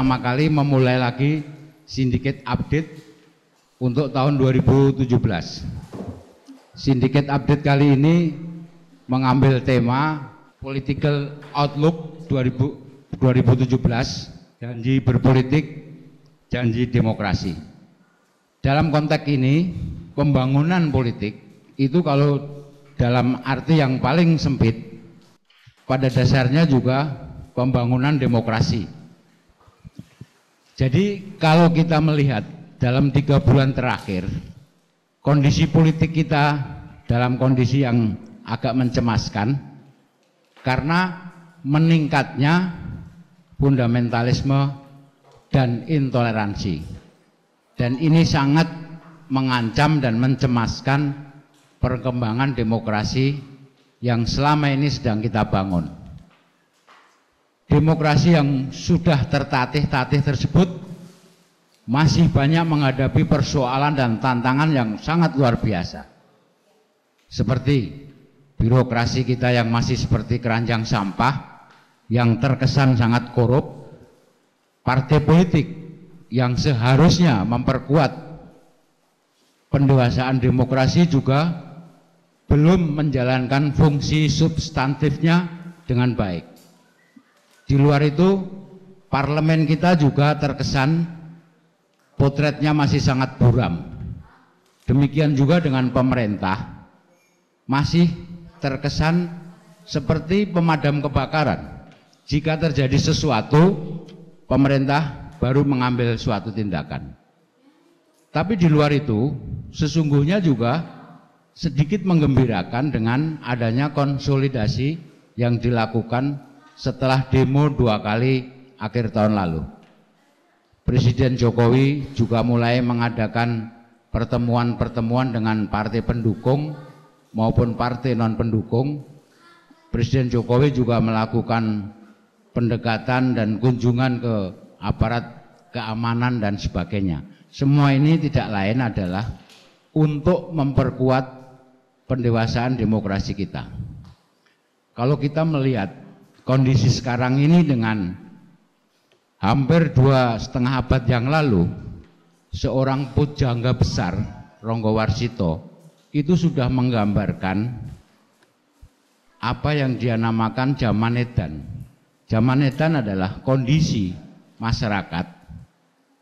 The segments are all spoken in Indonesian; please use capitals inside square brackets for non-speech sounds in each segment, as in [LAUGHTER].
pertama kali memulai lagi sindiket update untuk tahun 2017. Sindiket update kali ini mengambil tema Political Outlook 2000, 2017, janji berpolitik, janji demokrasi. Dalam konteks ini, pembangunan politik itu kalau dalam arti yang paling sempit, pada dasarnya juga pembangunan demokrasi jadi kalau kita melihat dalam tiga bulan terakhir, kondisi politik kita dalam kondisi yang agak mencemaskan karena meningkatnya fundamentalisme dan intoleransi. Dan ini sangat mengancam dan mencemaskan perkembangan demokrasi yang selama ini sedang kita bangun demokrasi yang sudah tertatih-tatih tersebut masih banyak menghadapi persoalan dan tantangan yang sangat luar biasa. Seperti birokrasi kita yang masih seperti keranjang sampah yang terkesan sangat korup, partai politik yang seharusnya memperkuat pendewasaan demokrasi juga belum menjalankan fungsi substantifnya dengan baik. Di luar itu parlemen kita juga terkesan potretnya masih sangat buram. Demikian juga dengan pemerintah masih terkesan seperti pemadam kebakaran. Jika terjadi sesuatu, pemerintah baru mengambil suatu tindakan. Tapi di luar itu, sesungguhnya juga sedikit menggembirakan dengan adanya konsolidasi yang dilakukan setelah demo dua kali akhir tahun lalu. Presiden Jokowi juga mulai mengadakan pertemuan-pertemuan dengan partai pendukung maupun partai non pendukung. Presiden Jokowi juga melakukan pendekatan dan kunjungan ke aparat keamanan dan sebagainya. Semua ini tidak lain adalah untuk memperkuat pendewasaan demokrasi kita. Kalau kita melihat kondisi sekarang ini dengan hampir dua setengah abad yang lalu seorang pujangga besar Ronggo Warsito itu sudah menggambarkan apa yang dia namakan zaman edan. Zaman edan adalah kondisi masyarakat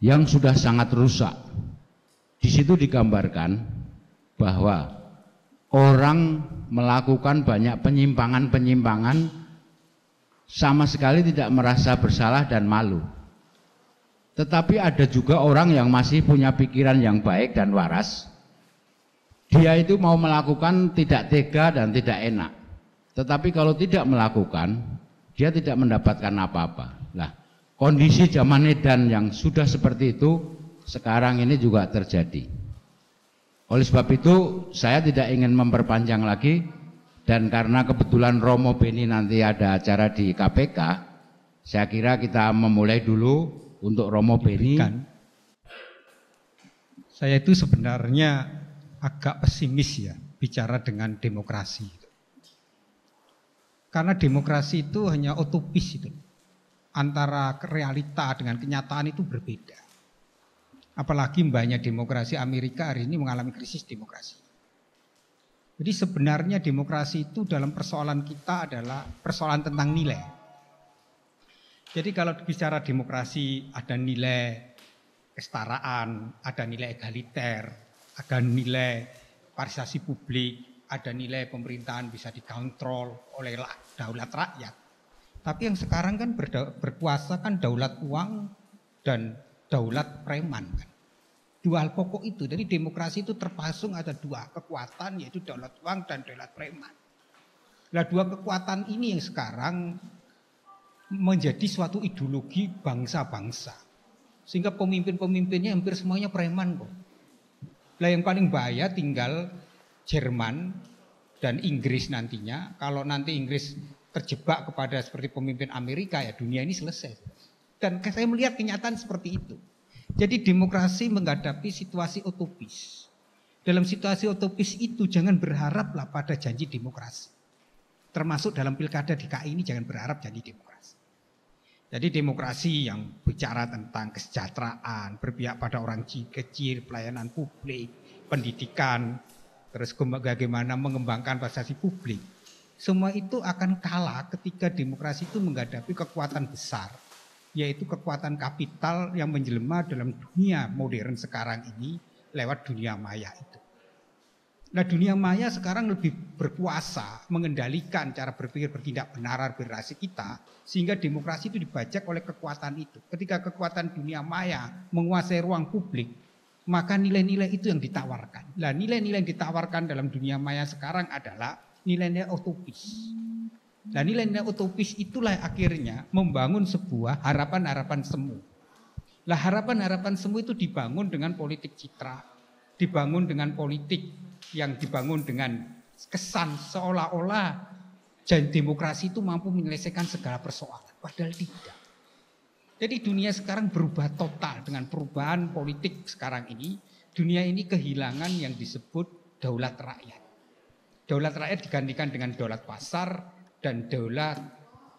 yang sudah sangat rusak. Di situ digambarkan bahwa orang melakukan banyak penyimpangan-penyimpangan sama sekali tidak merasa bersalah dan malu. Tetapi ada juga orang yang masih punya pikiran yang baik dan waras. Dia itu mau melakukan tidak tega dan tidak enak. Tetapi kalau tidak melakukan, dia tidak mendapatkan apa-apa. Nah, kondisi zaman Medan yang sudah seperti itu sekarang ini juga terjadi. Oleh sebab itu, saya tidak ingin memperpanjang lagi dan karena kebetulan Romo Beni nanti ada acara di KPK, saya kira kita memulai dulu untuk Romo Beni. Saya itu sebenarnya agak pesimis ya bicara dengan demokrasi. Karena demokrasi itu hanya utopis itu. Antara realita dengan kenyataan itu berbeda. Apalagi banyak demokrasi Amerika hari ini mengalami krisis demokrasi jadi sebenarnya demokrasi itu dalam persoalan kita adalah persoalan tentang nilai. Jadi kalau bicara demokrasi ada nilai kesetaraan, ada nilai egaliter, ada nilai partisipasi publik, ada nilai pemerintahan bisa dikontrol oleh daulat rakyat. Tapi yang sekarang kan berkuasa kan daulat uang dan daulat preman kan dua hal pokok itu. Jadi demokrasi itu terpasung ada dua kekuatan yaitu daulat uang dan daulat preman. Nah dua kekuatan ini yang sekarang menjadi suatu ideologi bangsa-bangsa. Sehingga pemimpin-pemimpinnya hampir semuanya preman kok. Nah yang paling bahaya tinggal Jerman dan Inggris nantinya. Kalau nanti Inggris terjebak kepada seperti pemimpin Amerika ya dunia ini selesai. Dan saya melihat kenyataan seperti itu. Jadi demokrasi menghadapi situasi utopis. Dalam situasi utopis itu jangan berharaplah pada janji demokrasi. Termasuk dalam pilkada DKI ini jangan berharap janji demokrasi. Jadi demokrasi yang bicara tentang kesejahteraan, berpihak pada orang kecil, pelayanan publik, pendidikan, terus bagaimana mengembangkan prestasi publik. Semua itu akan kalah ketika demokrasi itu menghadapi kekuatan besar yaitu kekuatan kapital yang menjelma dalam dunia modern sekarang ini lewat dunia maya itu. Nah dunia maya sekarang lebih berkuasa mengendalikan cara berpikir, bertindak, benar, berasi kita sehingga demokrasi itu dibajak oleh kekuatan itu. Ketika kekuatan dunia maya menguasai ruang publik, maka nilai-nilai itu yang ditawarkan. Nah nilai-nilai yang ditawarkan dalam dunia maya sekarang adalah nilai-nilai utopis. Nah nilai-nilai utopis itulah akhirnya membangun sebuah harapan-harapan semu. Lah harapan-harapan semu itu dibangun dengan politik citra, dibangun dengan politik yang dibangun dengan kesan seolah-olah demokrasi itu mampu menyelesaikan segala persoalan, padahal tidak. Jadi dunia sekarang berubah total dengan perubahan politik sekarang ini. Dunia ini kehilangan yang disebut daulat rakyat. Daulat rakyat digantikan dengan daulat pasar, dan daulah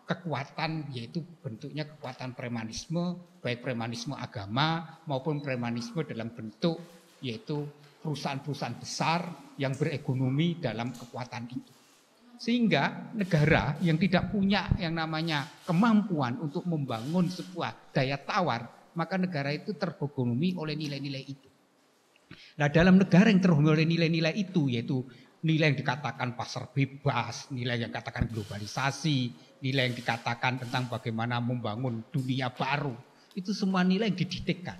kekuatan yaitu bentuknya kekuatan premanisme baik premanisme agama maupun premanisme dalam bentuk yaitu perusahaan-perusahaan besar yang berekonomi dalam kekuatan itu. Sehingga negara yang tidak punya yang namanya kemampuan untuk membangun sebuah daya tawar, maka negara itu terhubungi oleh nilai-nilai itu. Nah dalam negara yang terhubungi oleh nilai-nilai itu, yaitu nilai yang dikatakan pasar bebas, nilai yang dikatakan globalisasi, nilai yang dikatakan tentang bagaimana membangun dunia baru. Itu semua nilai yang dididikkan.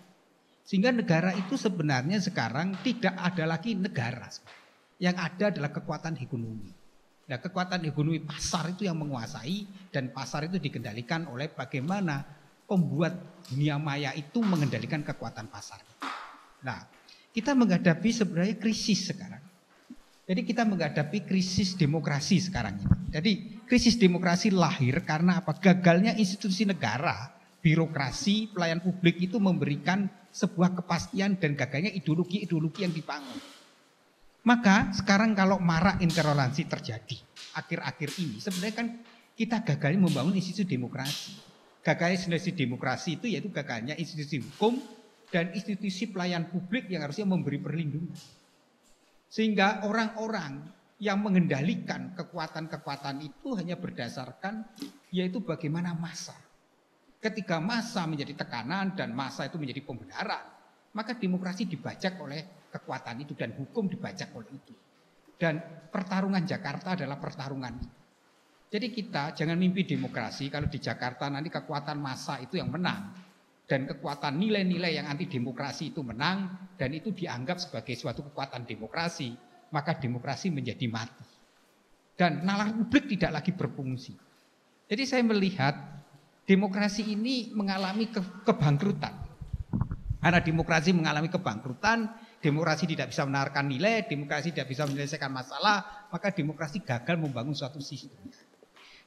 Sehingga negara itu sebenarnya sekarang tidak ada lagi negara. Yang ada adalah kekuatan ekonomi. Nah, kekuatan ekonomi pasar itu yang menguasai dan pasar itu dikendalikan oleh bagaimana pembuat dunia maya itu mengendalikan kekuatan pasar. Nah, kita menghadapi sebenarnya krisis sekarang. Jadi kita menghadapi krisis demokrasi sekarang ini. Jadi krisis demokrasi lahir karena apa? Gagalnya institusi negara, birokrasi, pelayan publik itu memberikan sebuah kepastian dan gagalnya ideologi-ideologi yang dibangun. Maka sekarang kalau marak intoleransi terjadi akhir-akhir ini, sebenarnya kan kita gagalnya membangun institusi demokrasi. Gagalnya institusi demokrasi itu yaitu gagalnya institusi hukum dan institusi pelayan publik yang harusnya memberi perlindungan. Sehingga orang-orang yang mengendalikan kekuatan-kekuatan itu hanya berdasarkan yaitu bagaimana masa Ketika masa menjadi tekanan dan masa itu menjadi pembenaran, maka demokrasi dibajak oleh kekuatan itu dan hukum dibajak oleh itu. Dan pertarungan Jakarta adalah pertarungan itu. Jadi kita jangan mimpi demokrasi kalau di Jakarta nanti kekuatan masa itu yang menang dan kekuatan nilai-nilai yang anti demokrasi itu menang dan itu dianggap sebagai suatu kekuatan demokrasi, maka demokrasi menjadi mati. Dan nalar publik tidak lagi berfungsi. Jadi saya melihat demokrasi ini mengalami ke kebangkrutan. Karena demokrasi mengalami kebangkrutan, demokrasi tidak bisa menarikkan nilai, demokrasi tidak bisa menyelesaikan masalah, maka demokrasi gagal membangun suatu sistem.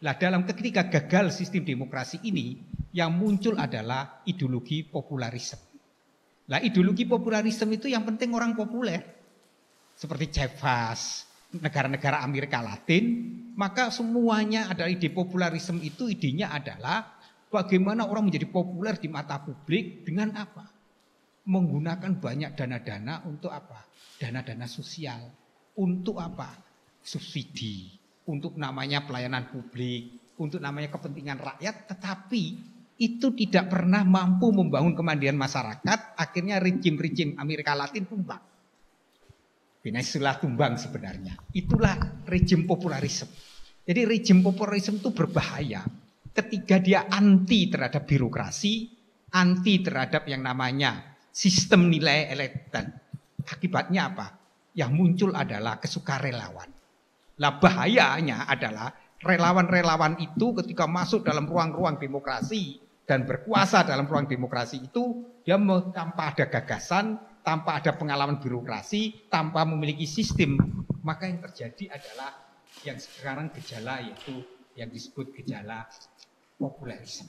Nah dalam ketika gagal sistem demokrasi ini yang muncul adalah ideologi popularisme. Nah ideologi popularisme itu yang penting orang populer. Seperti Cevas, negara-negara Amerika Latin, maka semuanya ada ide popularisme itu idenya adalah bagaimana orang menjadi populer di mata publik dengan apa? Menggunakan banyak dana-dana untuk apa? Dana-dana sosial. Untuk apa? Subsidi untuk namanya pelayanan publik, untuk namanya kepentingan rakyat, tetapi itu tidak pernah mampu membangun kemandirian masyarakat, akhirnya rejim-rejim Amerika Latin tumbang. Venezuela tumbang sebenarnya. Itulah rejim popularisme. Jadi rejim popularisme itu berbahaya. Ketika dia anti terhadap birokrasi, anti terhadap yang namanya sistem nilai elektan. akibatnya apa? Yang muncul adalah kesukarelawan. Lah bahayanya adalah relawan-relawan itu ketika masuk dalam ruang-ruang demokrasi dan berkuasa dalam ruang demokrasi itu dia tanpa ada gagasan, tanpa ada pengalaman birokrasi, tanpa memiliki sistem, maka yang terjadi adalah yang sekarang gejala yaitu yang disebut gejala popularisme.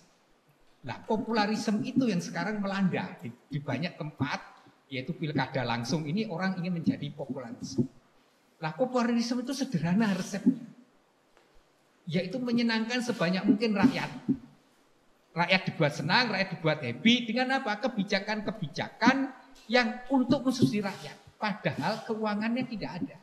Nah, popularisme itu yang sekarang melanda di, banyak tempat, yaitu pilkada langsung ini orang ingin menjadi popularisme. Lah Kuporinism itu sederhana resepnya. Yaitu menyenangkan sebanyak mungkin rakyat. Rakyat dibuat senang, rakyat dibuat happy dengan apa? Kebijakan-kebijakan yang untuk mensubsidi rakyat. Padahal keuangannya tidak ada.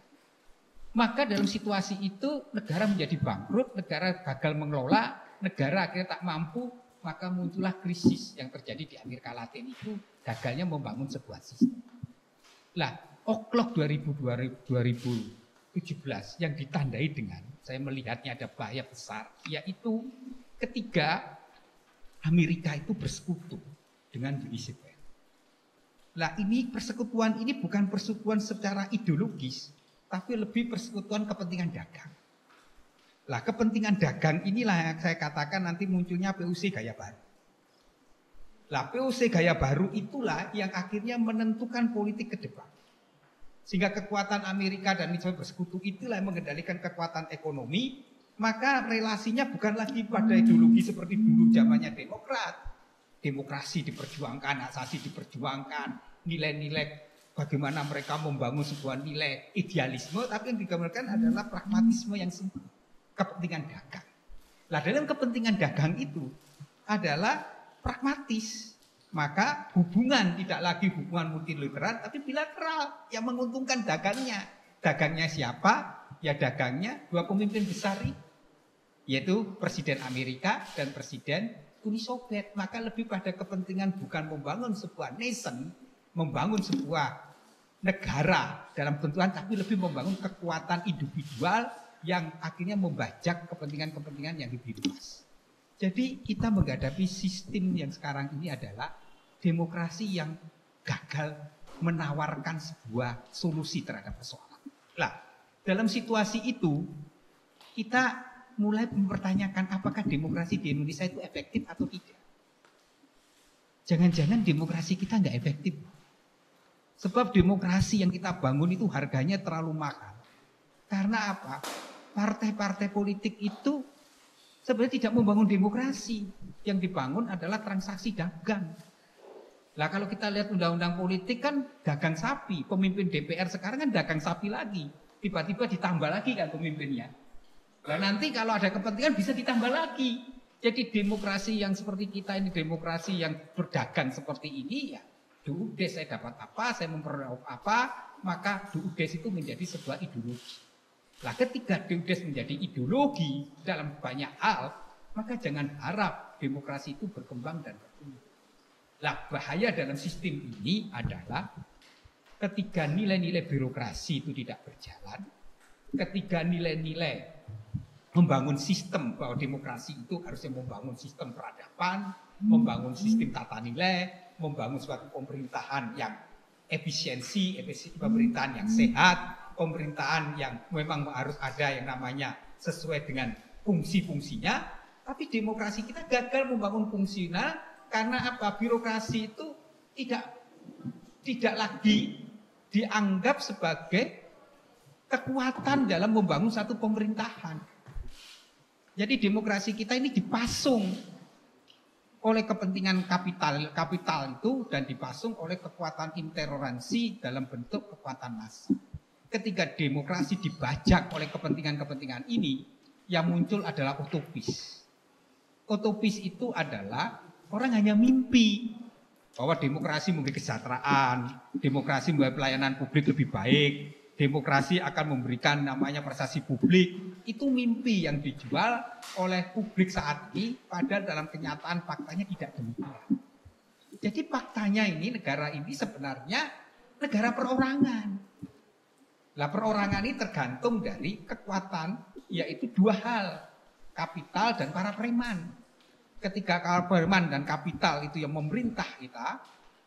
Maka dalam situasi itu negara menjadi bangkrut, negara gagal mengelola, negara akhirnya tak mampu, maka muncullah krisis yang terjadi di Amerika Latin itu gagalnya membangun sebuah sistem. Lah, Oklok 2017 yang ditandai dengan saya melihatnya ada bahaya besar yaitu ketiga Amerika itu bersekutu dengan Uni Soviet. Nah ini persekutuan ini bukan persekutuan secara ideologis tapi lebih persekutuan kepentingan dagang. Lah kepentingan dagang inilah yang saya katakan nanti munculnya POC gaya baru. Lah POC gaya baru itulah yang akhirnya menentukan politik ke depan. Sehingga kekuatan Amerika dan Israel bersekutu itulah yang mengendalikan kekuatan ekonomi. Maka relasinya bukan lagi pada ideologi seperti dulu zamannya Demokrat. Demokrasi diperjuangkan, asasi diperjuangkan, nilai-nilai bagaimana mereka membangun sebuah nilai idealisme, tapi yang digambarkan adalah pragmatisme yang sempurna, kepentingan dagang. Nah dalam kepentingan dagang itu adalah pragmatis, maka hubungan tidak lagi hubungan multilateral tapi bilateral yang menguntungkan dagangnya. Dagangnya siapa? Ya dagangnya dua pemimpin besar ini yaitu Presiden Amerika dan Presiden Uni Soviet. Maka lebih pada kepentingan bukan membangun sebuah nation, membangun sebuah negara dalam bentukan, tapi lebih membangun kekuatan individual yang akhirnya membajak kepentingan-kepentingan yang lebih luas. Jadi kita menghadapi sistem yang sekarang ini adalah demokrasi yang gagal menawarkan sebuah solusi terhadap persoalan. Nah, dalam situasi itu kita mulai mempertanyakan apakah demokrasi di Indonesia itu efektif atau tidak. Jangan-jangan demokrasi kita nggak efektif. Sebab demokrasi yang kita bangun itu harganya terlalu mahal. Karena apa? Partai-partai politik itu sebenarnya tidak membangun demokrasi. Yang dibangun adalah transaksi dagang. Lah kalau kita lihat undang-undang politik kan dagang sapi, pemimpin DPR sekarang kan dagang sapi lagi. Tiba-tiba ditambah lagi kan pemimpinnya. lah nanti kalau ada kepentingan bisa ditambah lagi. Jadi demokrasi yang seperti kita ini, demokrasi yang berdagang seperti ini ya, duudes saya dapat apa, saya memperoleh apa, maka duudes itu menjadi sebuah ideologi. Lah ketika duudes menjadi ideologi dalam banyak hal, maka jangan harap demokrasi itu berkembang dan berkembang. Lah bahaya dalam sistem ini adalah ketika nilai-nilai birokrasi itu tidak berjalan, ketika nilai-nilai membangun sistem bahwa demokrasi itu harusnya membangun sistem peradaban, membangun sistem tata nilai, membangun suatu pemerintahan yang efisiensi, efisiensi pemerintahan yang sehat, pemerintahan yang memang harus ada yang namanya sesuai dengan fungsi-fungsinya, tapi demokrasi kita gagal membangun fungsional karena apa? Birokrasi itu tidak tidak lagi dianggap sebagai kekuatan dalam membangun satu pemerintahan. Jadi demokrasi kita ini dipasung oleh kepentingan kapital kapital itu dan dipasung oleh kekuatan intoleransi dalam bentuk kekuatan massa. Ketika demokrasi dibajak oleh kepentingan-kepentingan ini, yang muncul adalah utopis. Utopis itu adalah Orang hanya mimpi bahwa demokrasi memberi kesejahteraan, demokrasi membuat pelayanan publik lebih baik, demokrasi akan memberikan namanya prestasi publik. Itu mimpi yang dijual oleh publik saat ini, padahal dalam kenyataan faktanya tidak demikian. Jadi faktanya ini negara ini sebenarnya negara perorangan. Lah perorangan ini tergantung dari kekuatan yaitu dua hal, kapital dan para preman ketika keberman dan kapital itu yang memerintah kita,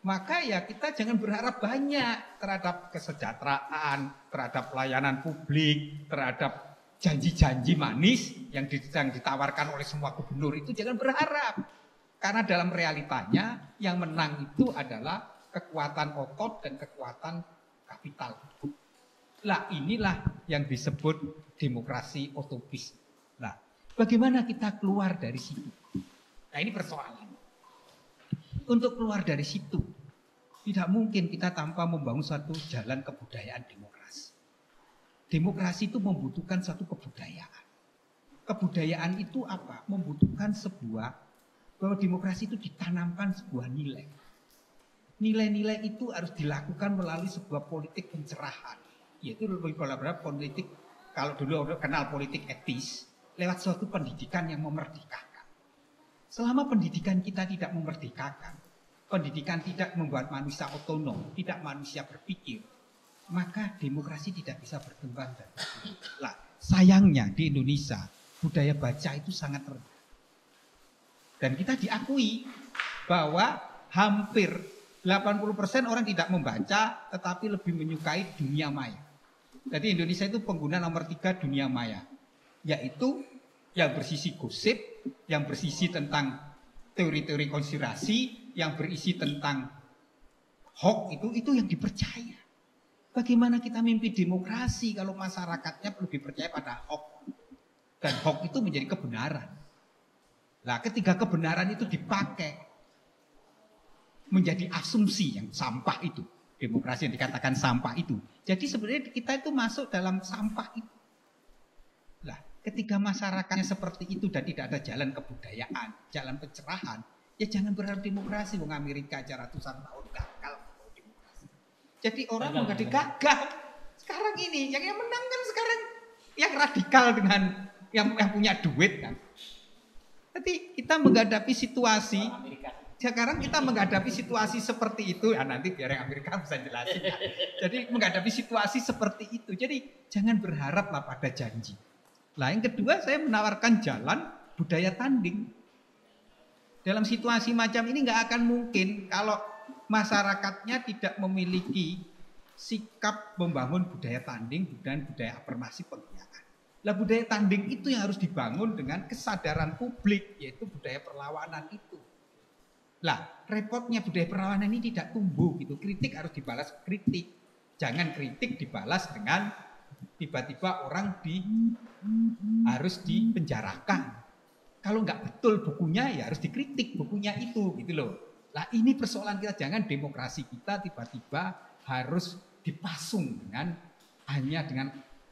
maka ya kita jangan berharap banyak terhadap kesejahteraan, terhadap pelayanan publik, terhadap janji-janji manis yang ditawarkan oleh semua gubernur itu jangan berharap. Karena dalam realitanya yang menang itu adalah kekuatan otot dan kekuatan kapital. Lah inilah yang disebut demokrasi otopis. Nah, bagaimana kita keluar dari situ? Nah ini persoalan. Untuk keluar dari situ, tidak mungkin kita tanpa membangun satu jalan kebudayaan demokrasi. Demokrasi itu membutuhkan satu kebudayaan. Kebudayaan itu apa? Membutuhkan sebuah bahwa demokrasi itu ditanamkan sebuah nilai. Nilai-nilai itu harus dilakukan melalui sebuah politik pencerahan, yaitu lebih politik kalau dulu orang kenal politik etis lewat suatu pendidikan yang memerdekakan. Selama pendidikan kita tidak memerdekakan, pendidikan tidak membuat manusia otonom, tidak manusia berpikir, maka demokrasi tidak bisa berkembang. Dan lah, sayangnya di Indonesia budaya baca itu sangat rendah. Dan kita diakui bahwa hampir 80% orang tidak membaca tetapi lebih menyukai dunia maya. Jadi Indonesia itu pengguna nomor tiga dunia maya, yaitu yang bersisi gosip, yang bersisi tentang teori-teori konspirasi, yang berisi tentang hoax itu, itu yang dipercaya. Bagaimana kita mimpi demokrasi kalau masyarakatnya lebih percaya pada hoax. Dan hoax itu menjadi kebenaran. Nah ketiga kebenaran itu dipakai menjadi asumsi yang sampah itu. Demokrasi yang dikatakan sampah itu. Jadi sebenarnya kita itu masuk dalam sampah itu ketika masyarakatnya seperti itu dan tidak ada jalan kebudayaan, jalan pencerahan, ya jangan berharap demokrasi wong Amerika aja ratusan tahun gagal Jadi orang enggak digagah. Sekarang ini yang yang menang kan sekarang yang radikal dengan yang yang punya duit kan. Nanti kita menghadapi situasi sekarang kita menghadapi situasi seperti itu ya nanti biar yang Amerika bisa jelasin ya. Jadi menghadapi situasi seperti itu. Jadi jangan berharaplah pada janji. Nah yang kedua saya menawarkan jalan budaya tanding. Dalam situasi macam ini nggak akan mungkin kalau masyarakatnya tidak memiliki sikap membangun budaya tanding dan budaya afirmasi penginaan. Lah budaya tanding itu yang harus dibangun dengan kesadaran publik yaitu budaya perlawanan itu. Lah repotnya budaya perlawanan ini tidak tumbuh gitu. Kritik harus dibalas kritik. Jangan kritik dibalas dengan tiba-tiba orang di harus dipenjarakan. Kalau nggak betul bukunya ya harus dikritik bukunya itu gitu loh. Lah ini persoalan kita jangan demokrasi kita tiba-tiba harus dipasung dengan hanya dengan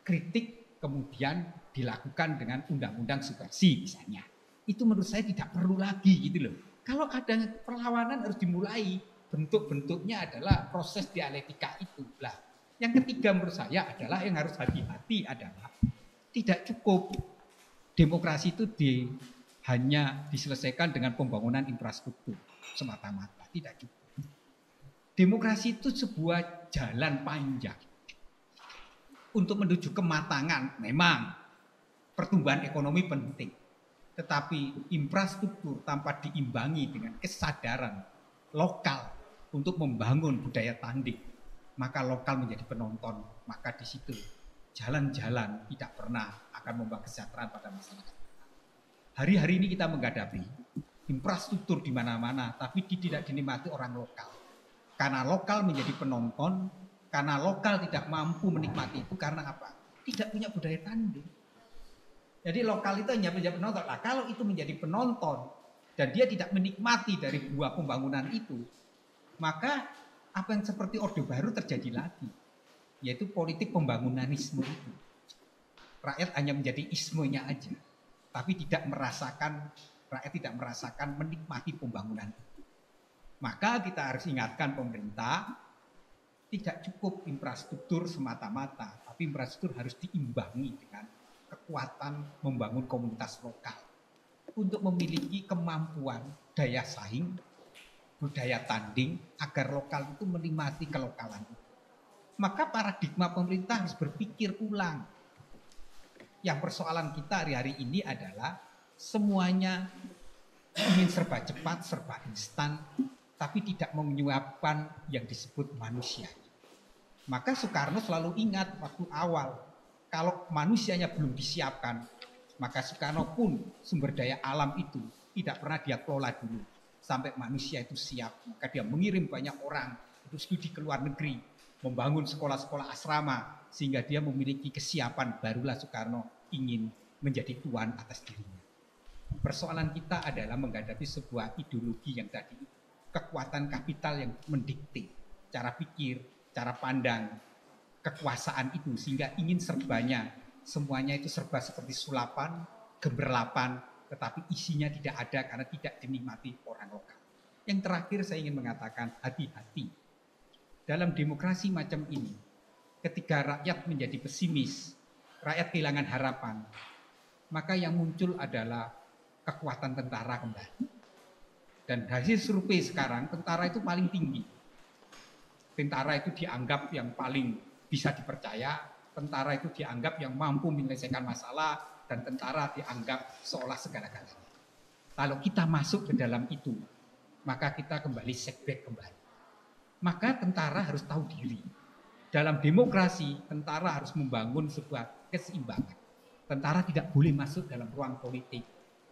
kritik kemudian dilakukan dengan undang-undang subversi misalnya. Itu menurut saya tidak perlu lagi gitu loh. Kalau ada perlawanan harus dimulai bentuk-bentuknya adalah proses dialektika itu. Lah yang ketiga menurut saya adalah yang harus hati-hati adalah tidak cukup demokrasi itu di, hanya diselesaikan dengan pembangunan infrastruktur semata-mata. Tidak cukup. Demokrasi itu sebuah jalan panjang untuk menuju kematangan. Memang pertumbuhan ekonomi penting. Tetapi infrastruktur tanpa diimbangi dengan kesadaran lokal untuk membangun budaya tanding maka lokal menjadi penonton, maka di situ jalan-jalan tidak pernah akan membawa kesejahteraan pada masyarakat. Hari-hari ini kita menghadapi infrastruktur di mana-mana, tapi tidak dinikmati orang lokal. Karena lokal menjadi penonton, karena lokal tidak mampu menikmati itu karena apa? Tidak punya budaya tanding. Jadi lokal itu hanya menjadi penonton. Nah, kalau itu menjadi penonton dan dia tidak menikmati dari buah pembangunan itu, maka apa yang seperti Orde Baru terjadi lagi, yaitu politik pembangunanisme itu. Rakyat hanya menjadi ismenya aja, tapi tidak merasakan rakyat tidak merasakan menikmati pembangunan itu. Maka kita harus ingatkan pemerintah tidak cukup infrastruktur semata-mata, tapi infrastruktur harus diimbangi dengan kekuatan membangun komunitas lokal untuk memiliki kemampuan daya saing budaya tanding agar lokal itu menikmati kelokalan. Maka paradigma pemerintah harus berpikir ulang. Yang persoalan kita hari-hari ini adalah semuanya ingin serba cepat, serba instan, tapi tidak menyuapkan yang disebut manusia. Maka Soekarno selalu ingat waktu awal, kalau manusianya belum disiapkan, maka Soekarno pun sumber daya alam itu tidak pernah dia kelola dulu sampai manusia itu siap. Maka dia mengirim banyak orang untuk studi ke luar negeri, membangun sekolah-sekolah asrama, sehingga dia memiliki kesiapan barulah Soekarno ingin menjadi tuan atas dirinya. Persoalan kita adalah menghadapi sebuah ideologi yang tadi kekuatan kapital yang mendikte cara pikir, cara pandang, kekuasaan itu sehingga ingin serbanya semuanya itu serba seperti sulapan, gemerlapan, tetapi isinya tidak ada karena tidak dinikmati yang terakhir saya ingin mengatakan hati-hati. Dalam demokrasi macam ini, ketika rakyat menjadi pesimis, rakyat kehilangan harapan, maka yang muncul adalah kekuatan tentara kembali. Dan hasil survei sekarang tentara itu paling tinggi. Tentara itu dianggap yang paling bisa dipercaya, tentara itu dianggap yang mampu menyelesaikan masalah, dan tentara dianggap seolah segala-galanya. Kalau kita masuk ke dalam itu, maka kita kembali setback kembali. Maka tentara harus tahu diri. Dalam demokrasi, tentara harus membangun sebuah keseimbangan. Tentara tidak boleh masuk dalam ruang politik,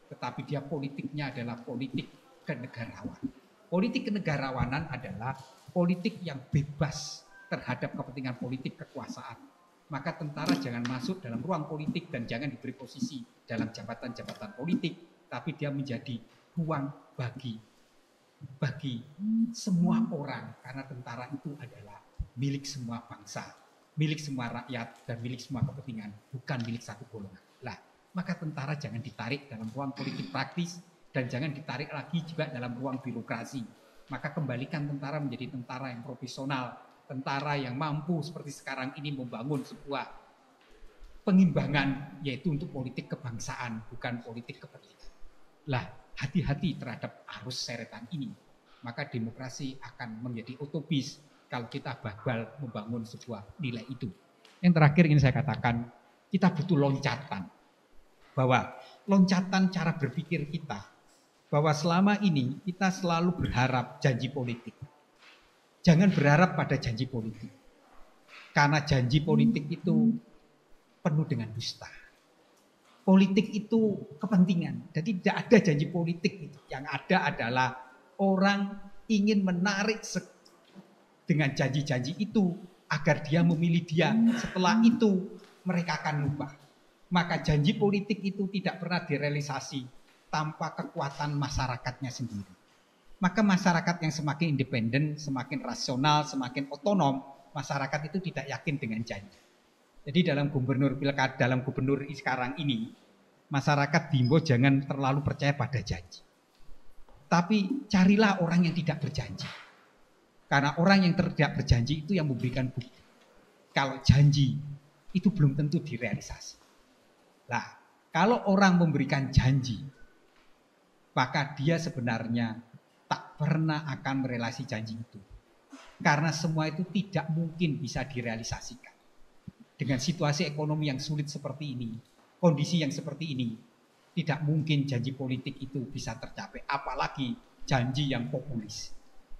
tetapi dia politiknya adalah politik kenegarawan. Politik kenegarawanan adalah politik yang bebas terhadap kepentingan politik kekuasaan. Maka tentara jangan masuk dalam ruang politik dan jangan diberi posisi dalam jabatan-jabatan politik tapi dia menjadi ruang bagi bagi semua orang karena tentara itu adalah milik semua bangsa, milik semua rakyat dan milik semua kepentingan, bukan milik satu golongan. Lah, maka tentara jangan ditarik dalam ruang politik praktis dan jangan ditarik lagi juga dalam ruang birokrasi. Maka kembalikan tentara menjadi tentara yang profesional, tentara yang mampu seperti sekarang ini membangun sebuah pengimbangan yaitu untuk politik kebangsaan bukan politik kepentingan lah hati-hati terhadap arus seretan ini, maka demokrasi akan menjadi utopis kalau kita bakal membangun sebuah nilai itu. Yang terakhir ingin saya katakan, kita butuh loncatan. Bahwa loncatan cara berpikir kita, bahwa selama ini kita selalu berharap janji politik. Jangan berharap pada janji politik. Karena janji politik itu penuh dengan dusta politik itu kepentingan. Jadi tidak ada janji politik itu. Yang ada adalah orang ingin menarik dengan janji-janji itu agar dia memilih dia. Setelah hmm. itu mereka akan lupa. Maka janji politik itu tidak pernah direalisasi tanpa kekuatan masyarakatnya sendiri. Maka masyarakat yang semakin independen, semakin rasional, semakin otonom, masyarakat itu tidak yakin dengan janji. Jadi dalam gubernur pilkada, dalam gubernur sekarang ini, masyarakat bimbo jangan terlalu percaya pada janji. Tapi carilah orang yang tidak berjanji. Karena orang yang tidak berjanji itu yang memberikan bukti. Kalau janji itu belum tentu direalisasi. Nah, kalau orang memberikan janji, maka dia sebenarnya tak pernah akan merelasi janji itu. Karena semua itu tidak mungkin bisa direalisasikan dengan situasi ekonomi yang sulit seperti ini, kondisi yang seperti ini, tidak mungkin janji politik itu bisa tercapai, apalagi janji yang populis.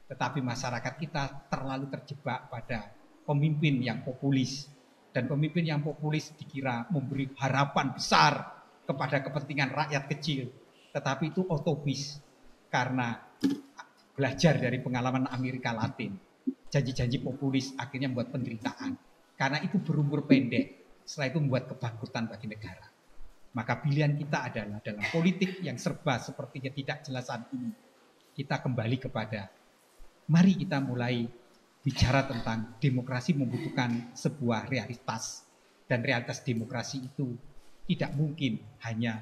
Tetapi masyarakat kita terlalu terjebak pada pemimpin yang populis dan pemimpin yang populis dikira memberi harapan besar kepada kepentingan rakyat kecil, tetapi itu otobis karena belajar dari pengalaman Amerika Latin. Janji-janji populis akhirnya membuat penderitaan karena itu berumur pendek. Setelah itu membuat kebangkrutan bagi negara. Maka pilihan kita adalah dalam politik yang serba sepertinya tidak jelasan ini. Kita kembali kepada mari kita mulai bicara tentang demokrasi membutuhkan sebuah realitas. Dan realitas demokrasi itu tidak mungkin hanya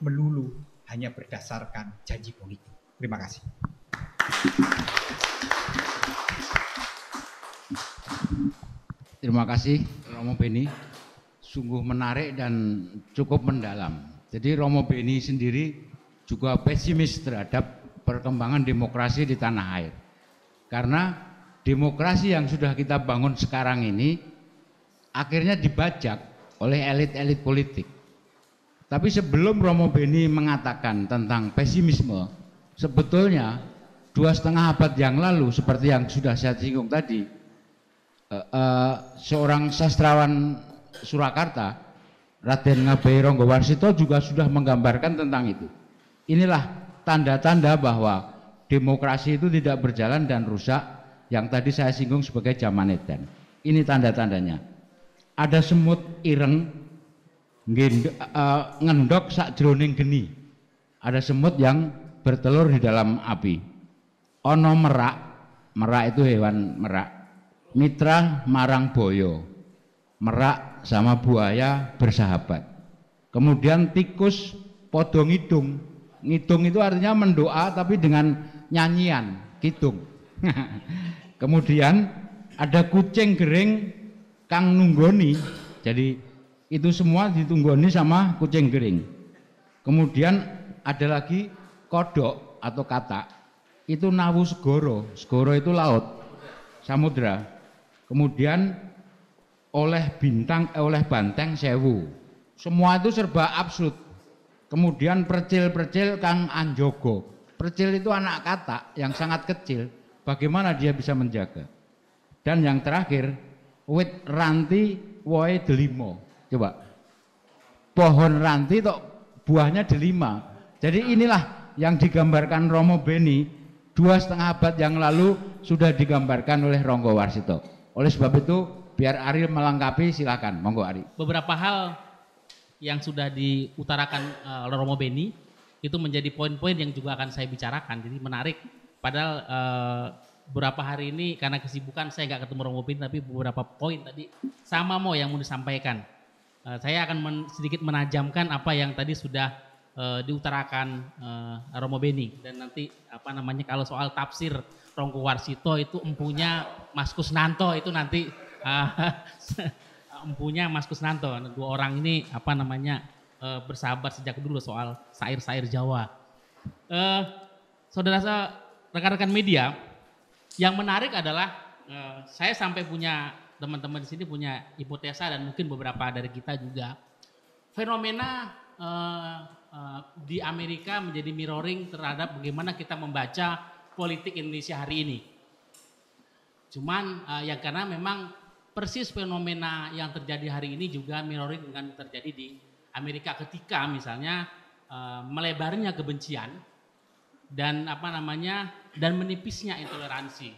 melulu hanya berdasarkan janji politik. Terima kasih. Terima kasih Romo Beni. Sungguh menarik dan cukup mendalam. Jadi Romo Beni sendiri juga pesimis terhadap perkembangan demokrasi di tanah air. Karena demokrasi yang sudah kita bangun sekarang ini akhirnya dibajak oleh elit-elit politik. Tapi sebelum Romo Beni mengatakan tentang pesimisme, sebetulnya dua setengah abad yang lalu seperti yang sudah saya singgung tadi, uh, uh, seorang sastrawan Surakarta Raden Ngabai Ronggowarsito juga sudah menggambarkan tentang itu. Inilah tanda-tanda bahwa demokrasi itu tidak berjalan dan rusak yang tadi saya singgung sebagai zaman eden Ini tanda-tandanya. Ada semut ireng ngendok, eh, ngendok sak jroning geni. Ada semut yang bertelur di dalam api. Ono merak, merak itu hewan merak mitra marang boyo merak sama buaya bersahabat kemudian tikus podong ngidung ngidung itu artinya mendoa tapi dengan nyanyian kidung [LAUGHS] kemudian ada kucing gering kang nunggoni jadi itu semua ditunggoni sama kucing gering kemudian ada lagi kodok atau katak itu nawu segoro segoro itu laut samudra Kemudian oleh bintang eh, oleh banteng sewu. Semua itu serba absurd. Kemudian percil-percil Kang Anjogo. Percil itu anak kata yang sangat kecil. Bagaimana dia bisa menjaga? Dan yang terakhir, wit ranti woi delimo. Coba. Pohon ranti tok buahnya delima. Jadi inilah yang digambarkan Romo Beni dua setengah abad yang lalu sudah digambarkan oleh Ronggo Warsito. Oleh sebab itu biar Ariel melengkapi silakan. Monggo Ari. Beberapa hal yang sudah diutarakan uh, Romo Beni itu menjadi poin-poin yang juga akan saya bicarakan. Jadi menarik. Padahal uh, beberapa hari ini karena kesibukan saya nggak ketemu Romo Beni tapi beberapa poin tadi sama mau yang mau disampaikan. Uh, saya akan men sedikit menajamkan apa yang tadi sudah uh, diutarakan uh, Romo Beni dan nanti apa namanya kalau soal tafsir Ronggo Warsito itu empunya Mas Kusnanto itu nanti uh, [LAUGHS] empunya Mas Kusnanto. Nah, dua orang ini apa namanya uh, bersahabat sejak dulu soal sair-sair Jawa. Uh, saudara eh, rekan-rekan media, yang menarik adalah uh, saya sampai punya teman-teman di sini punya hipotesa dan mungkin beberapa dari kita juga fenomena uh, uh, di Amerika menjadi mirroring terhadap bagaimana kita membaca politik Indonesia hari ini. Cuman uh, ya karena memang persis fenomena yang terjadi hari ini juga mirroring dengan terjadi di Amerika ketika misalnya uh, melebarnya kebencian dan apa namanya dan menipisnya intoleransi.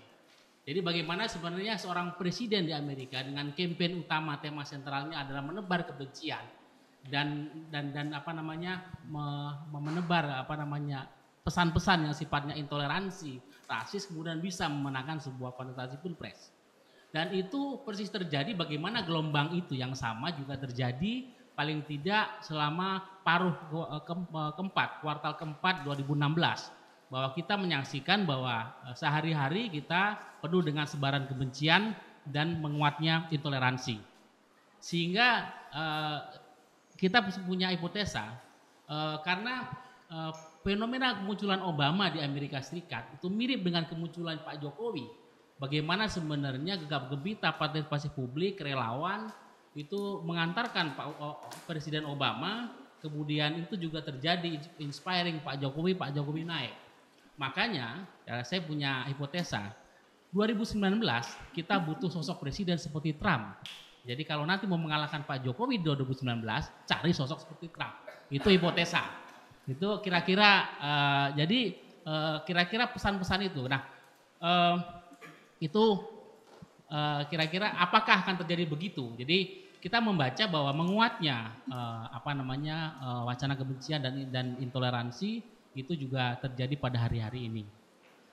Jadi bagaimana sebenarnya seorang presiden di Amerika dengan kampanye utama tema sentralnya adalah menebar kebencian dan dan dan apa namanya me, menebar apa namanya pesan-pesan yang sifatnya intoleransi, rasis kemudian bisa memenangkan sebuah kontestasi pilpres. Dan itu persis terjadi bagaimana gelombang itu yang sama juga terjadi paling tidak selama paruh eh, eh, keempat, kuartal keempat 2016. Bahwa kita menyaksikan bahwa eh, sehari-hari kita penuh dengan sebaran kebencian dan menguatnya intoleransi. Sehingga eh, kita punya hipotesa eh, karena eh, fenomena kemunculan Obama di Amerika Serikat itu mirip dengan kemunculan Pak Jokowi. Bagaimana sebenarnya gegap gempita partisipasi publik, relawan itu mengantarkan Pak Presiden Obama, kemudian itu juga terjadi inspiring Pak Jokowi, Pak Jokowi naik. Makanya ya saya punya hipotesa 2019 kita butuh sosok presiden seperti Trump. Jadi kalau nanti mau mengalahkan Pak Jokowi di 2019, cari sosok seperti Trump. Itu hipotesa itu kira-kira uh, jadi kira eh, kira-kira pesan-pesan itu nah uh, itu kira-kira uh, apakah akan terjadi begitu jadi kita membaca bahwa menguatnya uh, apa namanya uh, wacana kebencian dan dan intoleransi itu juga terjadi pada hari-hari ini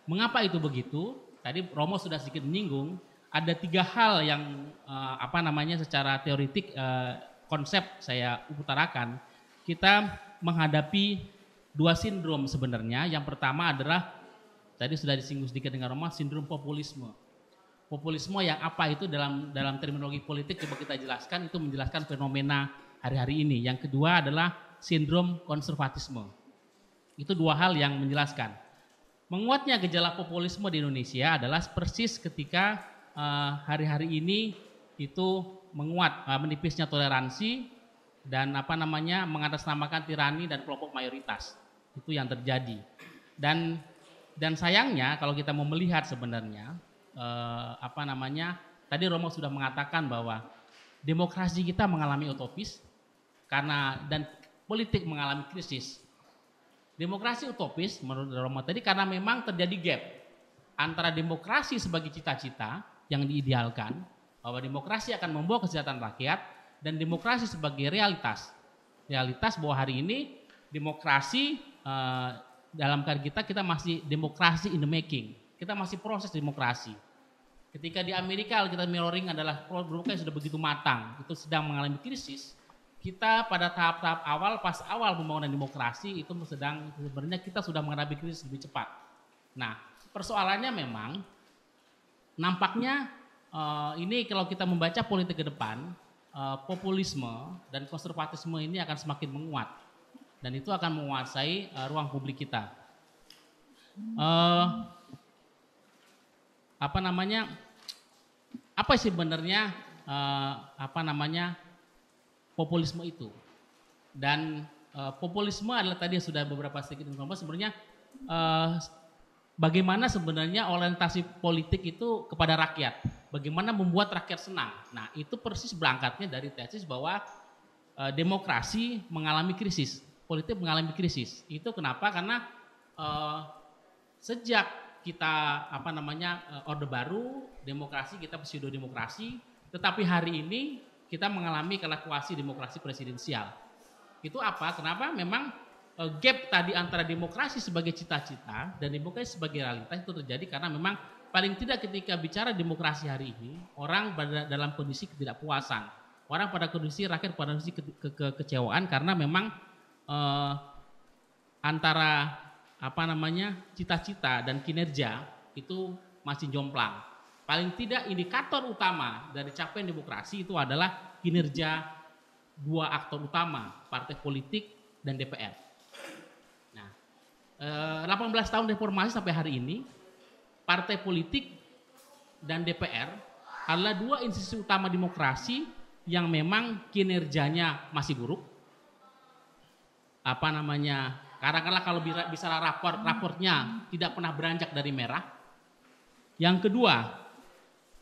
mengapa itu begitu tadi Romo sudah sedikit menyinggung ada tiga hal yang uh, apa namanya secara teoritik uh, konsep saya utarakan kita menghadapi dua sindrom sebenarnya. Yang pertama adalah tadi sudah disinggung sedikit dengan Roma, sindrom populisme. Populisme yang apa itu dalam dalam terminologi politik coba kita jelaskan itu menjelaskan fenomena hari-hari ini. Yang kedua adalah sindrom konservatisme. Itu dua hal yang menjelaskan. Menguatnya gejala populisme di Indonesia adalah persis ketika eh, hari-hari uh, ini itu menguat uh, menipisnya toleransi, dan apa namanya mengatasnamakan tirani dan kelompok mayoritas itu yang terjadi dan dan sayangnya kalau kita mau melihat sebenarnya eh, apa namanya tadi Romo sudah mengatakan bahwa demokrasi kita mengalami utopis karena dan politik mengalami krisis demokrasi utopis menurut Romo tadi karena memang terjadi gap antara demokrasi sebagai cita-cita yang diidealkan bahwa demokrasi akan membawa kesejahteraan rakyat dan demokrasi sebagai realitas. Realitas bahwa hari ini demokrasi uh, dalam karir kita kita masih demokrasi in the making. Kita masih proses demokrasi. Ketika di Amerika kita mirroring adalah produknya sudah begitu matang, itu sedang mengalami krisis. Kita pada tahap-tahap awal, pas awal pembangunan demokrasi itu sedang sebenarnya kita sudah menghadapi krisis lebih cepat. Nah, persoalannya memang nampaknya uh, ini kalau kita membaca politik ke depan, Eh, populisme dan konservatisme ini akan semakin menguat dan itu akan menguasai uh, ruang publik kita. Uh, apa namanya? Apa sih sebenarnya uh, apa namanya populisme itu? Dan uh, populisme adalah tadi sudah beberapa sedikit informasi sebenarnya uh, bagaimana sebenarnya orientasi politik itu kepada rakyat, bagaimana membuat rakyat senang. Nah, itu persis berangkatnya dari tesis bahwa e, demokrasi mengalami krisis, politik mengalami krisis. Itu kenapa? Karena e, sejak kita apa namanya e, orde baru, demokrasi kita pseudo demokrasi, tetapi hari ini kita mengalami kelakuasi demokrasi presidensial. Itu apa? Kenapa? Memang Eh, gap tadi antara demokrasi sebagai cita-cita dan demokrasi sebagai realitas itu terjadi karena memang paling tidak ketika bicara demokrasi hari ini orang pada dalam kondisi ketidakpuasan orang pada kondisi rakyat pada kondisi ke, ke, kekecewaan karena memang uh, antara apa namanya cita-cita dan kinerja itu masih jomplang paling tidak indikator utama dari capaian demokrasi itu adalah kinerja dua aktor utama partai politik dan DPR 18 eh, tahun reformasi sampai hari ini, partai politik dan DPR adalah dua institusi utama demokrasi yang memang kinerjanya masih buruk. Apa namanya? Karena kalau bisa rapor, raportnya tidak pernah beranjak dari merah. Yang kedua,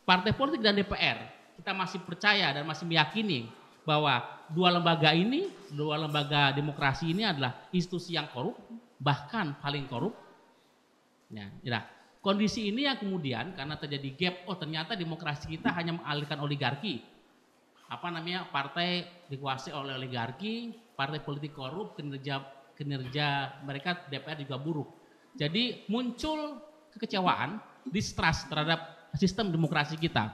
partai politik dan DPR kita masih percaya dan masih meyakini bahwa dua lembaga ini, dua lembaga demokrasi ini adalah institusi yang korup, bahkan paling korup. Ya, nah, kondisi ini yang kemudian karena terjadi gap, oh ternyata demokrasi kita hanya mengalihkan oligarki. Apa namanya partai dikuasai oleh oligarki, partai politik korup, kinerja kinerja mereka DPR juga buruk. Jadi muncul kekecewaan, distrust terhadap sistem demokrasi kita.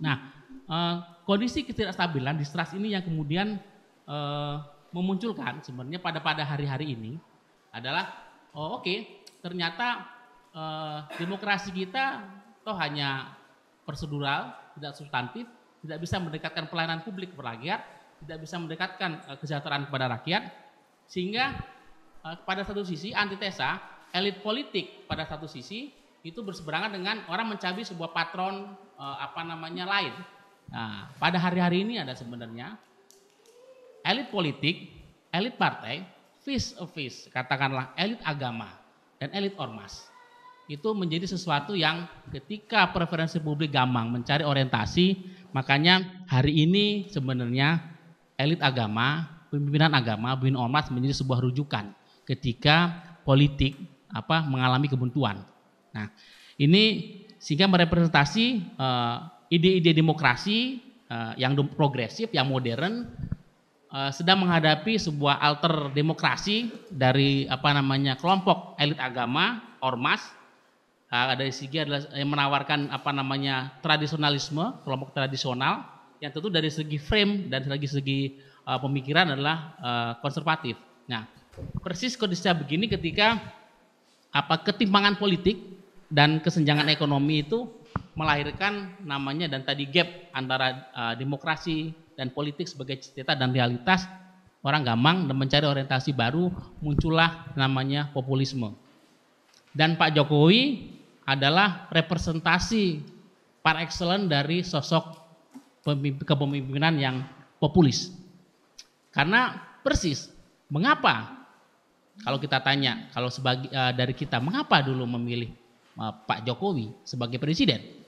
Nah, eh, kondisi ketidakstabilan, distrust ini yang kemudian eh, memunculkan sebenarnya pada pada hari-hari ini adalah oh oke okay, ternyata eh, demokrasi kita toh hanya prosedural, tidak substantif, tidak bisa mendekatkan pelayanan publik kepada rakyat, tidak bisa mendekatkan eh, kesejahteraan kepada rakyat, sehingga eh, pada satu sisi antitesa elit politik pada satu sisi itu berseberangan dengan orang mencabi sebuah patron eh, apa namanya lain. Nah, pada hari-hari ini ada sebenarnya elit politik, elit partai face of face, katakanlah elit agama dan elit ormas. Itu menjadi sesuatu yang ketika preferensi publik gampang mencari orientasi, makanya hari ini sebenarnya elit agama, pimpinan agama, pimpinan ormas menjadi sebuah rujukan ketika politik apa mengalami kebuntuan. Nah, ini sehingga merepresentasi eh, ide-ide uh, demokrasi uh, yang progresif, yang modern Eh, sedang menghadapi sebuah alter demokrasi dari apa namanya kelompok elit agama ormas eh, ada dari segi adalah yang menawarkan apa namanya tradisionalisme kelompok tradisional yang tentu dari segi frame dan dari segi eh, pemikiran adalah konservatif. Nah, persis kondisinya begini ketika apa ketimpangan politik dan kesenjangan ekonomi itu melahirkan namanya dan tadi gap antara uh, demokrasi dan politik sebagai cerita dan realitas orang gamang dan mencari orientasi baru muncullah namanya populisme. Dan Pak Jokowi adalah representasi par excellence dari sosok kepemimpinan yang populis. Karena persis mengapa kalau kita tanya kalau sebagai eh, dari kita mengapa dulu memilih eh, Pak Jokowi sebagai presiden?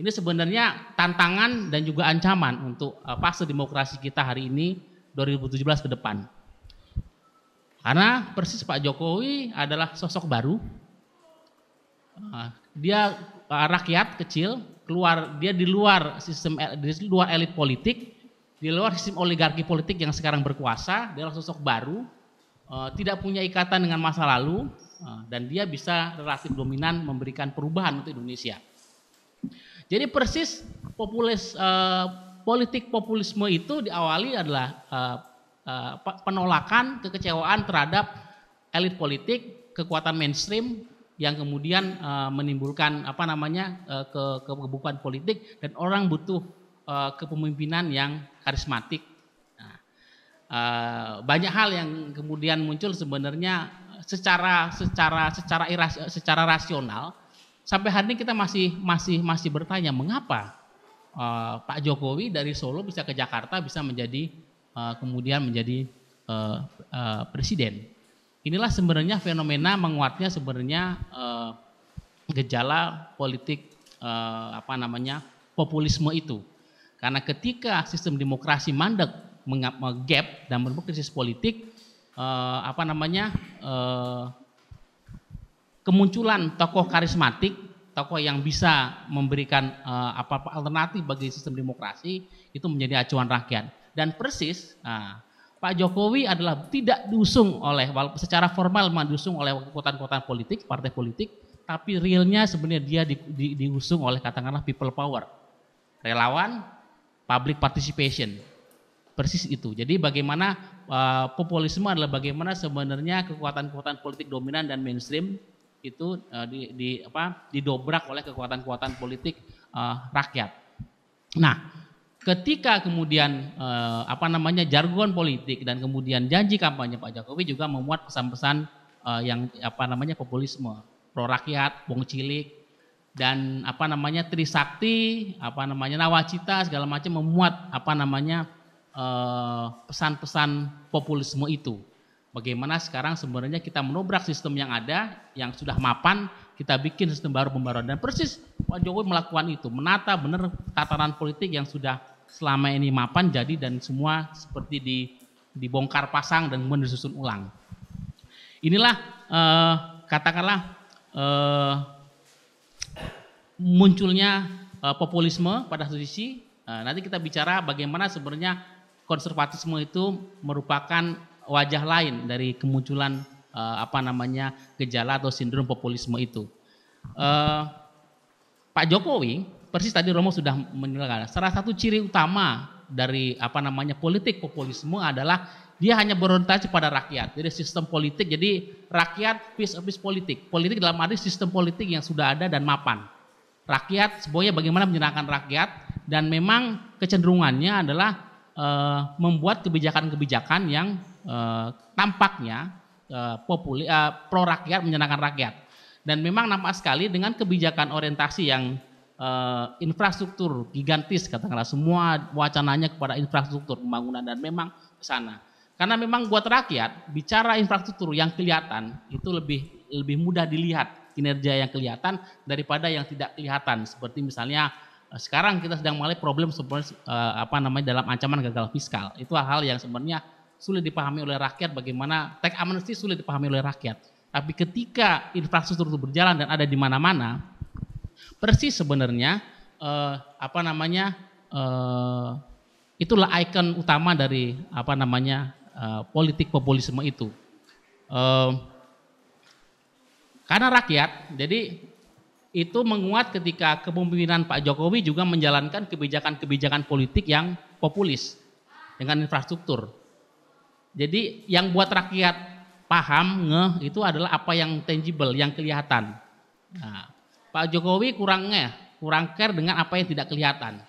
Ini sebenarnya tantangan dan juga ancaman untuk eh, fase demokrasi kita hari ini 2017 ke depan. Karena persis Pak Jokowi adalah sosok baru. Eh, dia eh, rakyat kecil, keluar dia di luar sistem di luar elit politik, di luar sistem oligarki politik yang sekarang berkuasa, dia adalah sosok baru, tidak punya ikatan dengan masa lalu, dan dia bisa relatif dominan memberikan perubahan untuk Indonesia. Jadi persis populis uh, politik populisme itu diawali adalah uh, uh, penolakan kekecewaan terhadap elit politik, kekuatan mainstream yang kemudian uh, menimbulkan apa namanya uh, ke kebukuan politik dan orang butuh uh, kepemimpinan yang karismatik. uh, banyak hal yang kemudian muncul sebenarnya secara secara secara iras, secara rasional sampai hari ini kita masih masih masih bertanya mengapa uh, Pak Jokowi dari Solo bisa ke Jakarta bisa menjadi uh, kemudian menjadi uh, uh, presiden. Inilah sebenarnya fenomena menguatnya sebenarnya uh, gejala politik uh, apa namanya populisme itu. Karena ketika sistem demokrasi mandek menggap dan berbuat krisis politik, uh, apa namanya uh, kemunculan tokoh karismatik, tokoh yang bisa memberikan uh, apa-apa alternatif bagi sistem demokrasi itu menjadi acuan rakyat. Dan persis nah, Pak Jokowi adalah tidak diusung oleh secara formal diusung oleh kekuatan-kekuatan politik, partai politik, tapi realnya sebenarnya dia di, di, diusung oleh katakanlah people power, relawan, public participation, persis itu. Jadi bagaimana uh, populisme adalah bagaimana sebenarnya kekuatan-kekuatan politik dominan dan mainstream itu uh, di, di apa didobrak oleh kekuatan-kekuatan politik uh, rakyat. Nah, ketika kemudian uh, apa namanya jargon politik dan kemudian janji kampanye Pak Jokowi juga memuat pesan-pesan uh, yang apa namanya populisme, pro rakyat, wong cilik dan apa namanya trisakti, apa namanya nawacita segala macam memuat apa namanya pesan-pesan uh, populisme itu bagaimana sekarang sebenarnya kita menobrak sistem yang ada, yang sudah mapan, kita bikin sistem baru pembaruan. Dan persis Pak Jokowi melakukan itu, menata benar tatanan politik yang sudah selama ini mapan jadi dan semua seperti di dibongkar pasang dan kemudian ulang. Inilah eh, katakanlah eh, munculnya eh, populisme pada satu sisi. Eh, nanti kita bicara bagaimana sebenarnya konservatisme itu merupakan wajah lain dari kemunculan uh, apa namanya gejala atau sindrom populisme itu. Uh, Pak Jokowi persis tadi Romo sudah menilai salah satu ciri utama dari apa namanya politik populisme adalah dia hanya berorientasi pada rakyat. Jadi sistem politik, jadi rakyat piece of piece politik. Politik dalam arti sistem politik yang sudah ada dan mapan. Rakyat semuanya bagaimana menyenangkan rakyat dan memang kecenderungannya adalah e, membuat kebijakan-kebijakan yang tampaknya eh, eh, populi, eh, pro rakyat menyenangkan rakyat dan memang nampak sekali dengan kebijakan orientasi yang infrastruktur gigantis katakanlah semua wacananya kepada infrastruktur pembangunan dan memang ke sana karena memang buat rakyat bicara infrastruktur yang kelihatan itu lebih lebih mudah dilihat kinerja yang kelihatan daripada yang tidak kelihatan seperti misalnya sekarang kita sedang mulai problem sebenarnya apa namanya dalam ancaman gagal fiskal itu hal-hal yang sebenarnya sulit dipahami oleh rakyat, bagaimana teks amnesti sulit dipahami oleh rakyat. Tapi ketika infrastruktur itu berjalan dan ada di mana-mana, persis sebenarnya eh, apa namanya eh, itulah ikon utama dari apa namanya eh, politik populisme itu. Eh, karena rakyat, jadi itu menguat ketika kepemimpinan Pak Jokowi juga menjalankan kebijakan-kebijakan politik yang populis dengan infrastruktur. Jadi yang buat rakyat paham ngeh itu adalah apa yang tangible, yang kelihatan. Nah, Pak Jokowi kurang ngeh, kurang care dengan apa yang tidak kelihatan.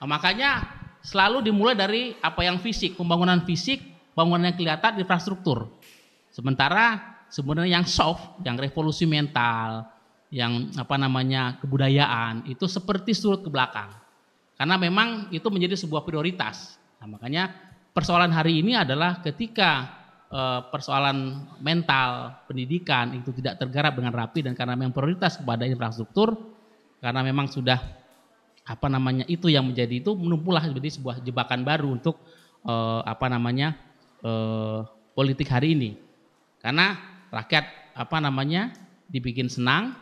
Nah, makanya selalu dimulai dari apa yang fisik, pembangunan fisik, pembangunan yang kelihatan, infrastruktur. Sementara sebenarnya yang soft, yang revolusi mental, yang apa namanya kebudayaan itu seperti surut ke belakang. Karena memang itu menjadi sebuah prioritas. Nah, makanya persoalan hari ini adalah ketika eh, persoalan mental pendidikan itu tidak tergarap dengan rapi dan karena memang prioritas kepada infrastruktur karena memang sudah apa namanya itu yang menjadi itu menumpulah menjadi sebuah jebakan baru untuk eh, apa namanya eh, politik hari ini karena rakyat apa namanya dibikin senang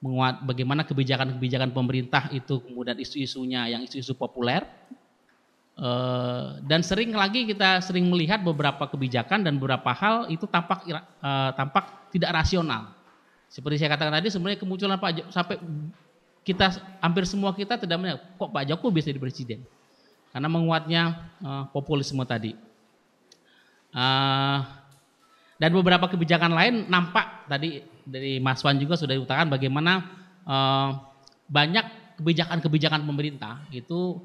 menguat bagaimana kebijakan-kebijakan pemerintah itu kemudian isu-isunya yang isu-isu populer Eh, dan sering lagi kita sering melihat beberapa kebijakan dan beberapa hal itu tampak eh, tampak tidak rasional. Seperti saya katakan tadi sebenarnya kemunculan Pak Jokowi, sampai kita hampir semua kita tidak melihat kok Pak Jokowi bisa jadi presiden. Karena menguatnya uh, populisme tadi. Uh, dan beberapa kebijakan lain nampak tadi dari Mas Wan juga sudah diutarakan bagaimana uh, banyak kebijakan-kebijakan pemerintah itu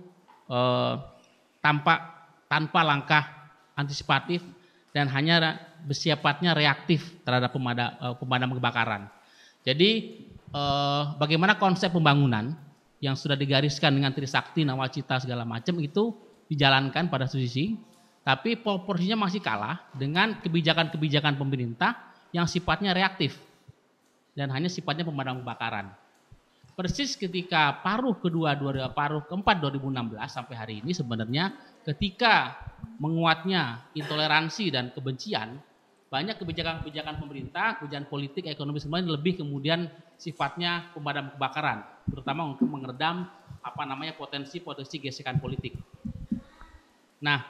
uh, tampak tanpa langkah antisipatif dan hanya bersifatnya reaktif terhadap eh, pemadam, kebakaran. Jadi eh, bagaimana konsep pembangunan yang sudah digariskan dengan Trisakti, Nawacita segala macam itu dijalankan pada sisi, tapi proporsinya masih kalah dengan kebijakan-kebijakan pemerintah yang sifatnya reaktif dan hanya sifatnya pemadam kebakaran persis ketika paruh kedua paruh keempat 2016 sampai hari ini sebenarnya ketika menguatnya intoleransi dan kebencian banyak kebijakan-kebijakan pemerintah, kebijakan politik, ekonomi semuanya lebih kemudian sifatnya pemadam kebakaran, terutama untuk mengeredam apa namanya potensi-potensi gesekan politik. Nah,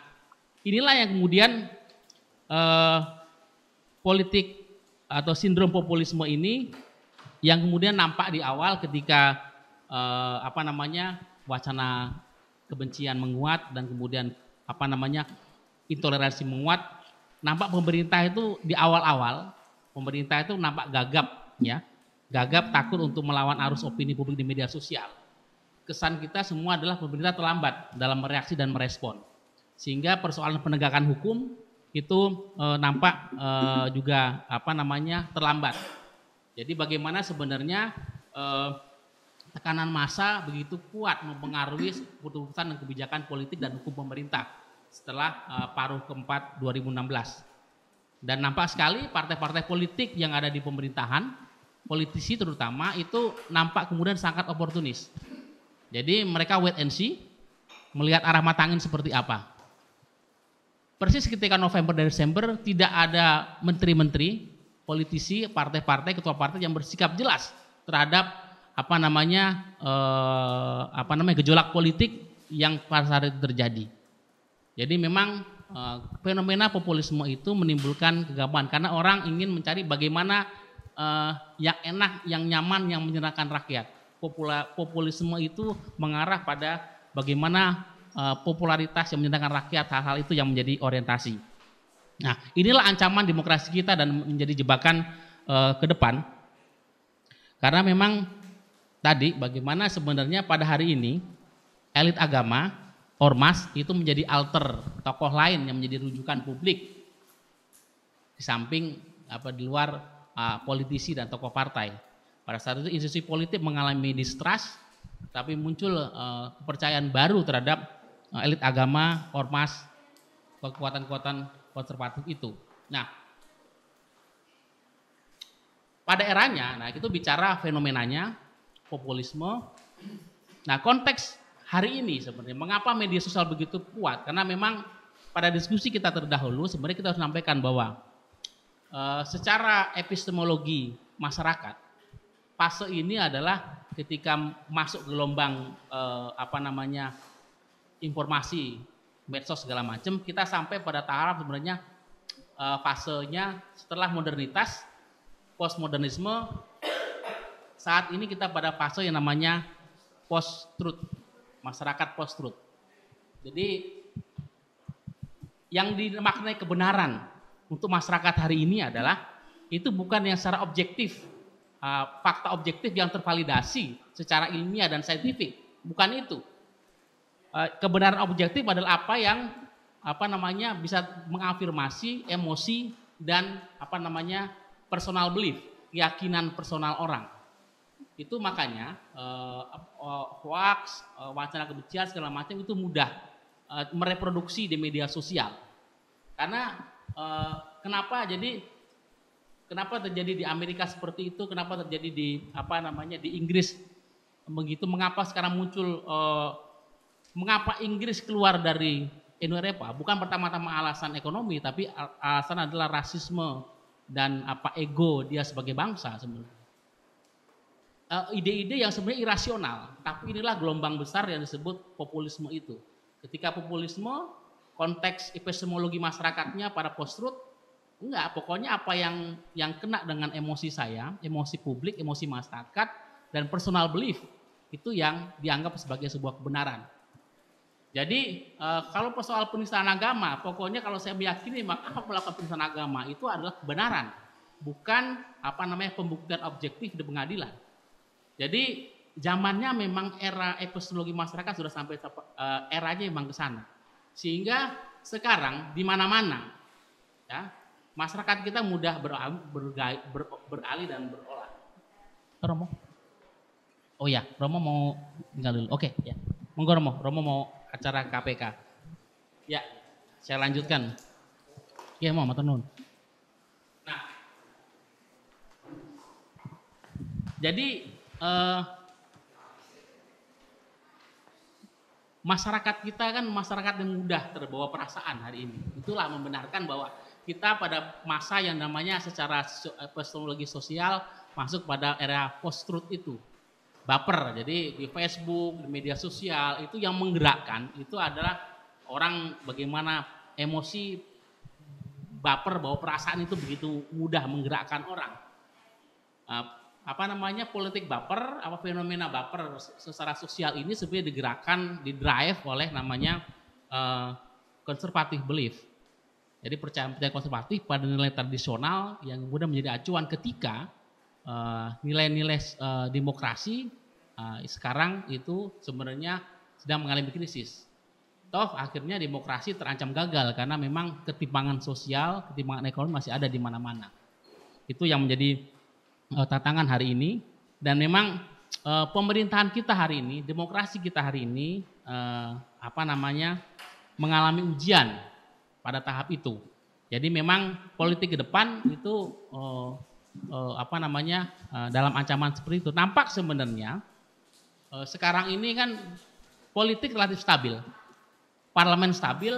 inilah yang kemudian eh, politik atau sindrom populisme ini yang kemudian nampak di awal ketika eh, apa namanya wacana kebencian menguat dan kemudian apa namanya intoleransi menguat nampak pemerintah itu di awal-awal pemerintah itu nampak gagap ya gagap takut untuk melawan arus opini publik di media sosial kesan kita semua adalah pemerintah terlambat dalam mereaksi dan merespon sehingga persoalan penegakan hukum itu e, nampak e, juga apa namanya terlambat jadi bagaimana sebenarnya eh, tekanan massa begitu kuat mempengaruhi keputusan dan kebijakan politik dan hukum pemerintah setelah eh, paruh keempat 2016. Dan nampak sekali partai-partai politik yang ada di pemerintahan, politisi terutama itu nampak kemudian sangat oportunis. Jadi mereka wait and see, melihat arah mata seperti apa. Persis ketika November dan Desember tidak ada menteri-menteri politisi, partai-partai, ketua partai yang bersikap jelas terhadap apa namanya eh, apa namanya gejolak politik yang pada saat itu terjadi. Jadi memang eh, fenomena populisme itu menimbulkan kegabahan karena orang ingin mencari bagaimana eh, yang enak, yang nyaman, yang menyenangkan rakyat. Popula, populisme itu mengarah pada bagaimana eh, popularitas yang menyenangkan rakyat hal-hal itu yang menjadi orientasi. Nah, inilah ancaman demokrasi kita dan menjadi jebakan uh, ke depan. Karena memang tadi bagaimana sebenarnya pada hari ini elit agama, ormas itu menjadi alter tokoh lain yang menjadi rujukan publik. Di samping apa di luar uh, politisi dan tokoh partai. Pada saat itu institusi politik mengalami distrust tapi muncul uh, kepercayaan baru terhadap uh, elit agama, ormas, kekuatan-kekuatan konservatif itu. Nah, pada eranya, nah itu bicara fenomenanya, populisme. Nah konteks hari ini sebenarnya, mengapa media sosial begitu kuat? Karena memang pada diskusi kita terdahulu, sebenarnya kita harus sampaikan bahwa e, secara epistemologi masyarakat, fase ini adalah ketika masuk gelombang e, apa namanya informasi medsos segala macam, kita sampai pada tahap sebenarnya uh, fasenya setelah modernitas, postmodernisme, saat ini kita pada fase yang namanya post truth, masyarakat post truth. Jadi yang dimaknai kebenaran untuk masyarakat hari ini adalah itu bukan yang secara objektif uh, fakta objektif yang tervalidasi secara ilmiah dan saintifik, bukan itu Eh, kebenaran objektif adalah apa yang apa namanya bisa mengafirmasi emosi dan apa namanya personal belief, keyakinan personal orang. Itu makanya uh, uh, hoax, uh, wacana kebencian segala macam itu mudah uh, mereproduksi di media sosial. Karena kenapa jadi kenapa terjadi di Amerika seperti itu, kenapa terjadi di apa namanya di Inggris begitu, mengapa sekarang muncul mengapa Inggris keluar dari Uni Eropa bukan pertama-tama alasan ekonomi tapi alasan adalah rasisme dan apa ego dia sebagai bangsa sebenarnya. Eh, ide-ide uh, yang sebenarnya irasional, tapi inilah gelombang besar yang disebut populisme itu. Ketika populisme, konteks epistemologi masyarakatnya pada post-truth, enggak, pokoknya apa yang yang kena dengan emosi saya, emosi publik, emosi masyarakat, dan personal belief, itu yang dianggap sebagai sebuah kebenaran. Jadi e, kalau persoalan penistaan agama, pokoknya kalau saya meyakini maka apa melakukan penistaan agama itu adalah kebenaran, bukan apa namanya pembuktian objektif di pengadilan. Jadi zamannya memang era epistemologi masyarakat sudah sampai e, eranya memang ke sana. Sehingga sekarang di mana-mana ya, masyarakat kita mudah ber, ber, ber, beralih dan berolah. Romo. Oh ya, Romo mau tinggal dulu. Oke, okay, ya. Monggo Romo, Romo mau acara KPK. Ya, saya lanjutkan. Ya, mau matur nuwun. Nah. Jadi eh, masyarakat kita kan masyarakat yang mudah terbawa perasaan hari ini. Itulah membenarkan bahwa kita pada masa yang namanya secara epistemologi eh, sosial masuk pada era post truth itu baper. Jadi di Facebook, di media sosial itu yang menggerakkan itu adalah orang bagaimana emosi baper bahwa perasaan itu begitu mudah menggerakkan orang. Ah, apa namanya politik baper, apa fenomena baper secara sosial ini sebenarnya digerakkan, didrive oleh namanya uh, belief. Jadi percayaan-percayaan konservatif pada nilai tradisional yang kemudian menjadi acuan ketika Eh, nilai-nilai uh, demokrasi uh, sekarang itu sebenarnya sedang mengalami krisis. Toh akhirnya demokrasi terancam gagal karena memang ketimpangan sosial, ketimpangan ekonomi masih ada di mana-mana. Itu yang menjadi uh, tantangan hari ini dan memang uh, pemerintahan kita hari ini, demokrasi kita hari ini uh, apa namanya mengalami ujian pada tahap itu. Jadi memang politik ke depan itu uh, uh, apa namanya uh, dalam ancaman seperti itu. Nampak sebenarnya uh, sekarang ini kan politik relatif stabil, parlemen stabil,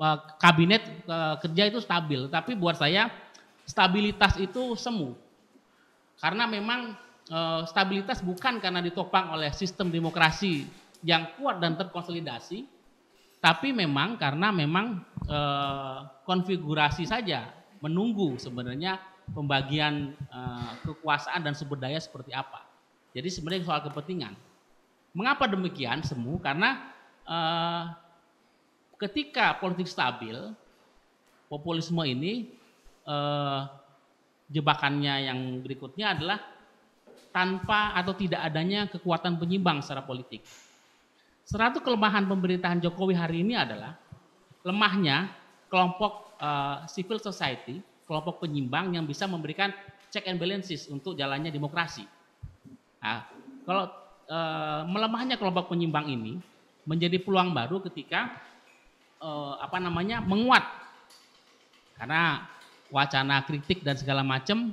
uh, kabinet uh, kerja itu stabil. Tapi buat saya stabilitas itu semu, karena memang uh, stabilitas bukan karena ditopang oleh sistem demokrasi yang kuat dan terkonsolidasi, tapi memang karena memang konfigurasi saja menunggu sebenarnya pembagian eh, kekuasaan dan sumber daya seperti apa. Jadi sebenarnya soal kepentingan. Mengapa demikian semu? Karena eh, ketika politik stabil, populisme ini eh, jebakannya yang berikutnya adalah tanpa atau tidak adanya kekuatan penyimbang secara politik. Satu kelemahan pemerintahan Jokowi hari ini adalah lemahnya kelompok uh, civil society kelompok penyimbang yang bisa memberikan check and balances untuk jalannya demokrasi. Nah, kalau e, melemahnya kelompok penyimbang ini menjadi peluang baru ketika e, apa namanya menguat karena wacana kritik dan segala macam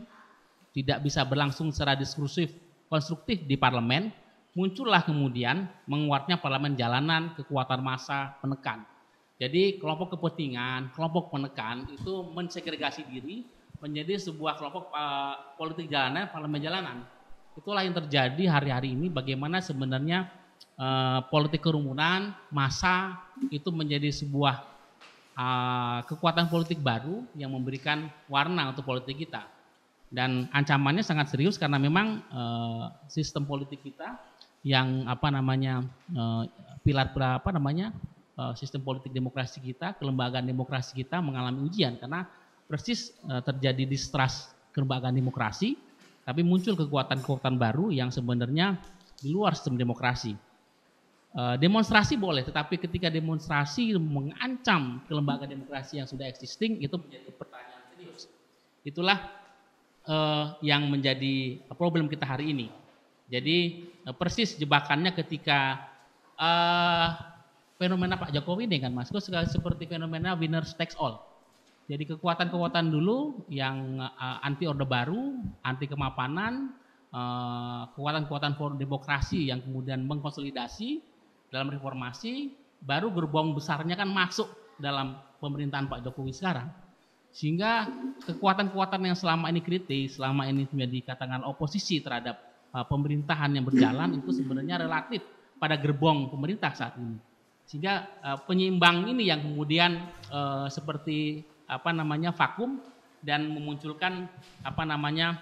tidak bisa berlangsung secara diskursif konstruktif di parlemen muncullah kemudian menguatnya parlemen jalanan kekuatan massa penekan jadi kelompok kepentingan, kelompok penekan itu mensegregasi diri menjadi sebuah kelompok uh, politik jalanan, parlemen jalanan. Itulah yang terjadi hari-hari ini bagaimana sebenarnya uh, politik kerumunan, massa itu menjadi sebuah uh, kekuatan politik baru yang memberikan warna untuk politik kita. Dan ancamannya sangat serius karena memang uh, sistem politik kita yang apa namanya uh, pilar berapa namanya Eh, sistem politik demokrasi kita, kelembagaan demokrasi kita mengalami ujian karena persis eh, terjadi distrust kelembagaan demokrasi, tapi muncul kekuatan-kekuatan baru yang sebenarnya di luar sistem demokrasi. Eh, demonstrasi boleh, tetapi ketika demonstrasi mengancam kelembagaan demokrasi yang sudah existing itu menjadi pertanyaan serius. Itulah yang menjadi problem kita hari ini. Jadi persis jebakannya ketika fenomena Pak Jokowi ini kan Mas, seperti fenomena winner takes all. Jadi kekuatan-kekuatan dulu yang uh, anti orde baru, anti kemapanan, eh, kekuatan-kekuatan for demokrasi yang kemudian mengkonsolidasi dalam reformasi, baru gerbong besarnya kan masuk dalam pemerintahan Pak Jokowi sekarang. Sehingga kekuatan-kekuatan yang selama ini kritis, selama ini menjadi katakan oposisi terhadap uh, pemerintahan yang berjalan itu sebenarnya relatif pada gerbong pemerintah saat ini sehingga uh, penyeimbang ini yang kemudian uh, seperti apa namanya vakum dan memunculkan apa namanya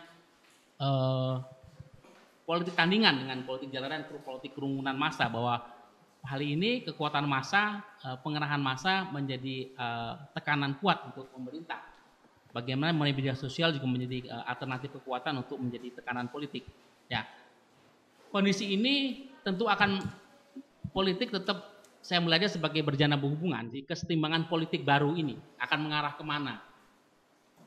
uh, politik tandingan dengan politik jalanan, politik kerumunan massa bahwa Hal ini kekuatan massa, pengerahan massa menjadi tekanan kuat untuk pemerintah. Bagaimana media sosial juga menjadi alternatif kekuatan untuk menjadi tekanan politik. Ya, kondisi ini tentu akan politik tetap saya melihatnya sebagai berjana hubungan di kesetimbangan politik baru ini akan mengarah kemana.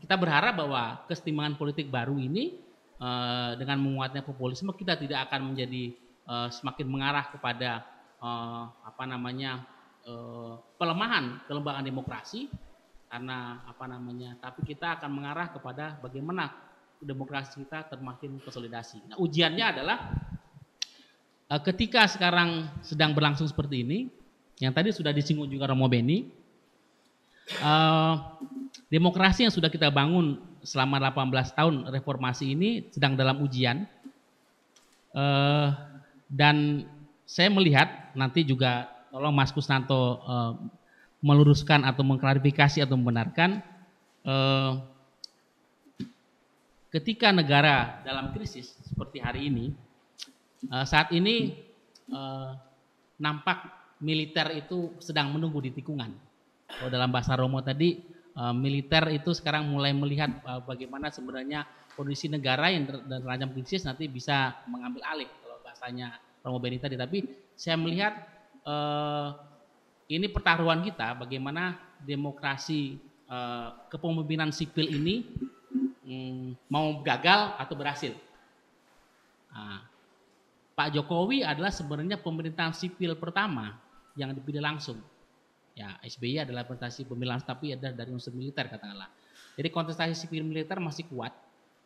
Kita berharap bahwa kesetimbangan politik baru ini eh, dengan menguatnya populisme kita tidak akan menjadi eh, semakin mengarah kepada eh, apa namanya pelemahan kelembagaan demokrasi karena apa namanya tapi kita akan mengarah kepada bagaimana demokrasi kita termakin konsolidasi. Nah, ujiannya adalah ketika sekarang sedang berlangsung seperti ini yang tadi sudah disinggung juga Romo Beni. Uh, eh, demokrasi yang sudah kita bangun selama 18 tahun reformasi ini sedang dalam ujian. Uh, dan saya melihat nanti juga tolong Mas Kusnanto uh, meluruskan atau mengklarifikasi atau membenarkan uh, ketika negara dalam krisis seperti hari ini uh, saat ini nampak militer itu sedang menunggu di tikungan. Kalau dalam bahasa Romo tadi, eh, militer itu sekarang mulai melihat eh, bagaimana sebenarnya kondisi negara yang terancam krisis nanti bisa mengambil alih kalau bahasanya Romo Beni tadi. Tapi saya melihat eh, ini pertaruhan kita bagaimana demokrasi kepemimpinan sipil ini hmm, mau gagal atau berhasil. Nah, Pak Jokowi adalah sebenarnya pemerintahan sipil pertama yang dipilih langsung. Ya, SBY adalah representasi pemilihan tapi ada dari unsur militer katakanlah. Jadi kontestasi sipil militer masih kuat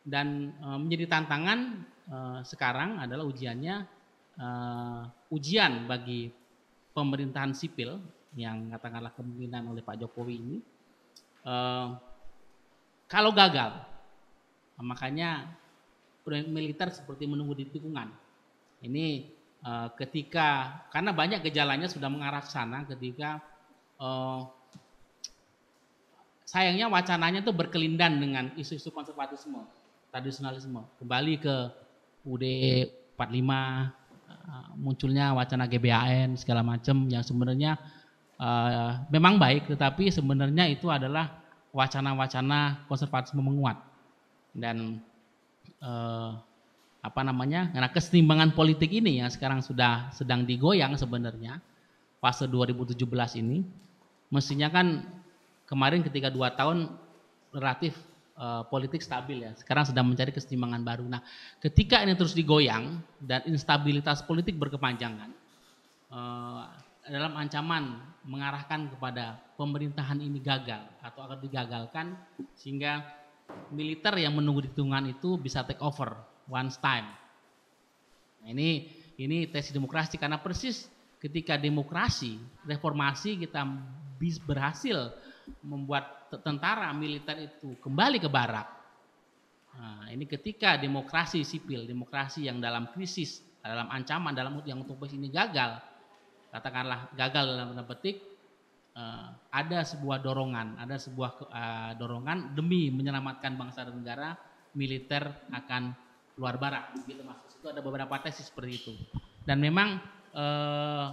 dan e, menjadi tantangan e, sekarang adalah ujiannya e, ujian bagi pemerintahan sipil yang katakanlah kemungkinan oleh Pak Jokowi ini e, kalau gagal makanya militer seperti menunggu di tikungan. Ini Eh, ketika karena banyak gejalanya sudah mengarah ke sana ketika uh, sayangnya wacananya itu berkelindan dengan isu-isu konservatisme, tradisionalisme. Kembali ke UD 45 uh, munculnya wacana GBAN segala macam yang sebenarnya uh, memang baik tetapi sebenarnya itu adalah wacana-wacana konservatisme menguat dan uh, apa namanya karena keseimbangan politik ini yang sekarang sudah sedang digoyang sebenarnya fase 2017 ini mestinya kan kemarin ketika dua tahun relatif e, politik stabil ya sekarang sedang mencari keseimbangan baru nah ketika ini terus digoyang dan instabilitas politik berkepanjangan e, dalam ancaman mengarahkan kepada pemerintahan ini gagal atau akan digagalkan sehingga militer yang menunggu hitungan itu bisa take over once time. Nah, ini ini tesis demokrasi karena persis ketika demokrasi, reformasi kita bis berhasil membuat tentara militer itu kembali ke barat. Nah, ini ketika demokrasi sipil, demokrasi yang dalam krisis, dalam ancaman, dalam yang untuk ini gagal, katakanlah gagal dalam tanda petik, uh, ada sebuah dorongan, ada sebuah uh, dorongan demi menyelamatkan bangsa dan negara, militer akan luar barat gitu maksud itu ada beberapa tesis seperti itu dan memang eh,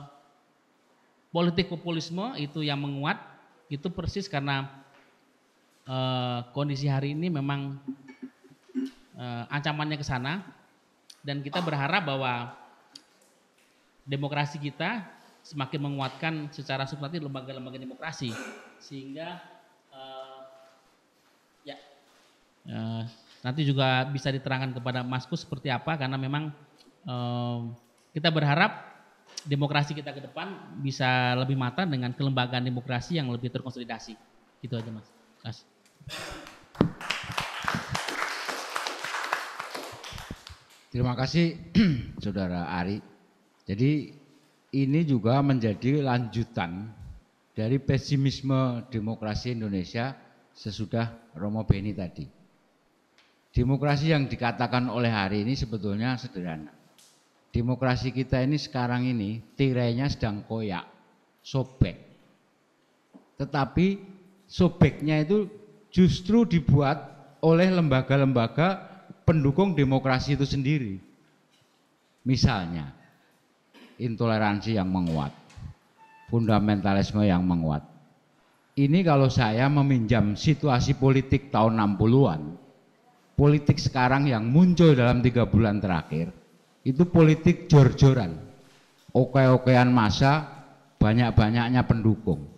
politik populisme itu yang menguat itu persis karena eh, kondisi hari ini memang eh, ancamannya ke sana dan kita berharap bahwa demokrasi kita semakin menguatkan secara substantif lembaga-lembaga demokrasi sehingga eh, ya eh, Nanti juga bisa diterangkan kepada Masku seperti apa karena memang eh, kita berharap demokrasi kita ke depan bisa lebih matang dengan kelembagaan demokrasi yang lebih terkonsolidasi. Gitu aja Mas. Mas. Terima kasih [CLEARS THROAT] Saudara Ari. Jadi ini juga menjadi lanjutan dari pesimisme demokrasi Indonesia sesudah Romo Beni tadi. Demokrasi yang dikatakan oleh hari ini sebetulnya sederhana. Demokrasi kita ini sekarang ini tirainya sedang koyak, sobek. Tetapi sobeknya itu justru dibuat oleh lembaga-lembaga pendukung demokrasi itu sendiri. Misalnya, intoleransi yang menguat, fundamentalisme yang menguat. Ini kalau saya meminjam situasi politik tahun 60-an, politik sekarang yang muncul dalam tiga bulan terakhir itu politik jor-joran oke-okean masa banyak-banyaknya pendukung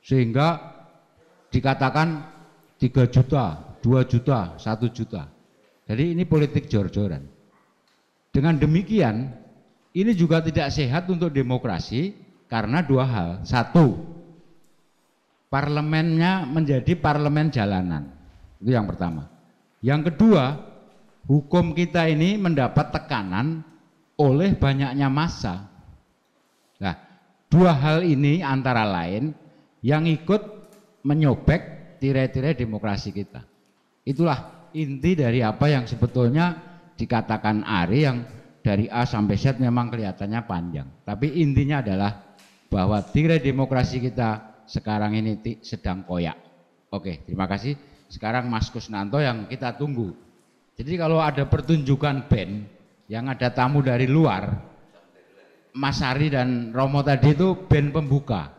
sehingga dikatakan 3 juta 2 juta 1 juta jadi ini politik jor-joran dengan demikian ini juga tidak sehat untuk demokrasi karena dua hal satu parlemennya menjadi parlemen jalanan itu yang pertama yang kedua, hukum kita ini mendapat tekanan oleh banyaknya massa. Nah, dua hal ini antara lain yang ikut menyobek tirai-tirai demokrasi kita. Itulah inti dari apa yang sebetulnya dikatakan Ari yang dari A sampai Z memang kelihatannya panjang. Tapi intinya adalah bahwa tirai demokrasi kita sekarang ini sedang koyak. Oke, terima kasih. Sekarang Mas Kusnanto yang kita tunggu. Jadi kalau ada pertunjukan band yang ada tamu dari luar, Mas Ari dan Romo tadi itu band pembuka.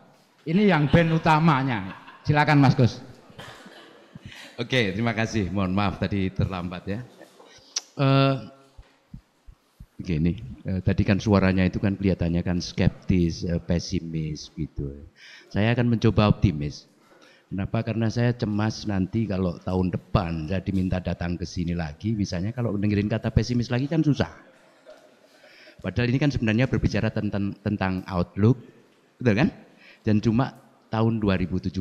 Ini yang band utamanya. Silakan Mas Gus. Oke, terima kasih. Mohon maaf tadi terlambat ya. Uh, gini, eh, tadi kan suaranya itu kan kelihatannya kan skeptis, eh, pesimis gitu. Saya akan mencoba optimis. Kenapa? Karena saya cemas nanti kalau tahun depan saya diminta datang ke sini lagi, misalnya kalau dengerin kata pesimis lagi kan susah. Padahal ini kan sebenarnya berbicara tentang tentang outlook, betul kan? Dan cuma tahun 2017.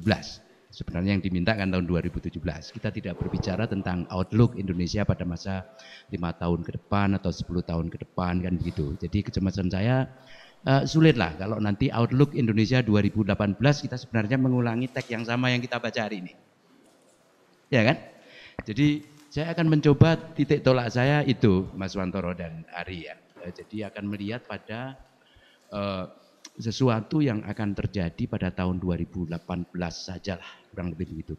Sebenarnya yang diminta kan tahun 2017. Kita tidak berbicara tentang outlook Indonesia pada masa lima tahun ke depan atau 10 tahun ke depan kan begitu. Jadi kecemasan saya uh, eh, sulit lah kalau nanti Outlook Indonesia 2018 kita sebenarnya mengulangi tag yang sama yang kita baca hari ini. Ya kan? Jadi saya akan mencoba titik tolak saya itu Mas Wantoro dan Ari ya. Eh, jadi akan melihat pada uh, sesuatu yang akan terjadi pada tahun 2018 saja lah kurang lebih begitu.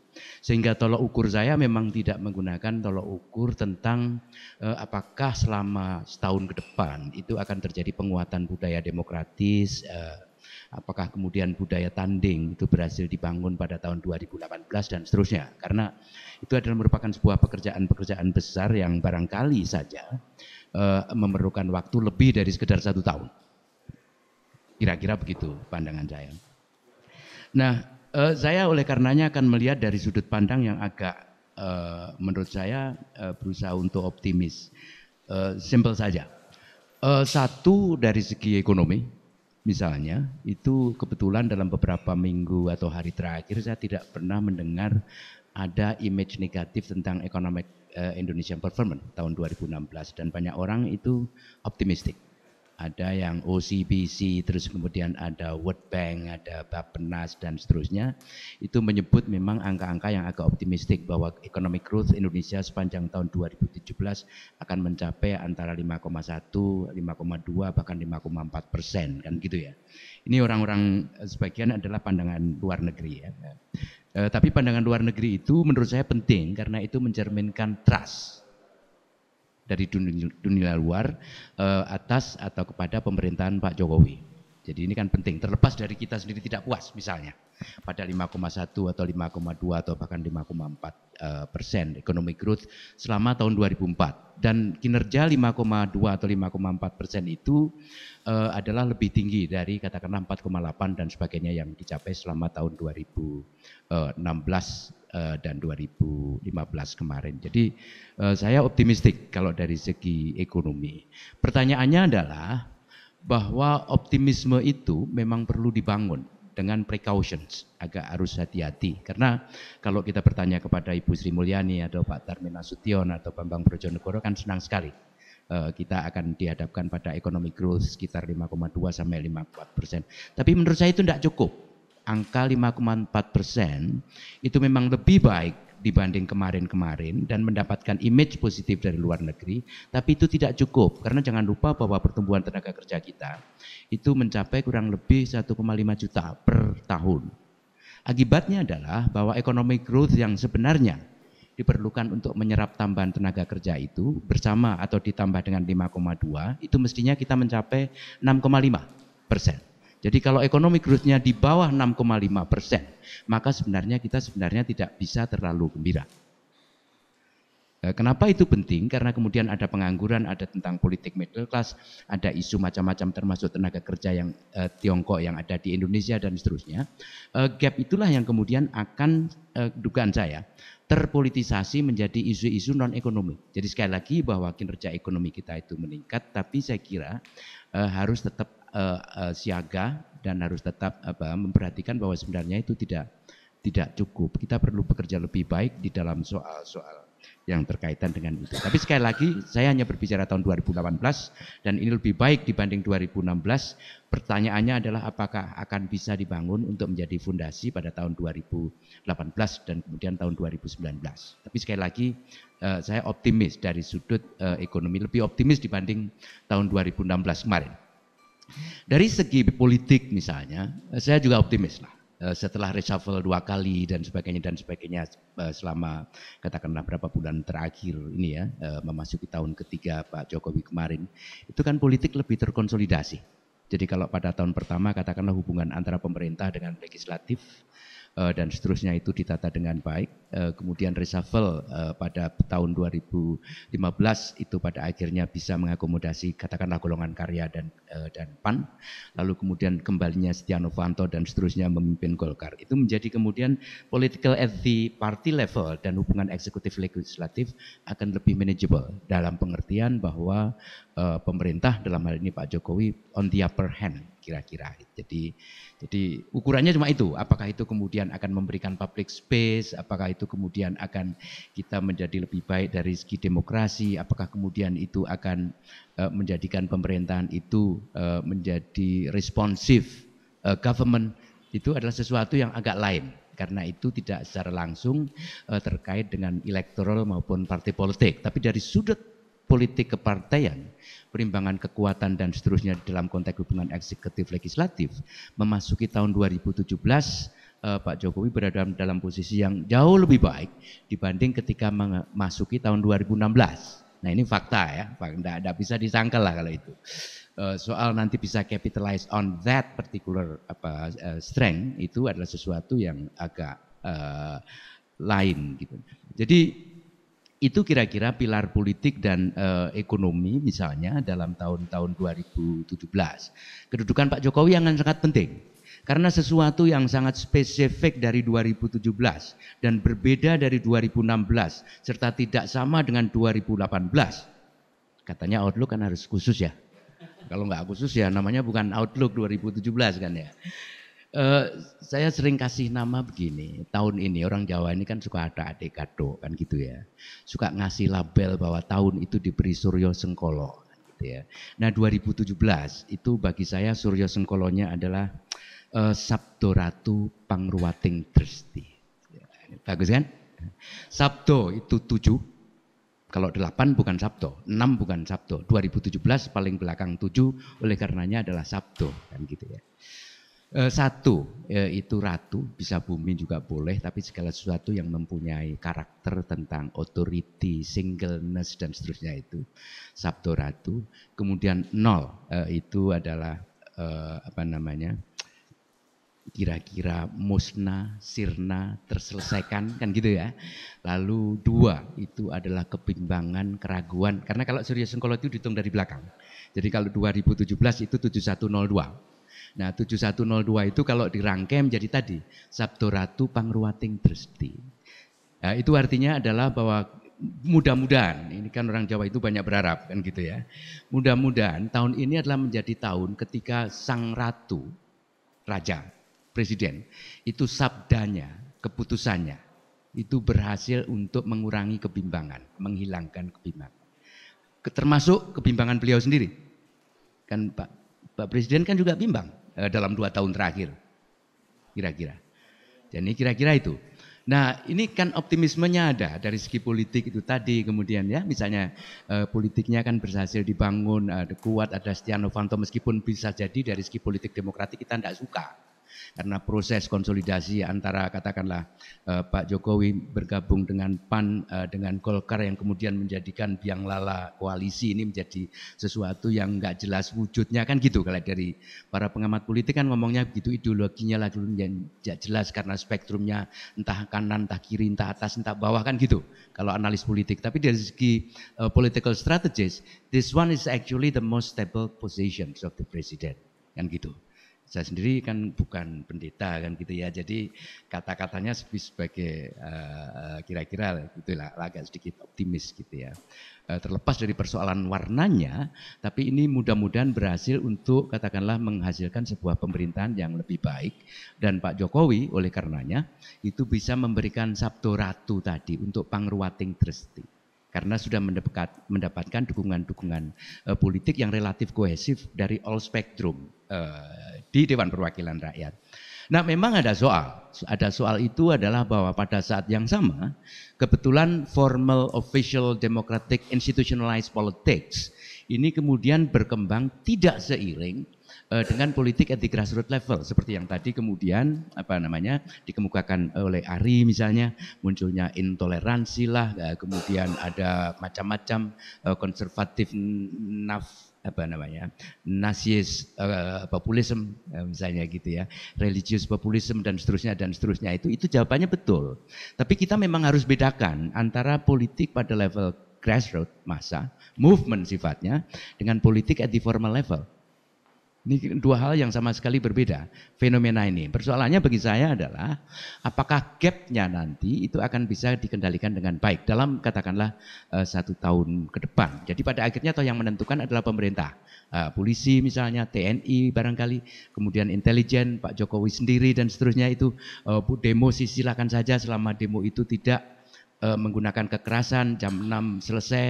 Sehingga tolok ukur saya memang tidak menggunakan tolok ukur tentang eh, apakah selama setahun ke depan itu akan terjadi penguatan budaya demokratis eh, apakah kemudian budaya tanding itu berhasil dibangun pada tahun 2018 dan seterusnya. Karena itu adalah merupakan sebuah pekerjaan-pekerjaan besar yang barangkali saja eh, memerlukan waktu lebih dari sekedar satu tahun. Kira-kira begitu pandangan saya. Nah, eh, saya oleh karenanya akan melihat dari sudut pandang yang agak eh, menurut saya eh, berusaha untuk optimis. Eh, simple saja. Eh, satu dari segi ekonomi, misalnya, itu kebetulan dalam beberapa minggu atau hari terakhir saya tidak pernah mendengar ada image negatif tentang economic eh, Indonesian performance tahun 2016 dan banyak orang itu optimistik ada yang OCBC, terus kemudian ada World Bank, ada Bappenas dan seterusnya, itu menyebut memang angka-angka yang agak optimistik bahwa economic growth Indonesia sepanjang tahun 2017 akan mencapai antara 5,1, 5,2 bahkan 5,4 persen kan gitu ya. Ini orang-orang eh, sebagian adalah pandangan luar negeri ya. E, tapi pandangan luar negeri itu menurut saya penting karena itu mencerminkan trust dari dunia, dunia luar uh, atas atau kepada pemerintahan Pak Jokowi. Jadi ini kan penting, terlepas dari kita sendiri tidak puas misalnya pada 5,1 atau 5,2 atau bahkan 5,4 uh, eh, persen ekonomi growth selama tahun 2004. Dan kinerja 5,2 atau 5,4 persen itu uh, adalah lebih tinggi dari katakanlah 4,8 dan sebagainya yang dicapai selama tahun 2016 Eh, dan 2015 kemarin. Jadi eh, saya optimistik kalau dari segi ekonomi. Pertanyaannya adalah bahwa optimisme itu memang perlu dibangun dengan precautions, agak harus hati-hati. Karena kalau kita bertanya kepada Ibu Sri Mulyani atau Pak Tarmin Sution atau Bambang Brojonegoro kan senang sekali. Eh, kita akan dihadapkan pada economic growth sekitar 5,2 sampai 5,4 persen. Tapi menurut saya itu tidak cukup angka 5,4 persen itu memang lebih baik dibanding kemarin-kemarin dan mendapatkan image positif dari luar negeri, tapi itu tidak cukup karena jangan lupa bahwa pertumbuhan tenaga kerja kita itu mencapai kurang lebih 1,5 juta per tahun. Akibatnya adalah bahwa economic growth yang sebenarnya diperlukan untuk menyerap tambahan tenaga kerja itu bersama atau ditambah dengan 5,2 itu mestinya kita mencapai 6,5 persen. Jadi kalau ekonomi growth-nya di bawah 6,5 persen, maka sebenarnya kita sebenarnya tidak bisa terlalu gembira. Eh, kenapa itu penting? Karena kemudian ada pengangguran, ada tentang politik middle class, ada isu macam-macam termasuk tenaga kerja yang eh, Tiongkok yang ada di Indonesia dan seterusnya. Eh, gap itulah yang kemudian akan eh, dugaan saya terpolitisasi menjadi isu-isu non ekonomi. Jadi sekali lagi bahwa kinerja ekonomi kita itu meningkat, tapi saya kira eh, harus tetap uh, uh, siaga dan harus tetap apa, memperhatikan bahwa sebenarnya itu tidak tidak cukup. Kita perlu bekerja lebih baik di dalam soal-soal yang terkaitan dengan itu. Tapi sekali lagi saya hanya berbicara tahun 2018 dan ini lebih baik dibanding 2016. Pertanyaannya adalah apakah akan bisa dibangun untuk menjadi fondasi pada tahun 2018 dan kemudian tahun 2019. Tapi sekali lagi eh, saya optimis dari sudut ekonomi lebih optimis dibanding tahun 2016 kemarin. Dari segi politik misalnya, eh, saya juga optimis lah. Eh, setelah reshuffle dua kali dan sebagainya dan sebagainya eh, selama katakanlah berapa bulan terakhir ini ya memasuki tahun ketiga Pak Jokowi kemarin itu kan politik lebih terkonsolidasi. Jadi kalau pada tahun pertama katakanlah hubungan antara pemerintah dengan legislatif uh, dan seterusnya itu ditata dengan baik. Uh, kemudian reshuffle eh, pada tahun 2015 itu pada akhirnya bisa mengakomodasi katakanlah golongan karya dan uh, dan PAN. Lalu kemudian kembalinya Setia Novanto dan seterusnya memimpin Golkar. Itu menjadi kemudian political at the party level dan hubungan eksekutif legislatif akan lebih manageable dalam pengertian bahwa uh, pemerintah dalam hal ini Pak Jokowi on the upper hand kira-kira. Jadi jadi ukurannya cuma itu, apakah itu kemudian akan memberikan public space, apakah itu kemudian akan kita menjadi lebih baik dari segi demokrasi, apakah kemudian itu akan uh, menjadikan pemerintahan itu uh, menjadi responsif uh, government itu adalah sesuatu yang agak lain karena itu tidak secara langsung uh, terkait dengan elektoral maupun partai politik tapi dari sudut politik kepartaian, perimbangan kekuatan dan seterusnya dalam konteks hubungan eksekutif legislatif memasuki tahun 2017 eh, Pak Jokowi berada dalam posisi yang jauh lebih baik dibanding ketika memasuki tahun 2016. Nah ini fakta ya, tidak bisa disangkal lah kalau itu. Uh, soal nanti bisa capitalize on that particular apa uh, strength itu adalah sesuatu yang agak uh, lain gitu. Jadi itu kira-kira pilar politik dan uh, ekonomi misalnya dalam tahun-tahun 2017. Kedudukan Pak Jokowi yang sangat penting karena sesuatu yang sangat spesifik dari 2017 dan berbeda dari 2016 serta tidak sama dengan 2018. Katanya outlook kan harus khusus ya. Kalau nggak khusus ya namanya bukan outlook 2017 kan ya. Uh, saya sering kasih nama begini, tahun ini orang Jawa ini kan suka ada adik kado kan gitu ya. Suka ngasih label bahwa tahun itu diberi Suryo Sengkolo gitu ya. Nah 2017 itu bagi saya Suryo Sengkolonya adalah uh, Sabdo Ratu Pangruwating Dresti. Bagus kan? Sabdo itu tujuh, kalau delapan bukan Sabdo, enam bukan Sabdo, 2017 paling belakang tujuh, oleh karenanya adalah Sabdo kan gitu ya. E, satu, e, itu ratu, bisa bumi juga boleh, tapi segala sesuatu yang mempunyai karakter tentang authority, singleness, dan seterusnya itu Sabdo Ratu. Kemudian nol, e, itu adalah e, apa namanya, kira-kira musnah, sirna, terselesaikan, kan gitu ya. Lalu dua, itu adalah kebimbangan, keraguan. Karena kalau Surya Sengkolo itu dihitung dari belakang. Jadi kalau 2017 itu 7102. Nah 7102 itu kalau dirangkai menjadi tadi sabto Ratu Pangruwating Dresti. Nah, itu artinya adalah bahwa mudah-mudahan ini kan orang Jawa itu banyak berharap kan gitu ya. Mudah-mudahan tahun ini adalah menjadi tahun ketika sang ratu raja presiden itu sabdanya, keputusannya itu berhasil untuk mengurangi kebimbangan, menghilangkan kebimbangan. Termasuk kebimbangan beliau sendiri. Kan Pak Pak Presiden kan juga bimbang eh, dalam dua tahun terakhir. Kira-kira. Jadi kira-kira itu. Nah ini kan optimismenya ada dari segi politik itu tadi kemudian ya misalnya eh, politiknya kan berhasil dibangun eh, kuat ada Setia Novanto meskipun bisa jadi dari segi politik demokratik kita tidak suka karena proses konsolidasi antara katakanlah uh, Pak Jokowi bergabung dengan PAN uh, dengan Golkar yang kemudian menjadikan biang lala koalisi ini menjadi sesuatu yang nggak jelas wujudnya kan gitu kalau dari para pengamat politik kan ngomongnya begitu ideologinya lah dulu tidak jelas karena spektrumnya entah kanan entah kiri entah atas entah bawah kan gitu kalau analis politik. Tapi dari segi uh, political strategies this one is actually the most stable position of the president. Kan gitu saya sendiri kan bukan pendeta kan gitu ya. Jadi kata-katanya sebagai kira eh, eh, kira-kira gitulah agak sedikit optimis gitu ya. Uh, terlepas dari persoalan warnanya, tapi ini mudah-mudahan berhasil untuk katakanlah menghasilkan sebuah pemerintahan yang lebih baik dan Pak Jokowi oleh karenanya itu bisa memberikan sabdo ratu tadi untuk pangruwating tresti karena sudah mendekat, mendapatkan dukungan-dukungan uh, politik yang relatif kohesif dari all spectrum uh, di Dewan Perwakilan Rakyat. Nah, memang ada soal. Ada soal itu adalah bahwa pada saat yang sama, kebetulan formal official democratic institutionalized politics ini kemudian berkembang tidak seiring uh, dengan politik at the grassroots level seperti yang tadi kemudian apa namanya dikemukakan eh, oleh Ari misalnya munculnya intoleransi lah uh, kemudian ada macam-macam uh, konservatif naf apa namanya nasis uh, populisme uh, misalnya gitu ya religius populisme dan seterusnya dan seterusnya itu itu jawabannya betul tapi kita memang harus bedakan antara politik pada level grassroots masa movement sifatnya dengan politik at the formal level ini dua hal yang sama sekali berbeda fenomena ini. Persoalannya bagi saya adalah apakah gapnya nanti itu akan bisa dikendalikan dengan baik dalam katakanlah eh, satu tahun ke depan. Jadi pada akhirnya atau yang menentukan adalah pemerintah, eh, polisi misalnya, TNI barangkali, kemudian intelijen Pak Jokowi sendiri dan seterusnya itu uh, demo sih silakan saja selama demo itu tidak menggunakan kekerasan jam 6 selesai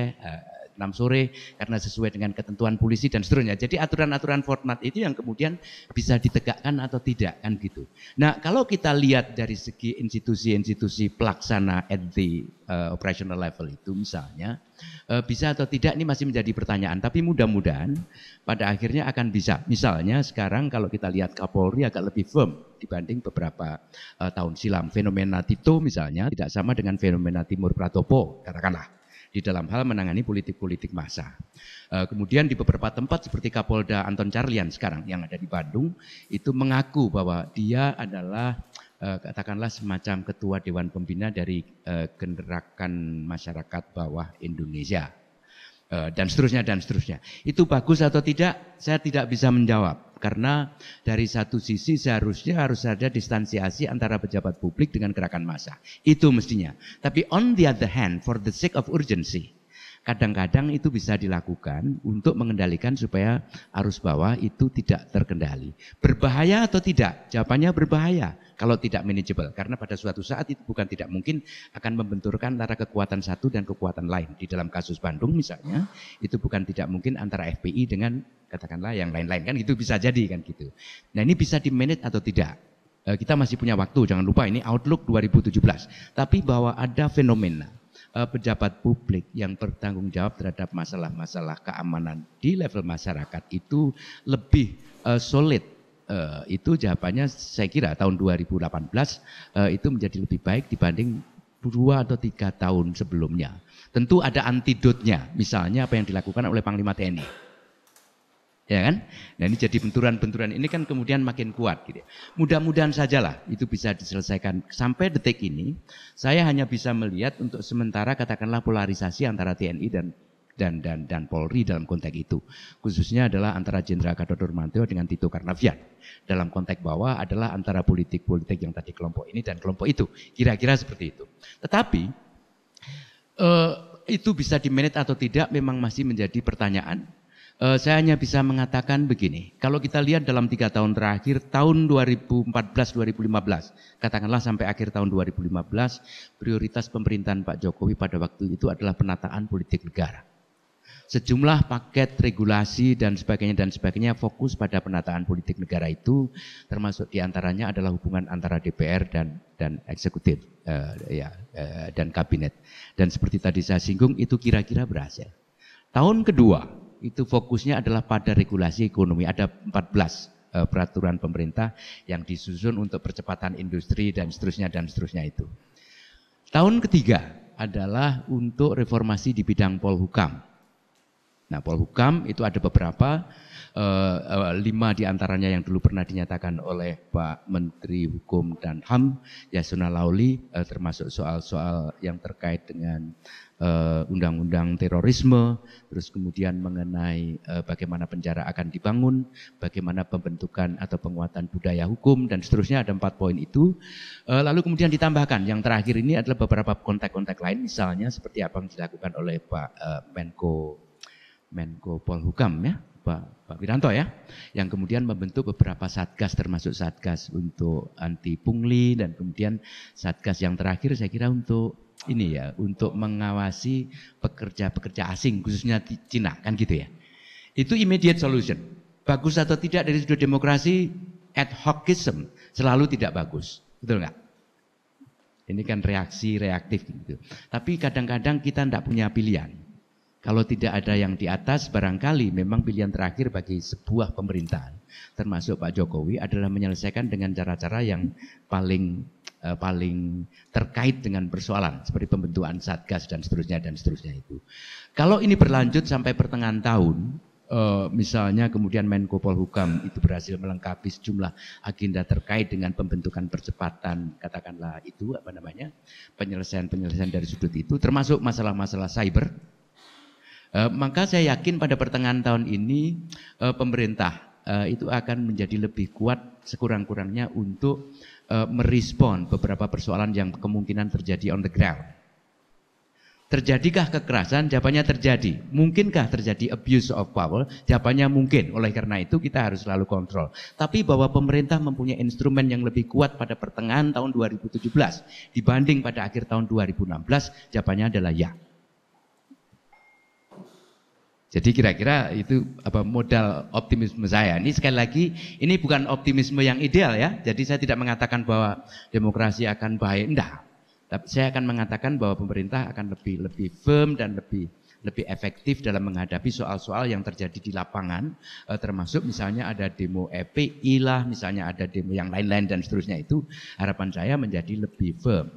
6 sore karena sesuai dengan ketentuan polisi dan seterusnya. Jadi aturan-aturan format itu yang kemudian bisa ditegakkan atau tidak kan gitu. Nah kalau kita lihat dari segi institusi-institusi pelaksana at the uh, operational level itu misalnya uh, bisa atau tidak ini masih menjadi pertanyaan. Tapi mudah-mudahan pada akhirnya akan bisa. Misalnya sekarang kalau kita lihat Kapolri agak lebih firm dibanding beberapa uh, tahun silam. Fenomena Tito misalnya tidak sama dengan fenomena Timur Pratopo katakanlah di dalam hal menangani politik-politik massa. Eh, kemudian di beberapa tempat seperti Kapolda Anton Carlian sekarang yang ada di Bandung itu mengaku bahwa dia adalah eh, katakanlah semacam ketua dewan pembina dari eh, gerakan masyarakat bawah Indonesia. Eh, dan seterusnya dan seterusnya. Itu bagus atau tidak? Saya tidak bisa menjawab karena dari satu sisi seharusnya harus ada distansiasi antara pejabat publik dengan gerakan massa. Itu mestinya. Tapi on the other hand, for the sake of urgency, kadang-kadang itu bisa dilakukan untuk mengendalikan supaya arus bawah itu tidak terkendali. Berbahaya atau tidak? Jawabannya berbahaya kalau tidak manageable. Karena pada suatu saat itu bukan tidak mungkin akan membenturkan antara kekuatan satu dan kekuatan lain. Di dalam kasus Bandung misalnya, itu bukan tidak mungkin antara FPI dengan katakanlah yang lain-lain kan itu bisa jadi kan gitu. Nah ini bisa di manage atau tidak. Eh, kita masih punya waktu, jangan lupa ini Outlook 2017. Tapi bahwa ada fenomena eh, pejabat publik yang bertanggung jawab terhadap masalah-masalah keamanan di level masyarakat itu lebih uh, solid Eh, itu jawabannya saya kira tahun 2018 eh, itu menjadi lebih baik dibanding dua atau tiga tahun sebelumnya. Tentu ada antidotnya, misalnya apa yang dilakukan oleh Panglima TNI. Ya kan? Nah ini jadi benturan-benturan ini kan kemudian makin kuat gitu. Ya. Mudah-mudahan sajalah itu bisa diselesaikan. Sampai detik ini saya hanya bisa melihat untuk sementara katakanlah polarisasi antara TNI dan dan dan dan Polri dalam konteks itu. Khususnya adalah antara Jenderal Gatot Nurmantio dengan Tito Karnavian. Dalam konteks bawah adalah antara politik-politik yang tadi kelompok ini dan kelompok itu. Kira-kira seperti itu. Tetapi eh, itu bisa dimanage atau tidak memang masih menjadi pertanyaan. Uh, saya hanya bisa mengatakan begini, kalau kita lihat dalam tiga tahun terakhir, tahun 2014-2015, katakanlah sampai akhir tahun 2015, prioritas pemerintahan Pak Jokowi pada waktu itu adalah penataan politik negara sejumlah paket regulasi dan sebagainya dan sebagainya fokus pada penataan politik negara itu termasuk diantaranya adalah hubungan antara DPR dan dan eksekutif uh, ya uh, dan kabinet dan seperti tadi saya singgung itu kira-kira berhasil tahun kedua itu fokusnya adalah pada regulasi ekonomi ada 14 eh, peraturan pemerintah yang disusun untuk percepatan industri dan seterusnya dan seterusnya itu. Tahun ketiga adalah untuk reformasi di bidang polhukam. Nah, Polhukam itu ada beberapa, uh, uh, lima diantaranya yang dulu pernah dinyatakan oleh Pak Menteri Hukum dan HAM, Yasona Lauli, uh, termasuk soal-soal yang terkait dengan undang-undang terorisme, terus kemudian mengenai bagaimana penjara akan dibangun, bagaimana pembentukan atau penguatan budaya hukum, dan seterusnya ada empat poin itu. lalu kemudian ditambahkan, yang terakhir ini adalah beberapa kontak-kontak lain, misalnya seperti apa yang dilakukan oleh Pak Menko Menko Polhukam ya, Pak, Pak Wiranto ya, yang kemudian membentuk beberapa satgas termasuk satgas untuk anti pungli dan kemudian satgas yang terakhir saya kira untuk ini ya, untuk mengawasi pekerja-pekerja asing khususnya Cina kan gitu ya. Itu immediate solution. Bagus atau tidak dari sudut demokrasi ad hocism selalu tidak bagus. Betul enggak? Ini kan reaksi reaktif gitu. Tapi kadang-kadang kita tidak punya pilihan kalau tidak ada yang di atas, barangkali memang pilihan terakhir bagi sebuah pemerintahan, termasuk Pak Jokowi, adalah menyelesaikan dengan cara-cara yang paling eh, paling terkait dengan persoalan, seperti pembentukan satgas dan seterusnya dan seterusnya itu. Kalau ini berlanjut sampai pertengahan tahun, eh, misalnya kemudian Menko Polhukam itu berhasil melengkapi sejumlah agenda terkait dengan pembentukan percepatan, katakanlah itu apa namanya, penyelesaian-penyelesaian dari sudut itu, termasuk masalah-masalah cyber E, maka saya yakin pada pertengahan tahun ini e, pemerintah e, itu akan menjadi lebih kuat sekurang-kurangnya untuk e, merespon beberapa persoalan yang kemungkinan terjadi on the ground. Terjadikah kekerasan? Jawabannya terjadi. Mungkinkah terjadi abuse of power? Jawabannya mungkin. Oleh karena itu kita harus selalu kontrol. Tapi bahwa pemerintah mempunyai instrumen yang lebih kuat pada pertengahan tahun 2017 dibanding pada akhir tahun 2016, jawabannya adalah ya. Jadi kira-kira itu apa modal optimisme saya. Ini sekali lagi ini bukan optimisme yang ideal ya. Jadi saya tidak mengatakan bahwa demokrasi akan baik, enggak. Tapi saya akan mengatakan bahwa pemerintah akan lebih lebih firm dan lebih lebih efektif dalam menghadapi soal-soal yang terjadi di lapangan, eh, termasuk misalnya ada demo EPI lah, misalnya ada demo yang lain-lain dan seterusnya itu harapan saya menjadi lebih firm.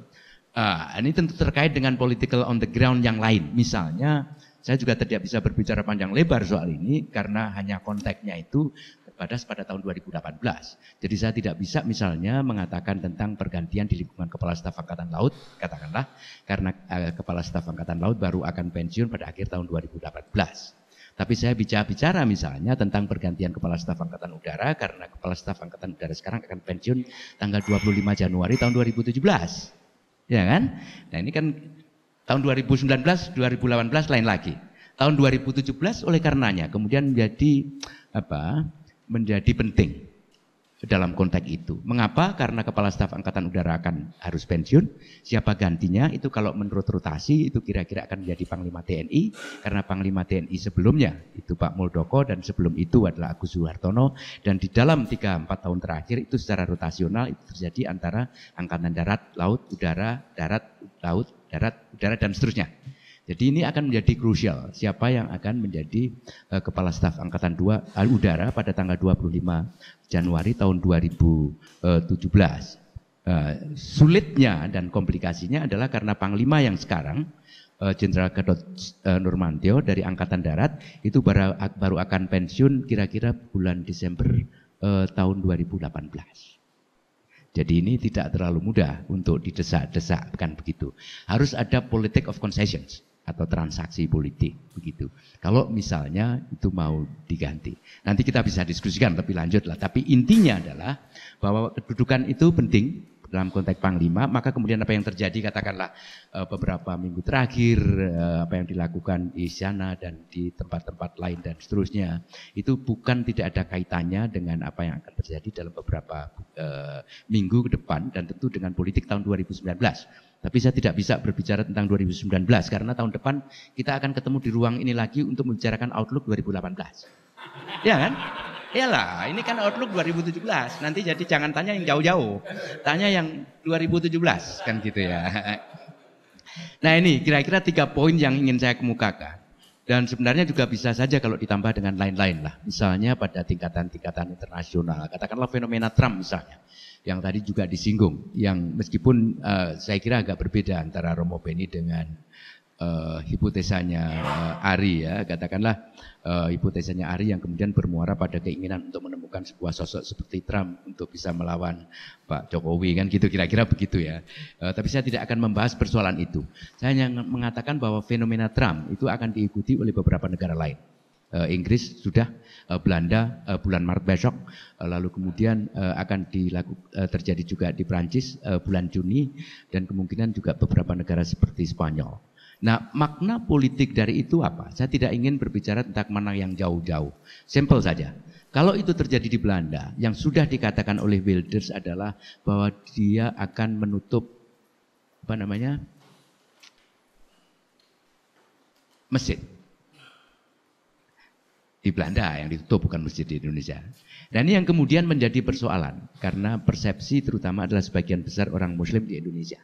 Ah, ini tentu terkait dengan political on the ground yang lain, misalnya saya juga tidak bisa berbicara panjang lebar soal ini karena hanya konteksnya itu pada pada tahun 2018. Jadi saya tidak bisa misalnya mengatakan tentang pergantian di lingkungan Kepala Staf Angkatan Laut, katakanlah, karena eh, Kepala Staf Angkatan Laut baru akan pensiun pada akhir tahun 2018. Tapi saya bicara-bicara misalnya tentang pergantian Kepala Staf Angkatan Udara karena Kepala Staf Angkatan Udara sekarang akan pensiun tanggal 25 Januari tahun 2017. Ya kan? Nah ini kan Tahun 2019, 2018 lain lagi. Tahun 2017 oleh karenanya kemudian menjadi apa? menjadi penting dalam konteks itu. Mengapa? Karena Kepala Staf Angkatan Udara akan harus pensiun. Siapa gantinya? Itu kalau menurut rotasi itu kira-kira akan menjadi Panglima TNI. Karena Panglima TNI sebelumnya itu Pak Muldoko dan sebelum itu adalah Agus Suhartono. Dan di dalam 3-4 tahun terakhir itu secara rotasional itu terjadi antara Angkatan Darat, Laut, Udara, Darat, Laut, darat, udara dan seterusnya. Jadi ini akan menjadi krusial siapa yang akan menjadi uh, kepala staf angkatan dua uh, udara pada tanggal 25 Januari tahun 2017. Eh, uh, sulitnya dan komplikasinya adalah karena panglima yang sekarang Jenderal uh, Gatot uh, Nurmantio dari angkatan darat itu baru akan pensiun kira-kira bulan Desember tahun 2018. Jadi ini tidak terlalu mudah untuk didesak-desak, bukan begitu. Harus ada politik of concessions atau transaksi politik begitu. Kalau misalnya itu mau diganti, nanti kita bisa diskusikan lebih lanjut lah. Tapi intinya adalah bahwa kedudukan itu penting dalam konteks panglima, maka kemudian apa yang terjadi katakanlah eh, beberapa minggu terakhir eh, apa yang dilakukan di sana dan di tempat-tempat lain dan seterusnya itu bukan tidak ada kaitannya dengan apa yang akan terjadi dalam beberapa eh, minggu ke depan dan tentu dengan politik tahun 2019. Tapi saya tidak bisa berbicara tentang 2019 karena tahun depan kita akan ketemu di ruang ini lagi untuk membicarakan outlook 2018. Ya kan? Iyalah, ini kan Outlook 2017. Nanti jadi jangan tanya yang jauh-jauh. Tanya yang 2017 kan gitu ya. Nah ini kira-kira tiga poin yang ingin saya kemukakan. Dan sebenarnya juga bisa saja kalau ditambah dengan lain-lain lah. Misalnya pada tingkatan-tingkatan internasional. Katakanlah fenomena Trump misalnya. Yang tadi juga disinggung. Yang meskipun uh, saya kira agak berbeda antara Romo Beni dengan uh, hipotesanya uh, Ari ya, katakanlah uh, hipotesanya Ari yang kemudian bermuara pada keinginan untuk menemukan sebuah sosok seperti Trump untuk bisa melawan Pak Jokowi kan gitu kira-kira begitu ya. Uh, tapi saya tidak akan membahas persoalan itu. Saya hanya mengatakan bahwa fenomena Trump itu akan diikuti oleh beberapa negara lain. Inggris sudah, Belanda bulan Maret besok, lalu kemudian akan dilaku, terjadi juga di Prancis bulan Juni dan kemungkinan juga beberapa negara seperti Spanyol. Nah, makna politik dari itu apa? Saya tidak ingin berbicara tentang mana yang jauh-jauh. Simpel saja. Kalau itu terjadi di Belanda, yang sudah dikatakan oleh Wilders adalah bahwa dia akan menutup apa namanya masjid di Belanda yang ditutup bukan masjid di Indonesia. Dan ini yang kemudian menjadi persoalan karena persepsi terutama adalah sebagian besar orang Muslim di Indonesia.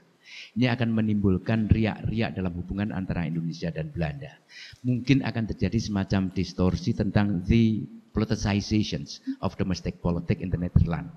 Ini akan menimbulkan riak-riak dalam hubungan antara Indonesia dan Belanda. Mungkin akan terjadi semacam distorsi tentang the politicizations of domestic politics in the Netherlands.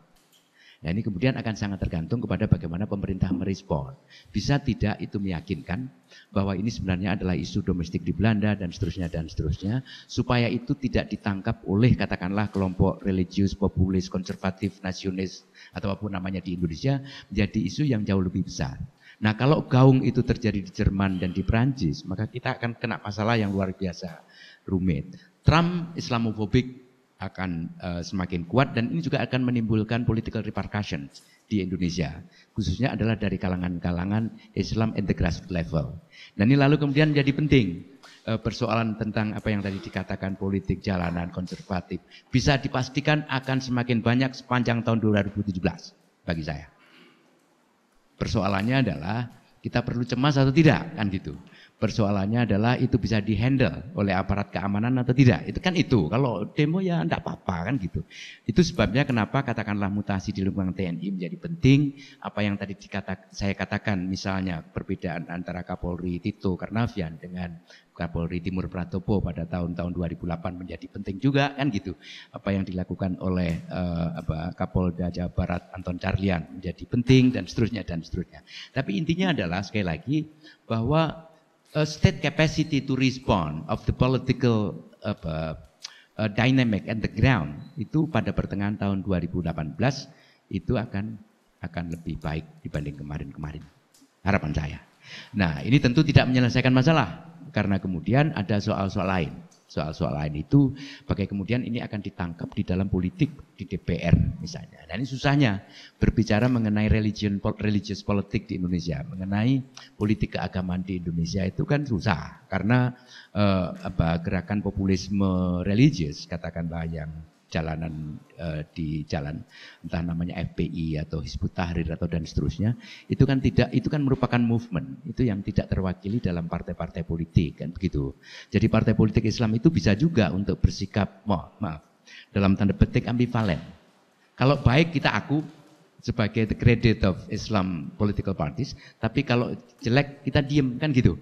Nah ini kemudian akan sangat tergantung kepada bagaimana pemerintah merespon. Bisa tidak itu meyakinkan bahwa ini sebenarnya adalah isu domestik di Belanda dan seterusnya dan seterusnya, supaya itu tidak ditangkap oleh katakanlah kelompok religius, populis, konservatif, nasionis atau apapun namanya di Indonesia menjadi isu yang jauh lebih besar. Nah kalau gaung itu terjadi di Jerman dan di Perancis, maka kita akan kena masalah yang luar biasa rumit. Trump Islamofobik akan uh, semakin kuat dan ini juga akan menimbulkan political repercussions di Indonesia. Khususnya adalah dari kalangan-kalangan Islam at the grassroots level. Dan nah, ini lalu kemudian jadi penting uh, persoalan tentang apa yang tadi dikatakan politik jalanan konservatif bisa dipastikan akan semakin banyak sepanjang tahun 2017 bagi saya. Persoalannya adalah kita perlu cemas atau tidak kan gitu. Persoalannya adalah itu bisa dihandle oleh aparat keamanan atau tidak. Itu kan itu. Kalau demo ya enggak apa-apa kan gitu. Itu sebabnya kenapa katakanlah mutasi di lingkungan TNI menjadi penting. Apa yang tadi dikata, saya katakan misalnya perbedaan antara Kapolri Tito Karnavian dengan Kapolri Timur Pratopo pada tahun-tahun 2008 menjadi penting juga kan gitu. Apa yang dilakukan oleh uh, apa, Kapolda Jawa Barat Anton Carlian menjadi penting dan seterusnya dan seterusnya. Tapi intinya adalah sekali lagi bahwa a state capacity to respond of the political apa, uh, dynamic at the ground itu pada pertengahan tahun 2018 itu akan akan lebih baik dibanding kemarin-kemarin. Harapan saya. Nah, ini tentu tidak menyelesaikan masalah karena kemudian ada soal-soal lain soal-soal lain itu pakai kemudian ini akan ditangkap di dalam politik di DPR misalnya. Dan nah, ini susahnya berbicara mengenai religion religious politik di Indonesia, mengenai politik keagamaan di Indonesia itu kan susah karena eh, apa gerakan populisme religius katakanlah yang jalanan e, eh, di jalan entah namanya FPI atau Hizbut Tahrir atau dan seterusnya itu kan tidak itu kan merupakan movement itu yang tidak terwakili dalam partai-partai politik kan begitu jadi partai politik Islam itu bisa juga untuk bersikap maaf, maaf dalam tanda petik ambivalen kalau baik kita aku sebagai the credit of Islam political parties tapi kalau jelek kita diem kan gitu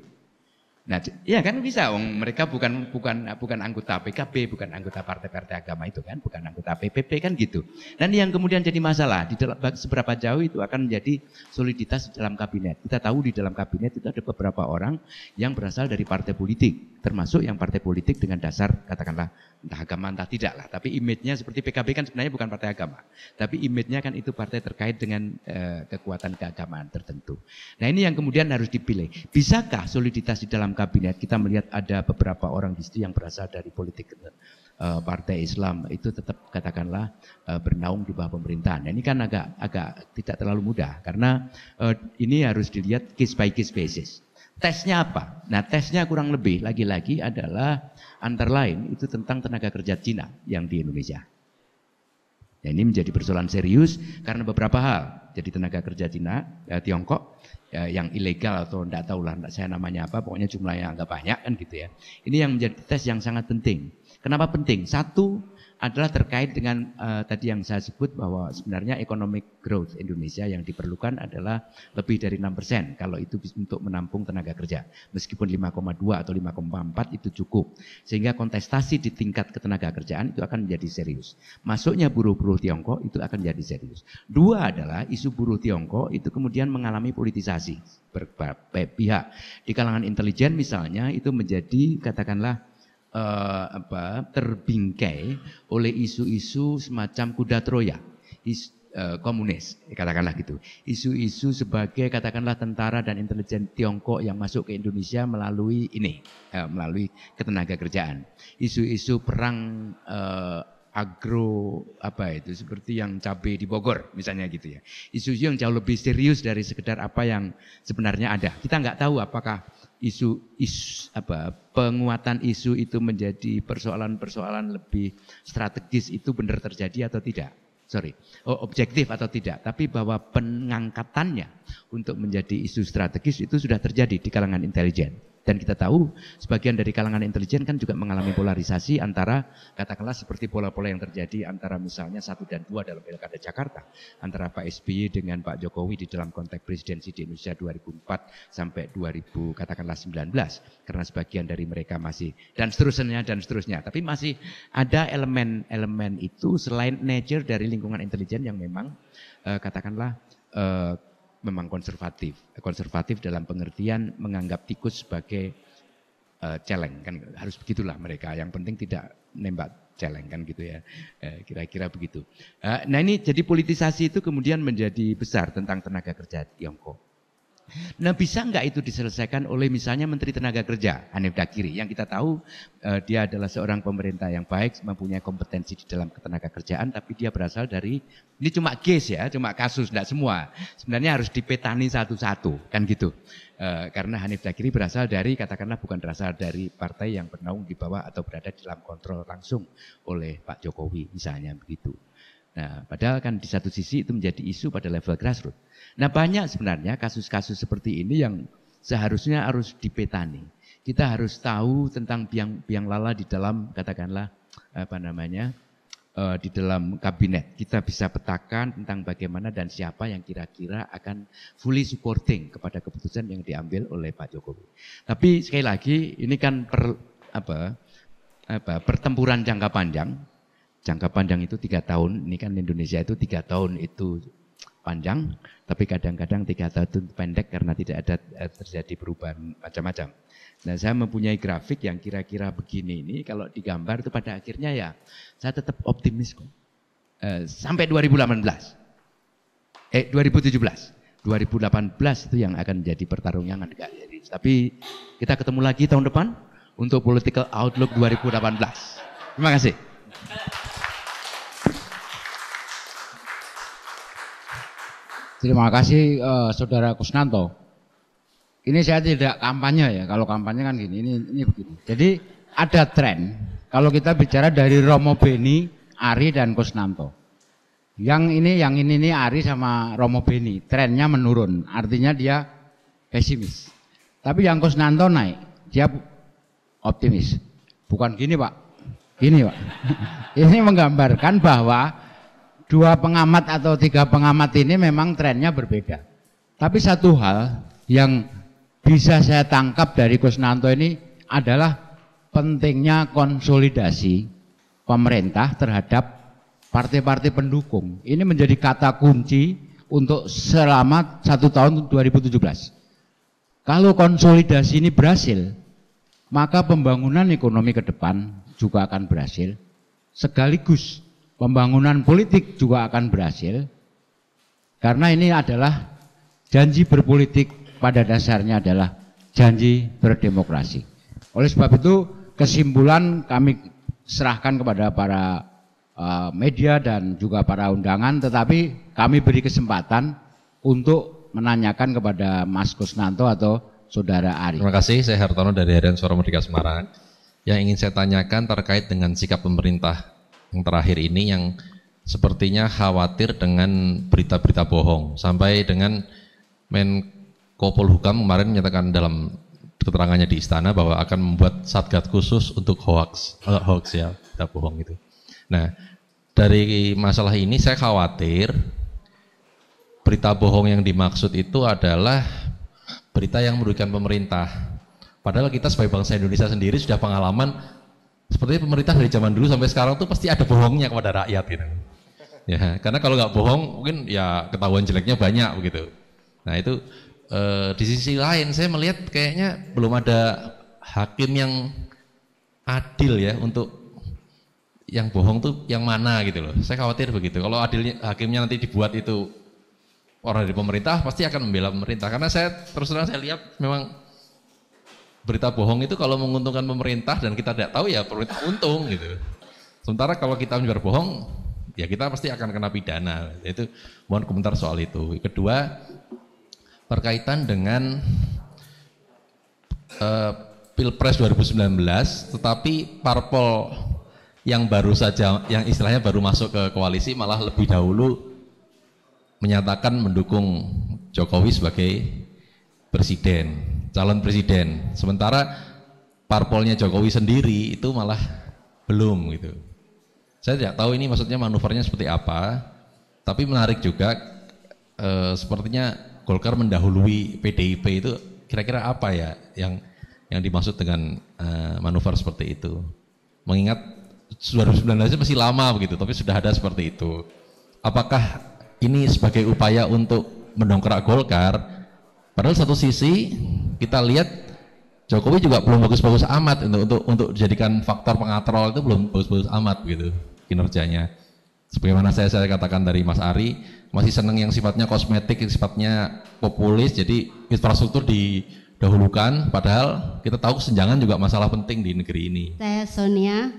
Nah, ya kan bisa. Wong mereka bukan bukan bukan anggota PKB, bukan anggota partai-partai agama itu kan, bukan anggota PPP kan gitu. Dan yang kemudian jadi masalah di dalam seberapa jauh itu akan menjadi soliditas di dalam kabinet. Kita tahu di dalam kabinet itu ada beberapa orang yang berasal dari partai politik, termasuk yang partai politik dengan dasar katakanlah entah agama entah tidak lah. Tapi image-nya seperti PKB kan sebenarnya bukan partai agama, tapi image-nya kan itu partai terkait dengan eh, kekuatan keagamaan tertentu. Nah ini yang kemudian harus dipilih. Bisakah soliditas di dalam kabinet kita melihat ada beberapa orang di situ yang berasal dari politik eh, partai Islam itu tetap katakanlah eh, bernaung di bawah pemerintahan. Nah, ini kan agak agak tidak terlalu mudah karena eh, ini harus dilihat case by case basis. Tesnya apa? Nah, tesnya kurang lebih lagi-lagi adalah antara lain itu tentang tenaga kerja Cina yang di Indonesia. Nah, ini menjadi persoalan serius karena beberapa hal. Jadi tenaga kerja Cina eh, Tiongkok ya, yang ilegal atau tidak tahu lah saya namanya apa pokoknya jumlahnya agak banyak kan gitu ya ini yang menjadi tes yang sangat penting kenapa penting satu adalah terkait dengan uh, tadi yang saya sebut bahwa sebenarnya economic growth Indonesia yang diperlukan adalah lebih dari 6% kalau itu untuk menampung tenaga kerja. Meskipun 5,2 atau 5,4 itu cukup. Sehingga kontestasi di tingkat ketenaga kerjaan itu akan menjadi serius. Masuknya buruh-buruh Tiongkok itu akan menjadi serius. Dua adalah isu buruh Tiongkok itu kemudian mengalami politisasi berbagai pihak. Di kalangan intelijen misalnya itu menjadi katakanlah uh, apa, terbingkai oleh isu-isu semacam kuda Troya, is, uh, komunis, katakanlah gitu. Isu-isu sebagai katakanlah tentara dan intelijen Tiongkok yang masuk ke Indonesia melalui ini, uh, melalui ketenaga kerjaan. Isu-isu perang uh, agro apa itu seperti yang cabai di Bogor misalnya gitu ya isu-isu yang jauh lebih serius dari sekedar apa yang sebenarnya ada kita nggak tahu apakah isu isu apa penguatan isu itu menjadi persoalan-persoalan lebih strategis itu benar terjadi atau tidak? Sorry, oh, objektif atau tidak, tapi bahwa pengangkatannya untuk menjadi isu strategis itu sudah terjadi di kalangan intelijen. Dan kita tahu sebagian dari kalangan intelijen kan juga mengalami polarisasi antara katakanlah seperti pola-pola yang terjadi antara misalnya satu dan dua dalam pilkada Jakarta antara Pak SBY dengan Pak Jokowi di dalam konteks presidensi di Indonesia 2004 sampai 2000 katakanlah 19 karena sebagian dari mereka masih dan seterusnya dan seterusnya tapi masih ada elemen-elemen itu selain nature dari lingkungan intelijen yang memang eh, katakanlah eh, memang konservatif. Konservatif dalam pengertian menganggap tikus sebagai uh, celeng kan harus begitulah mereka. Yang penting tidak nembak celeng kan gitu ya. Eh, kira-kira uh, begitu. Uh, nah ini jadi politisasi itu kemudian menjadi besar tentang tenaga kerja Tiongkok. Nah bisa nggak itu diselesaikan oleh misalnya Menteri Tenaga Kerja Hanif Dakiri yang kita tahu uh, dia adalah seorang pemerintah yang baik mempunyai kompetensi di dalam ketenaga kerjaan tapi dia berasal dari ini cuma case ya cuma kasus tidak semua sebenarnya harus dipetani satu-satu kan gitu uh, karena Hanif Dakiri berasal dari katakanlah bukan berasal dari partai yang bernaung di bawah atau berada di dalam kontrol langsung oleh Pak Jokowi misalnya begitu. Nah, padahal kan di satu sisi itu menjadi isu pada level grassroots Nah banyak sebenarnya kasus-kasus seperti ini yang seharusnya harus dipetani. Kita harus tahu tentang biang biang lala di dalam katakanlah apa namanya eh, di dalam kabinet. Kita bisa petakan tentang bagaimana dan siapa yang kira-kira akan fully supporting kepada keputusan yang diambil oleh Pak Jokowi. Tapi sekali lagi ini kan per, apa apa pertempuran jangka panjang. Jangka panjang itu tiga tahun. Ini kan Indonesia itu tiga tahun itu panjang, tapi kadang-kadang tiga tahun itu pendek karena tidak ada eh, terjadi perubahan macam-macam. Nah, saya mempunyai grafik yang kira-kira begini ini, kalau digambar itu pada akhirnya ya, saya tetap optimis kok. Eh, sampai 2018, eh 2017, 2018 itu yang akan menjadi pertarungan Tapi kita ketemu lagi tahun depan untuk political outlook 2018. Terima kasih. Terima kasih uh, Saudara Kusnanto. Ini saya tidak kampanye ya, kalau kampanye kan gini, ini, ini begini. Jadi ada tren, kalau kita bicara dari Romo Beni, Ari dan Kusnanto. Yang ini, yang ini, ini Ari sama Romo Beni, trennya menurun, artinya dia pesimis. Tapi yang Kusnanto naik, dia optimis. Bukan gini Pak, gini Pak. [LAUGHS] ini menggambarkan bahwa dua pengamat atau tiga pengamat ini memang trennya berbeda. Tapi satu hal yang bisa saya tangkap dari Kusnanto ini adalah pentingnya konsolidasi pemerintah terhadap partai-partai pendukung. Ini menjadi kata kunci untuk selama satu tahun 2017. Kalau konsolidasi ini berhasil, maka pembangunan ekonomi ke depan juga akan berhasil. Sekaligus pembangunan politik juga akan berhasil karena ini adalah janji berpolitik pada dasarnya adalah janji berdemokrasi. Oleh sebab itu kesimpulan kami serahkan kepada para uh, media dan juga para undangan tetapi kami beri kesempatan untuk menanyakan kepada Mas Kusnanto atau Saudara Ari. Terima kasih, saya Hartono dari Harian Suara Merdeka Semarang. Yang ingin saya tanyakan terkait dengan sikap pemerintah yang terakhir ini yang sepertinya khawatir dengan berita-berita bohong sampai dengan Menko Polhukam kemarin menyatakan dalam keterangannya di istana bahwa akan membuat satgas khusus untuk hoax uh, hoax ya berita bohong itu. Nah dari masalah ini saya khawatir berita bohong yang dimaksud itu adalah berita yang merugikan pemerintah. Padahal kita sebagai bangsa Indonesia sendiri sudah pengalaman Sepertinya pemerintah dari zaman dulu sampai sekarang tuh pasti ada bohongnya kepada rakyat gitu. Ya, karena kalau nggak bohong mungkin ya ketahuan jeleknya banyak begitu. Nah itu e, di sisi lain saya melihat kayaknya belum ada hakim yang adil ya untuk yang bohong tuh yang mana gitu loh. Saya khawatir begitu. Kalau adilnya hakimnya nanti dibuat itu orang dari pemerintah pasti akan membela pemerintah karena saya terus terang saya lihat memang berita bohong itu kalau menguntungkan pemerintah dan kita tidak tahu ya pemerintah untung gitu. Sementara kalau kita menyebar bohong ya kita pasti akan kena pidana. Itu mohon komentar soal itu. Kedua berkaitan dengan uh, Pilpres 2019 tetapi parpol yang baru saja yang istilahnya baru masuk ke koalisi malah lebih dahulu menyatakan mendukung Jokowi sebagai presiden calon presiden. Sementara parpolnya Jokowi sendiri itu malah belum gitu. Saya tidak tahu ini maksudnya manuvernya seperti apa, tapi menarik juga e, sepertinya Golkar mendahului PDIP itu kira-kira apa ya yang yang dimaksud dengan e, manuver seperti itu. Mengingat 2019 masih lama begitu, tapi sudah ada seperti itu. Apakah ini sebagai upaya untuk mendongkrak Golkar Padahal satu sisi kita lihat Jokowi juga belum bagus-bagus amat untuk untuk untuk dijadikan faktor pengatrol itu belum bagus-bagus amat gitu kinerjanya. Sebagaimana saya saya katakan dari Mas Ari, masih seneng yang sifatnya kosmetik, yang sifatnya populis, jadi infrastruktur didahulukan. Padahal kita tahu kesenjangan juga masalah penting di negeri ini. Saya Sonia,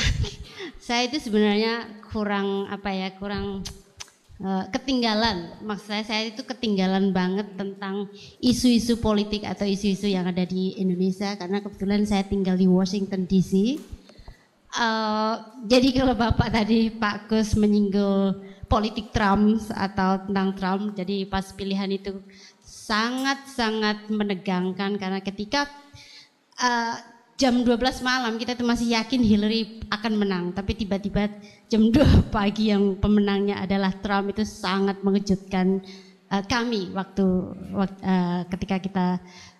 [LAUGHS] saya itu sebenarnya kurang apa ya kurang Eh, ketinggalan maksud saya saya itu ketinggalan banget tentang isu-isu politik atau isu-isu yang ada di Indonesia karena kebetulan saya tinggal di Washington DC uh, eh, jadi kalau bapak tadi Pak Gus menyinggung politik Trump atau tentang Trump jadi pas pilihan itu sangat-sangat menegangkan karena ketika uh, jam 12 malam kita itu masih yakin Hillary akan menang, tapi tiba-tiba jam 2 pagi yang pemenangnya adalah Trump itu sangat mengejutkan uh, kami waktu, waktu uh, eh, ketika kita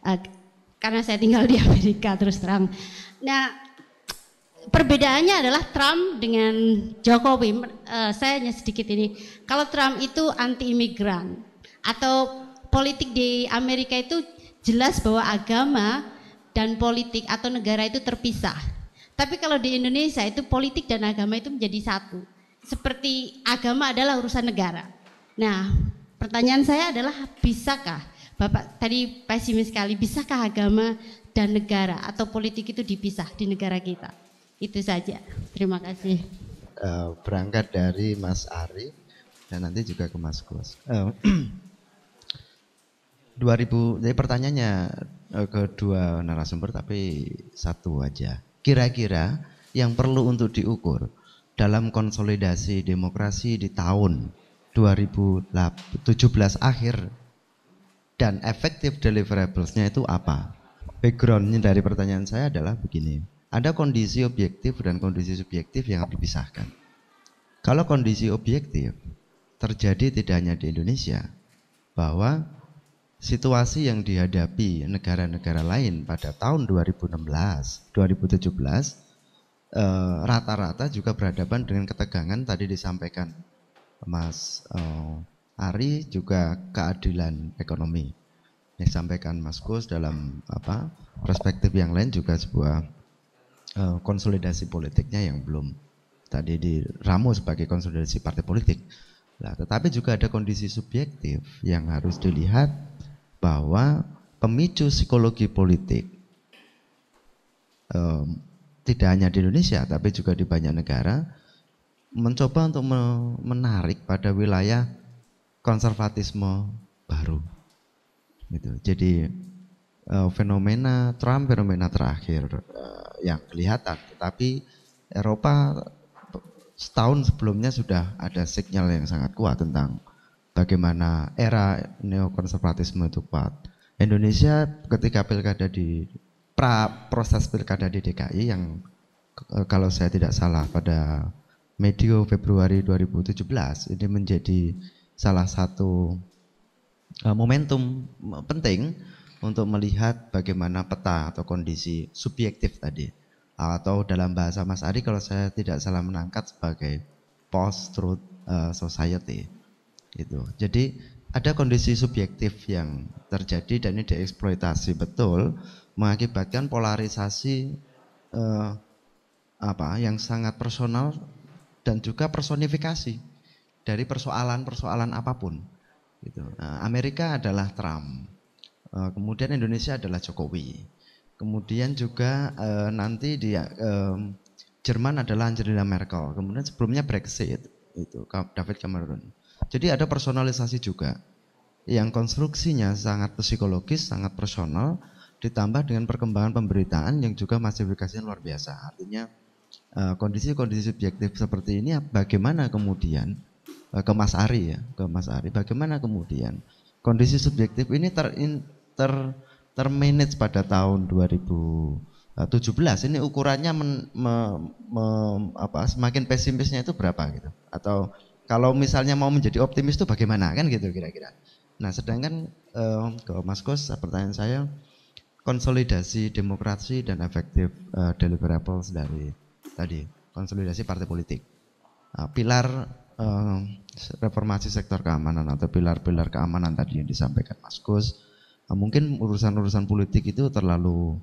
uh, karena saya tinggal di [LAUGHS] Amerika terus terang. Nah, perbedaannya adalah Trump dengan Jokowi. Uh, saya hanya sedikit ini. Kalau Trump itu anti imigran atau politik di Amerika itu jelas bahwa agama dan politik atau negara itu terpisah. Tapi kalau di Indonesia itu politik dan agama itu menjadi satu. Seperti agama adalah urusan negara. Nah, pertanyaan saya adalah bisakah Bapak tadi pesimis sekali, bisakah agama dan negara atau politik itu dipisah di negara kita? Itu saja. Terima kasih. Eh, berangkat dari Mas Ari dan nanti juga ke Mas Kus. Uh, 2000 jadi pertanyaannya Eh, kedua narasumber tapi satu aja. Kira-kira yang perlu untuk diukur dalam konsolidasi demokrasi di tahun 2017 akhir dan efektif deliverablesnya itu apa? Backgroundnya dari pertanyaan saya adalah begini. Ada kondisi objektif dan kondisi subjektif yang harus dipisahkan. Kalau kondisi objektif terjadi tidak hanya di Indonesia, bahwa situasi yang dihadapi negara-negara lain pada tahun 2016, 2017 eh, rata-rata juga berhadapan dengan ketegangan tadi disampaikan Mas eh, Ari juga keadilan ekonomi yang disampaikan Mas Gus dalam apa perspektif yang lain juga sebuah eh, konsolidasi politiknya yang belum tadi diramu sebagai konsolidasi partai politik. Nah, tetapi juga ada kondisi subjektif yang harus dilihat bahwa pemicu psikologi politik um, tidak hanya di Indonesia tapi juga di banyak negara mencoba untuk menarik pada wilayah konservatisme baru. Gitu. Jadi uh, fenomena Trump fenomena terakhir uh, yang kelihatan, tetapi Eropa setahun sebelumnya sudah ada sinyal yang sangat kuat tentang bagaimana era neokonservatisme itu kuat. Indonesia ketika pilkada di pra proses pilkada di DKI yang eh, kalau saya tidak salah pada medio Februari 2017 ini menjadi salah satu eh, momentum penting untuk melihat bagaimana peta atau kondisi subjektif tadi atau dalam bahasa Mas Ari kalau saya tidak salah menangkat sebagai post truth eh, society itu jadi ada kondisi subjektif yang terjadi dan ini dieksploitasi betul mengakibatkan polarisasi eh, apa yang sangat personal dan juga personifikasi dari persoalan-persoalan apapun gitu nah, Amerika adalah Trump eh, kemudian Indonesia adalah Jokowi kemudian juga eh, nanti di eh, Jerman adalah Angela Merkel kemudian sebelumnya Brexit itu David Cameron jadi ada personalisasi juga yang konstruksinya sangat psikologis, sangat personal, ditambah dengan perkembangan pemberitaan yang juga masifikasinya luar biasa. Artinya eh, kondisi-kondisi subjektif seperti ini bagaimana kemudian eh, ke Mas Ari ya, ke Mas Ari, bagaimana kemudian kondisi subjektif ini ter, ter termanage pada tahun 2017 ini ukurannya men, me, me, apa, semakin pesimisnya itu berapa gitu atau kalau misalnya mau menjadi optimis itu bagaimana kan gitu kira-kira. Nah sedangkan eh, ke Mas Kos pertanyaan saya konsolidasi demokrasi dan efektif eh, deliverables dari tadi konsolidasi partai politik. Nah, pilar eh, reformasi sektor keamanan atau pilar-pilar keamanan tadi yang disampaikan Mas Kos eh, mungkin urusan-urusan politik itu terlalu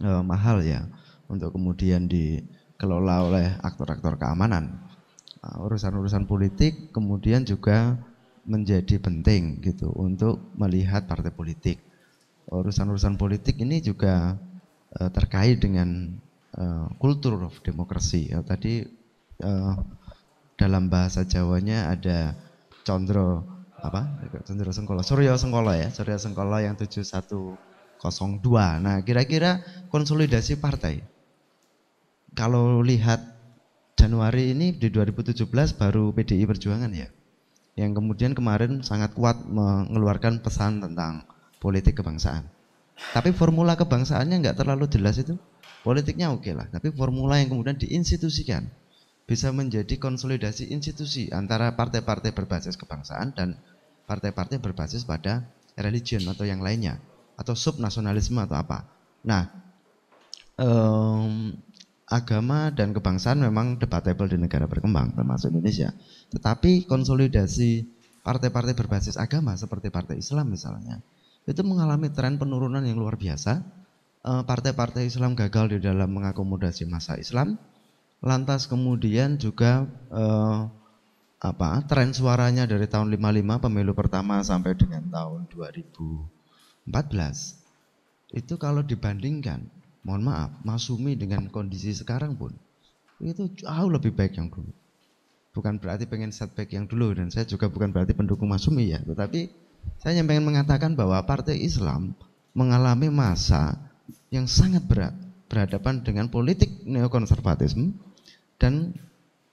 uh, mahal ya untuk kemudian dikelola oleh aktor-aktor keamanan Nah, urusan-urusan politik kemudian juga menjadi penting gitu untuk melihat partai politik. Urusan-urusan politik ini juga uh, terkait dengan kultur eh, kultur of demokrasi. Ya, tadi uh, dalam bahasa Jawanya ada condro apa? Condro sengkola Suryo sengkola ya, Suryo sengkola yang 7102. Nah, kira-kira konsolidasi partai. Kalau lihat Januari ini di 2017 baru PDI Perjuangan ya yang kemudian kemarin sangat kuat mengeluarkan pesan tentang politik kebangsaan. Tapi formula kebangsaannya nggak terlalu jelas itu. Politiknya oke okay lah, tapi formula yang kemudian diinstitusikan bisa menjadi konsolidasi institusi antara partai-partai berbasis kebangsaan dan partai-partai berbasis pada religion atau yang lainnya atau subnasionalisme atau apa. Nah, um, agama dan kebangsaan memang debatable di negara berkembang termasuk Indonesia. Tetapi konsolidasi partai-partai berbasis agama seperti Partai Islam misalnya itu mengalami tren penurunan yang luar biasa. Eh, partai-partai Islam gagal di dalam mengakomodasi masa Islam. Lantas kemudian juga eh, apa tren suaranya dari tahun 55 pemilu pertama sampai dengan tahun 2014 itu kalau dibandingkan mohon maaf, Masumi dengan kondisi sekarang pun itu jauh lebih baik yang dulu. Bukan berarti pengen setback yang dulu dan saya juga bukan berarti pendukung Masumi ya, tetapi saya hanya pengen mengatakan bahwa Partai Islam mengalami masa yang sangat berat berhadapan dengan politik neokonservatisme dan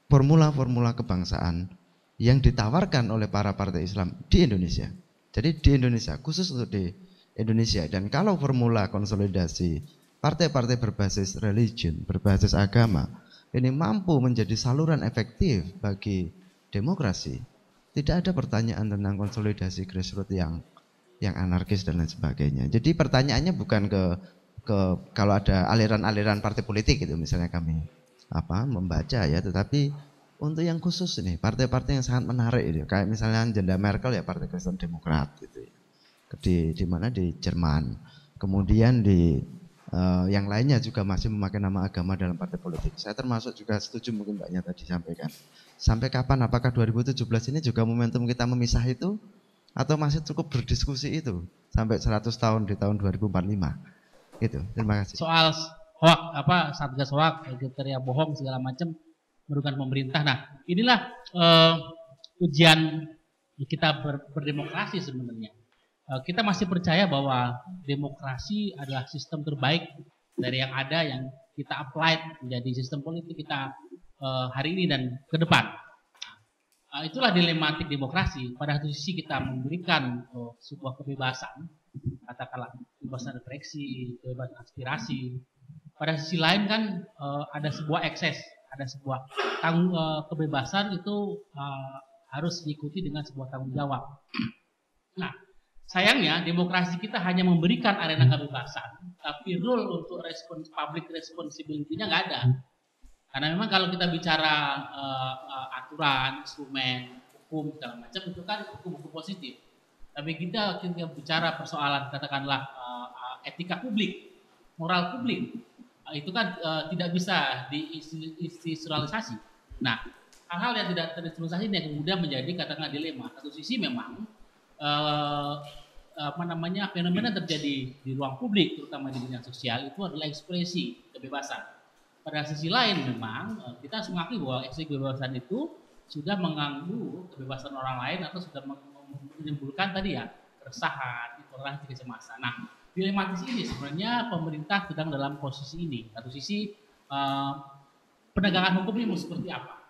formula-formula kebangsaan yang ditawarkan oleh para partai Islam di Indonesia. Jadi di Indonesia, khusus untuk di Indonesia. Dan kalau formula konsolidasi partai-partai berbasis religion, berbasis agama ini mampu menjadi saluran efektif bagi demokrasi. Tidak ada pertanyaan tentang konsolidasi grassroots yang yang anarkis dan lain sebagainya. Jadi pertanyaannya bukan ke ke kalau ada aliran-aliran partai politik itu, misalnya kami apa membaca ya, tetapi untuk yang khusus ini partai-partai yang sangat menarik itu kayak misalnya jenda Merkel ya Partai Kristen Demokrat gitu ya. di di mana di Jerman kemudian di uh, yang lainnya juga masih memakai nama agama dalam partai politik. Saya termasuk juga setuju mungkin mbaknya tadi sampaikan. Sampai kapan? Apakah 2017 ini juga momentum kita memisah itu? Atau masih cukup berdiskusi itu sampai 100 tahun di tahun 2045? Itu. Terima kasih. Soal hoak apa satgas hoak, kriteria bohong segala macam merugikan pemerintah. Nah, inilah uh, ujian kita ber, berdemokrasi sebenarnya. Eh, kita masih percaya bahwa demokrasi adalah sistem terbaik dari yang ada yang kita apply menjadi sistem politik kita eh, hari ini dan ke depan. Eh, itulah dilematik demokrasi. Pada satu sisi kita memberikan sebuah kebebasan, katakanlah kebebasan refleksi, kebebasan aspirasi. Pada sisi lain kan ada sebuah ekses, ada sebuah tanggung kebebasan itu harus diikuti dengan sebuah tanggung jawab. Nah, Sayangnya demokrasi kita hanya memberikan arena kebebasan, tapi rule untuk respons public responsibility-nya nggak ada. Karena memang kalau kita bicara uh, uh, aturan, instrumen, hukum segala macam itu kan hukum-hukum positif. Tapi kita ketika bicara persoalan katakanlah uh, uh, etika publik, moral publik, uh, itu kan uh, tidak bisa diinstitusionalisasi. Nah, hal-hal yang tidak terinstitusionalisasi ini yang kemudian menjadi katakanlah dilema. Satu sisi memang uh, apa namanya fenomena terjadi di ruang publik terutama di dunia sosial itu adalah ekspresi kebebasan. Pada sisi lain memang eh, kita harus mengakui bahwa ekspresi kebebasan itu sudah mengganggu kebebasan orang lain atau sudah menimbulkan tadi ya keresahan, intoleransi, kecemasan. Nah, dilematis ini sebenarnya pemerintah sedang dalam posisi ini. Satu sisi uh, penegakan hukum ini mau seperti apa?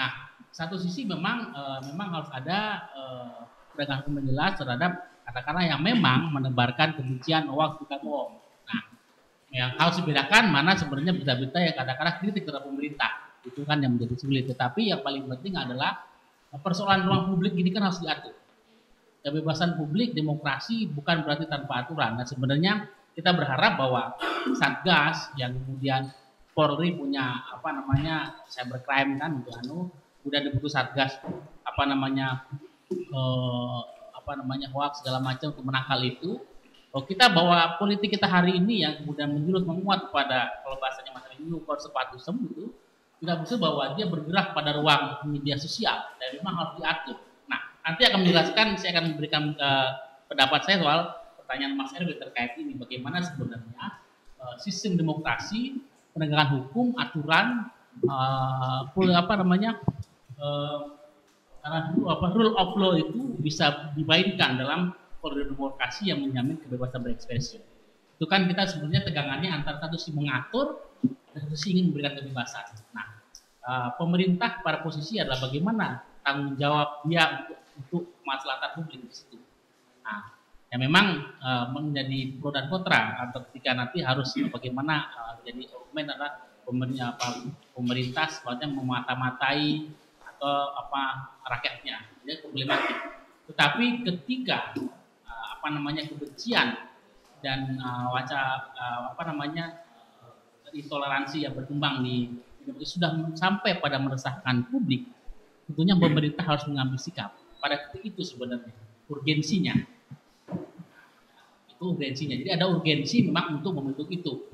Nah, satu sisi memang uh, memang harus ada uh, penegak hukum yang jelas terhadap katakanlah yang memang menebarkan kebencian hoax oh, berita bohong. Nah, yang harus dibedakan mana sebenarnya berita-berita yang katakanlah kritik terhadap pemerintah itu kan yang menjadi sulit. Tetapi yang paling penting adalah persoalan ruang publik ini kan harus diatur. Kebebasan publik, demokrasi bukan berarti tanpa aturan. Nah, sebenarnya kita berharap bahwa satgas yang kemudian Polri punya apa namanya cybercrime kan gitu anu udah dibutuh satgas apa namanya eh, apa namanya hoax segala macam untuk menakal itu oh, kita bahwa politik kita hari ini yang kemudian menjurus menguat pada kalau bahasanya Mas ukur sepatu semu itu tidak bisa bahwa dia bergerak pada ruang media sosial dan memang harus diatur. Nah, nanti akan menjelaskan, saya akan memberikan uh, pendapat saya soal pertanyaan Mas Erwin terkait ini, bagaimana sebenarnya uh, sistem demokrasi, penegakan hukum, aturan, uh, apa namanya, uh, karena apa, rule of law itu bisa dimainkan dalam kode demokrasi yang menjamin kebebasan berekspresi. Itu kan kita sebenarnya tegangannya antara satu si mengatur dan satu si ingin memberikan kebebasan. Nah, eh, pemerintah pada posisi adalah bagaimana tanggung jawab dia untuk, untuk maslahatan publik di situ. Nah, ya memang eh, menjadi pro dan kontra atau ketika nanti harus bagaimana menjadi eh, jadi argumen adalah pemerintah, pemerintah sebenarnya memata-matai uh, apa rakyatnya jadi ya, problematik tetapi ketika uh, apa namanya kebencian dan uh, eh, wajah eh, uh, apa namanya intoleransi yang berkembang di Indonesia sudah sampai pada meresahkan publik tentunya hmm. pemerintah harus mengambil sikap pada titik itu sebenarnya urgensinya itu urgensinya jadi ada urgensi memang untuk membentuk itu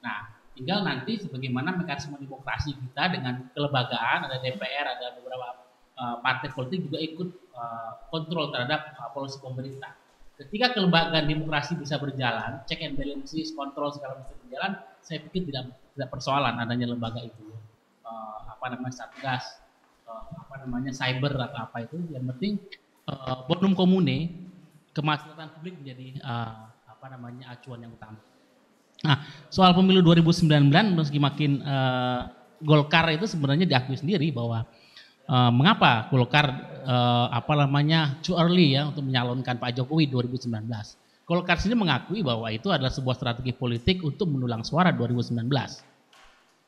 nah Tinggal nanti sebagaimana mekanisme demokrasi kita dengan kelembagaan, ada DPR, ada beberapa uh, partai politik juga ikut uh, kontrol terhadap uh, eh, polisi pemerintah. Ketika kelembagaan demokrasi bisa berjalan, check and balances, kontrol segala macam berjalan, saya pikir tidak tidak persoalan adanya lembaga itu. Uh, apa namanya satgas, uh, apa namanya cyber atau apa itu. Yang penting uh, bonum komune kemaslahatan publik menjadi uh, apa namanya acuan yang utama. Nah, soal pemilu 2019 meski makin uh, Golkar itu sebenarnya diakui sendiri bahwa uh, mengapa Golkar uh, apa namanya too early ya untuk menyalonkan Pak Jokowi 2019. Golkar sendiri mengakui bahwa itu adalah sebuah strategi politik untuk menulang suara 2019.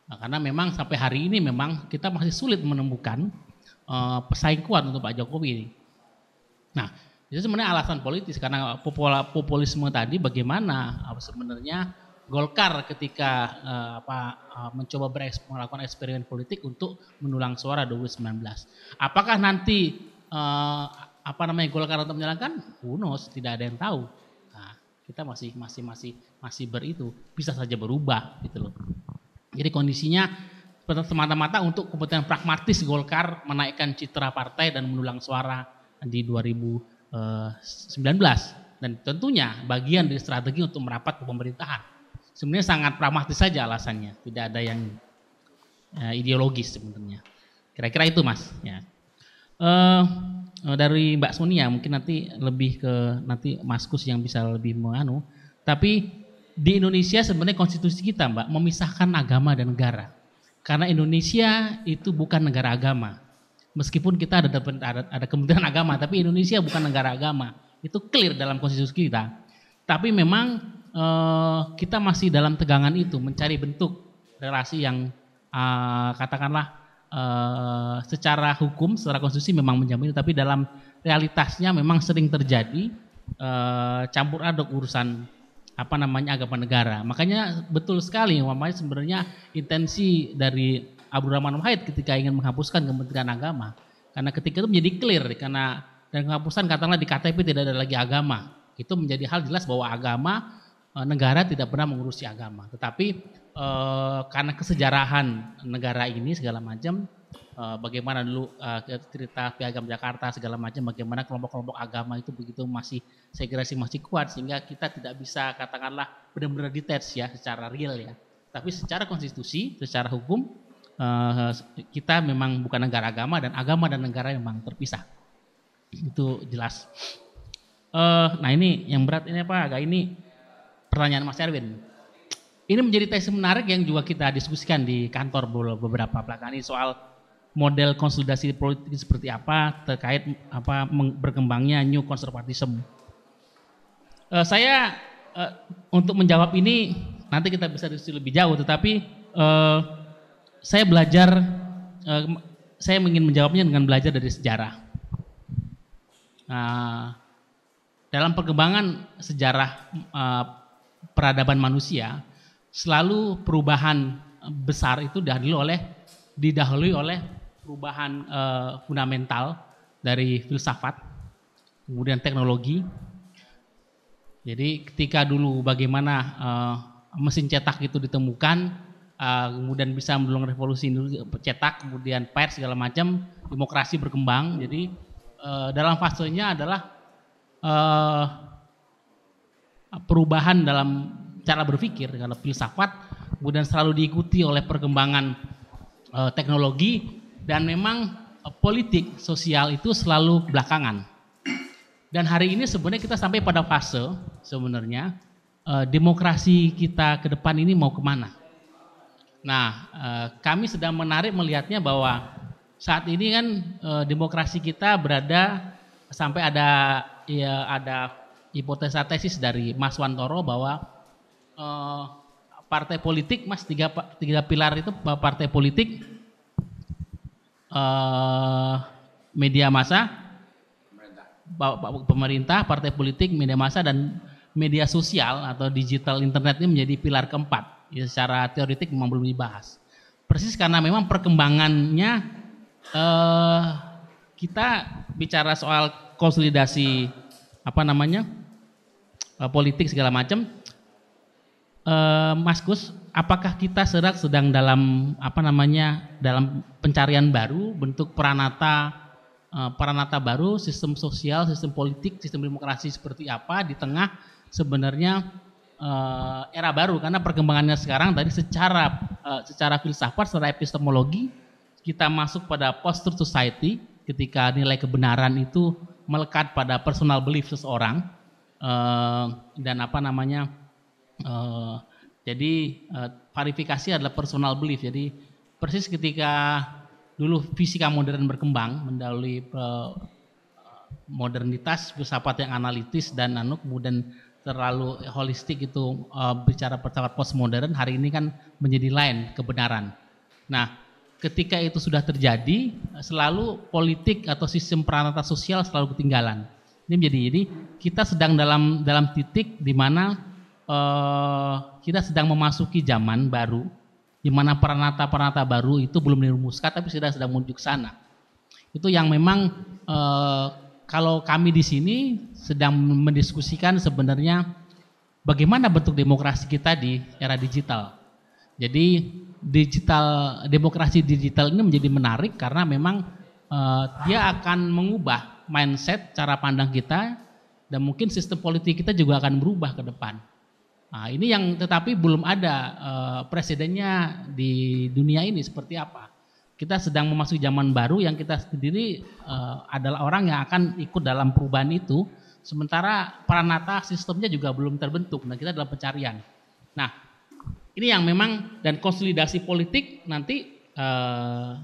Nah, karena memang sampai hari ini memang kita masih sulit menemukan uh, pesaing kuat untuk Pak Jokowi. ini Nah, itu sebenarnya alasan politis karena populisme tadi bagaimana sebenarnya Golkar ketika uh, apa uh, mencoba melakukan eksperimen politik untuk menulang suara 2019. Apakah nanti uh, apa namanya Golkar untuk menjalankan? Unos tidak ada yang tahu. Nah, kita masih masih masih masih beritu bisa saja berubah gitu loh. Jadi kondisinya semata-mata untuk kepentingan pragmatis Golkar menaikkan citra partai dan menulang suara di 2019 dan tentunya bagian dari strategi untuk merapat ke pemerintahan sebenarnya sangat pragmatis saja alasannya, tidak ada yang uh, ideologis sebenarnya. Kira-kira itu mas. Ya. Uh, dari Mbak Sonia mungkin nanti lebih ke nanti Mas Kus yang bisa lebih menganu. Tapi di Indonesia sebenarnya konstitusi kita Mbak memisahkan agama dan negara. Karena Indonesia itu bukan negara agama. Meskipun kita ada ada, ada kementerian agama, tapi Indonesia bukan negara agama. Itu clear dalam konstitusi kita. Tapi memang uh, kita masih dalam tegangan itu mencari bentuk relasi yang uh, katakanlah uh, secara hukum, secara konstitusi memang menjamin, tapi dalam realitasnya memang sering terjadi uh, campur aduk urusan apa namanya agama negara. Makanya betul sekali, namanya sebenarnya intensi dari Abdurrahman Wahid ketika ingin menghapuskan Kementerian Agama, karena ketika itu menjadi clear karena dan penghapusan katakanlah di KTP tidak ada lagi agama. Itu menjadi hal jelas bahwa agama Eh, negara tidak pernah mengurusi agama. Tetapi eh, karena kesejarahan negara ini segala macam, eh, bagaimana dulu cerita Piagam Jakarta segala macam, bagaimana kelompok-kelompok agama itu begitu masih saya kira masih kuat sehingga kita tidak bisa katakanlah benar-benar detach ya secara real ya. Tapi secara konstitusi, secara hukum kita memang bukan negara agama dan agama dan negara memang terpisah. Itu jelas. nah ini yang berat ini apa? Agak ini pertanyaan Mas Erwin. Ini menjadi tes menarik yang juga kita diskusikan di kantor beberapa belakangan ini soal model konsolidasi politik seperti apa terkait apa berkembangnya new conservatism. Uh, saya uh, untuk menjawab ini nanti kita bisa diskusi lebih jauh, tetapi uh, saya belajar, uh, saya ingin menjawabnya dengan belajar dari sejarah. Uh, dalam perkembangan sejarah uh, peradaban manusia selalu perubahan eh, besar itu dahulu oleh didahului oleh perubahan eh, fundamental dari filsafat, kemudian teknologi. Jadi ketika dulu bagaimana eh, mesin cetak itu ditemukan, kemudian bisa mendulang revolusi cetak, kemudian pers segala macam, demokrasi berkembang. Jadi dalam fasenya adalah perubahan dalam cara berpikir kalau filsafat kemudian selalu diikuti oleh perkembangan e, teknologi dan memang e, politik sosial itu selalu belakangan dan hari ini sebenarnya kita sampai pada fase sebenarnya e, demokrasi kita ke depan ini mau kemana nah e, kami sedang menarik melihatnya bahwa saat ini kan e, demokrasi kita berada sampai ada ya ada hipotesa tesis dari Mas Wantoro bahwa eh, partai politik Mas tiga tiga pilar itu partai politik eh, media massa pemerintah. pemerintah partai politik media massa dan media sosial atau digital internet ini menjadi pilar keempat ya, secara teoritik memang belum dibahas persis karena memang perkembangannya eh, kita bicara soal konsolidasi apa namanya uh, politik segala macam. Uh, eh, Mas Gus, apakah kita serak sedang dalam apa namanya dalam pencarian baru bentuk peranata uh, peranata baru sistem sosial, sistem politik, sistem demokrasi seperti apa di tengah sebenarnya uh, era baru karena perkembangannya sekarang tadi secara uh, secara filsafat, secara epistemologi kita masuk pada post truth society ketika nilai kebenaran itu melekat pada personal belief seseorang Eh, dan apa namanya eh, jadi eh, verifikasi adalah personal belief jadi persis ketika dulu fisika modern berkembang mendahului modernitas filsafat yang analitis dan anu kemudian terlalu holistik itu bicara filsafat postmodern hari ini kan menjadi lain kebenaran. Nah, ketika itu sudah terjadi selalu politik atau sistem peranata sosial selalu ketinggalan. Ini menjadi ini kita sedang dalam dalam titik di mana uh, kita sedang memasuki zaman baru di mana peranata-peranata baru itu belum dirumuskan tapi sudah sedang menuju ke sana. Itu yang memang eh, kalau kami di sini sedang mendiskusikan sebenarnya bagaimana bentuk demokrasi kita di era digital. Jadi digital demokrasi digital ini menjadi menarik karena memang eh, dia akan mengubah mindset, cara pandang kita, dan mungkin sistem politik kita juga akan berubah ke depan. Nah, ini yang tetapi belum ada uh, presidennya di dunia ini seperti apa. Kita sedang memasuki zaman baru yang kita sendiri uh, adalah orang yang akan ikut dalam perubahan itu. Sementara peranata sistemnya juga belum terbentuk. Nah, kita dalam pencarian. Nah, ini yang memang dan konsolidasi politik nanti uh,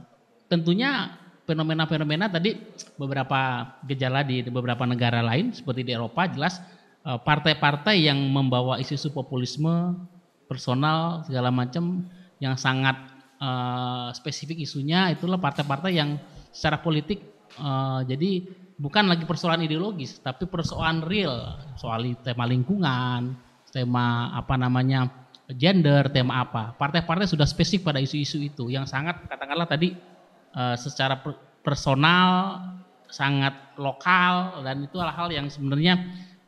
tentunya fenomena-fenomena tadi beberapa gejala di beberapa negara lain seperti di Eropa jelas eh, partai-partai yang membawa isu-isu populisme personal segala macam yang sangat uh, spesifik isunya itulah partai-partai yang secara politik uh, jadi bukan lagi persoalan ideologis tapi persoalan real soal tema lingkungan tema apa namanya gender tema apa partai-partai sudah spesifik pada isu-isu itu yang sangat katakanlah tadi Eh, secara personal, sangat lokal dan itu hal-hal yang sebenarnya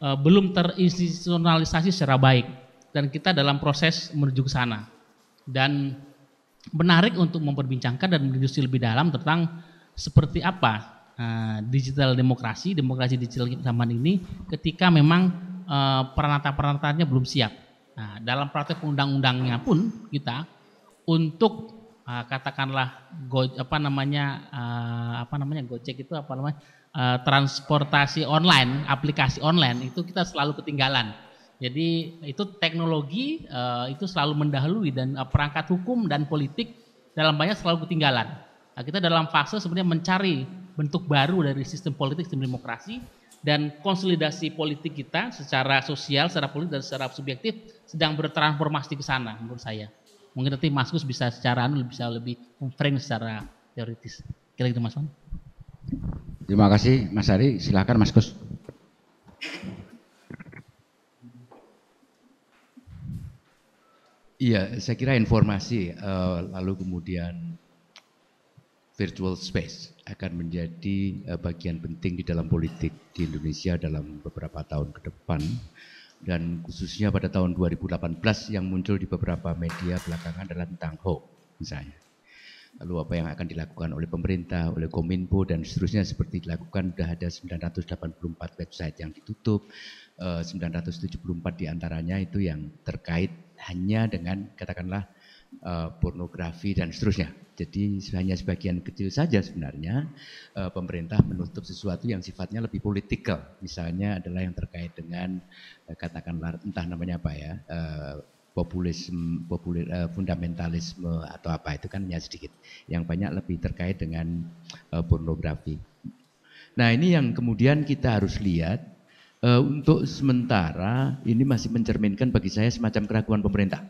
eh, belum terinstitusionalisasi secara baik dan kita dalam proses menuju ke sana. Dan menarik untuk memperbincangkan dan mendiskusi lebih dalam tentang seperti apa uh, digital demokrasi, demokrasi digital zaman ini ketika memang uh, peranata-peranatanya belum siap. Nah, dalam praktek undang-undangnya pun kita untuk uh, katakanlah go, apa namanya uh, apa namanya Gojek itu apa namanya uh, transportasi online, aplikasi online itu kita selalu ketinggalan. Jadi itu teknologi uh, itu selalu mendahului dan uh, perangkat hukum dan politik dalam banyak selalu ketinggalan. Nah, kita dalam fase sebenarnya mencari bentuk baru dari sistem politik, sistem demokrasi dan konsolidasi politik kita secara sosial, secara politik dan secara subjektif sedang bertransformasi ke sana menurut saya mungkin nanti Mas Gus bisa secara anu bisa lebih memframe secara teoritis. Kira-kira gitu, Mas Wan. Terima kasih Mas Ari, silakan Mas Gus. Iya, saya kira informasi uh, lalu kemudian virtual space akan menjadi uh, bagian penting di dalam politik di Indonesia dalam beberapa tahun ke depan dan khususnya pada tahun 2018 yang muncul di beberapa media belakangan adalah tentang hoax misalnya. Lalu apa yang akan dilakukan oleh pemerintah, oleh Kominfo dan seterusnya seperti dilakukan sudah ada 984 website yang ditutup, 974 eh, diantaranya itu yang terkait hanya dengan katakanlah eh, pornografi dan seterusnya. Jadi hanya sebagian kecil saja sebenarnya eh, pemerintah menutup sesuatu yang sifatnya lebih politikal. Misalnya adalah yang terkait dengan eh, katakanlah entah namanya apa ya, eh, populisme, populis, fundamentalisme atau apa itu kan hanya sedikit. Yang banyak lebih terkait dengan pornografi. Nah ini yang kemudian kita harus lihat untuk sementara ini masih mencerminkan bagi saya semacam keraguan pemerintah.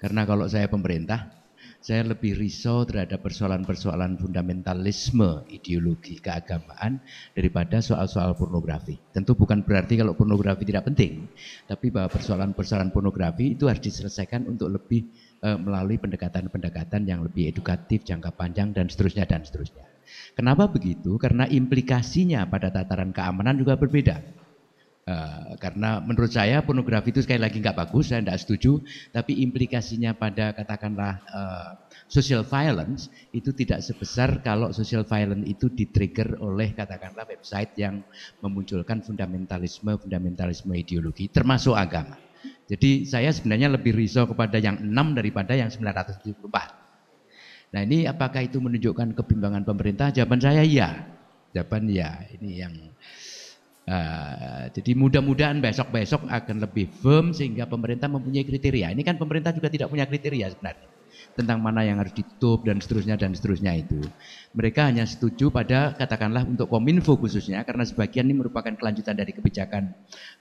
Karena kalau saya pemerintah, saya lebih risau terhadap persoalan-persoalan fundamentalisme ideologi keagamaan daripada soal-soal pornografi. Tentu bukan berarti kalau pornografi tidak penting, tapi bahwa persoalan-persoalan pornografi itu harus diselesaikan untuk lebih uh, melalui pendekatan-pendekatan yang lebih edukatif, jangka panjang dan seterusnya dan seterusnya. Kenapa begitu? Karena implikasinya pada tataran keamanan juga berbeda. Eh, karena menurut saya pornografi itu sekali lagi nggak bagus, saya tidak setuju. Tapi implikasinya pada katakanlah uh, social violence itu tidak sebesar kalau social violence itu ditrigger oleh katakanlah website yang memunculkan fundamentalisme, fundamentalisme ideologi, termasuk agama. Jadi saya sebenarnya lebih risau kepada yang 6 daripada yang 974. Nah ini apakah itu menunjukkan kebimbangan pemerintah? Jawaban saya iya. Jawaban ya. Ini yang Eh, jadi mudah-mudahan besok-besok akan lebih firm sehingga pemerintah mempunyai kriteria. Ini kan pemerintah juga tidak punya kriteria sebenarnya tentang mana yang harus ditutup dan seterusnya dan seterusnya itu. Mereka hanya setuju pada katakanlah untuk Kominfo khususnya karena sebagian ini merupakan kelanjutan dari kebijakan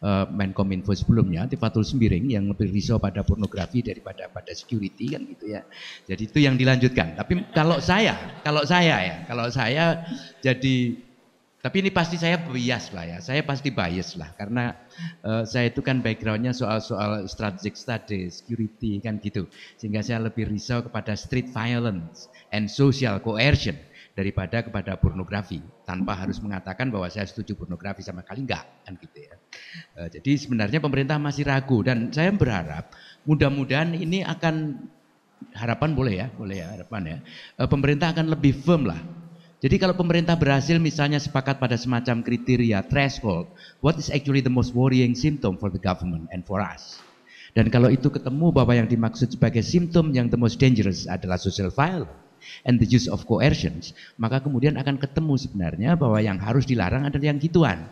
uh, Menkominfo sebelumnya Tifatul Sembiring yang lebih riso pada pornografi daripada pada security kan gitu ya. Jadi itu yang dilanjutkan. Tapi kalau saya, kalau saya ya, kalau saya jadi tapi ini pasti saya bias lah ya, saya pasti bias lah karena uh, saya itu kan backgroundnya soal-soal strategic studies, security kan gitu. Sehingga saya lebih risau kepada street violence and social coercion daripada kepada pornografi tanpa harus mengatakan bahwa saya setuju pornografi sama sekali enggak kan gitu ya. Uh, jadi sebenarnya pemerintah masih ragu dan saya berharap mudah-mudahan ini akan harapan boleh ya, boleh ya harapan ya. Uh, pemerintah akan lebih firm lah jadi kalau pemerintah berhasil misalnya sepakat pada semacam kriteria threshold, what is actually the most worrying symptom for the government and for us? Dan kalau itu ketemu bahwa yang dimaksud sebagai symptom yang the most dangerous adalah social violence and the use of coercions, maka kemudian akan ketemu sebenarnya bahwa yang harus dilarang adalah yang gituan.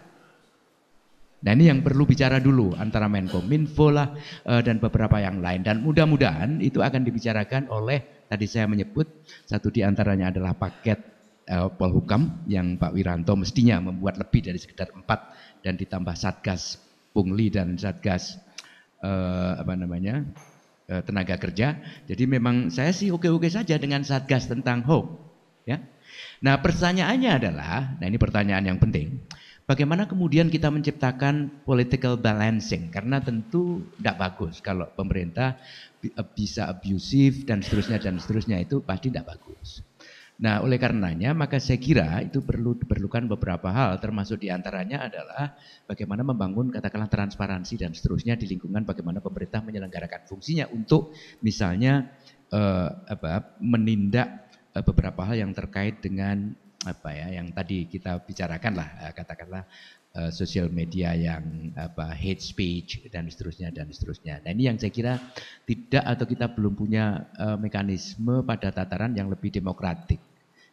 Nah ini yang perlu bicara dulu antara Menkominfo lah eh, dan beberapa yang lain. Dan mudah-mudahan itu akan dibicarakan oleh tadi saya menyebut satu diantaranya adalah paket uh, Polhukam yang Pak Wiranto mestinya membuat lebih dari sekedar empat dan ditambah Satgas Pungli dan Satgas uh, apa namanya uh, tenaga kerja. Jadi memang saya sih oke-oke saja dengan Satgas tentang hoax. Ya. Nah pertanyaannya adalah, nah ini pertanyaan yang penting. Bagaimana kemudian kita menciptakan political balancing? Karena tentu tidak bagus kalau pemerintah bisa abusive dan seterusnya dan seterusnya itu pasti tidak bagus. Nah, oleh karenanya maka saya kira itu perlu diperlukan beberapa hal termasuk diantaranya adalah bagaimana membangun katakanlah transparansi dan seterusnya di lingkungan bagaimana pemerintah menyelenggarakan fungsinya untuk misalnya eh, apa menindak eh, beberapa hal yang terkait dengan apa ya yang tadi kita bicarakan lah eh, katakanlah eh, sosial media yang apa hate speech dan seterusnya dan seterusnya. Nah ini yang saya kira tidak atau kita belum punya eh, mekanisme pada tataran yang lebih demokratik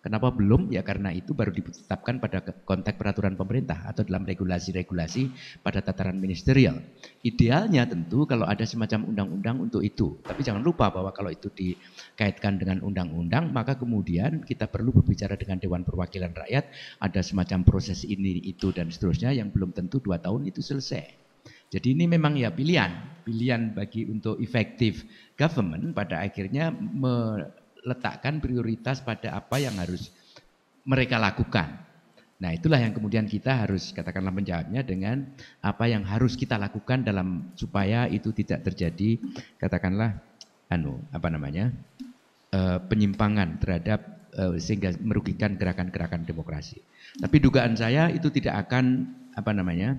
Kenapa belum? Ya karena itu baru ditetapkan pada konteks peraturan pemerintah atau dalam regulasi-regulasi pada tataran ministerial. Idealnya tentu kalau ada semacam undang-undang untuk itu. Tapi jangan lupa bahwa kalau itu dikaitkan dengan undang-undang, maka kemudian kita perlu berbicara dengan Dewan Perwakilan Rakyat, ada semacam proses ini, itu, dan seterusnya yang belum tentu dua tahun itu selesai. Jadi ini memang ya pilihan, pilihan bagi untuk efektif government pada akhirnya me letakkan prioritas pada apa yang harus mereka lakukan. Nah, itulah yang kemudian kita harus katakanlah menjawabnya dengan apa yang harus kita lakukan dalam supaya itu tidak terjadi katakanlah anu apa namanya? Eh, penyimpangan terhadap eh, sehingga merugikan gerakan-gerakan demokrasi. Tapi dugaan saya itu tidak akan apa namanya?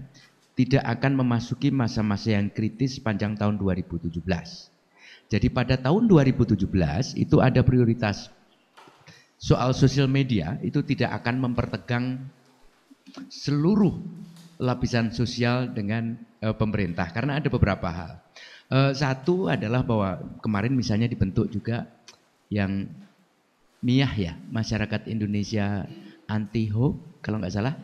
tidak akan memasuki masa-masa yang kritis sepanjang tahun 2017. Jadi pada tahun 2017 itu ada prioritas soal sosial media itu tidak akan mempertegang seluruh lapisan sosial dengan uh, pemerintah karena ada beberapa hal. Uh, satu adalah bahwa kemarin misalnya dibentuk juga yang MIAH ya, Masyarakat Indonesia Anti Hoax kalau nggak salah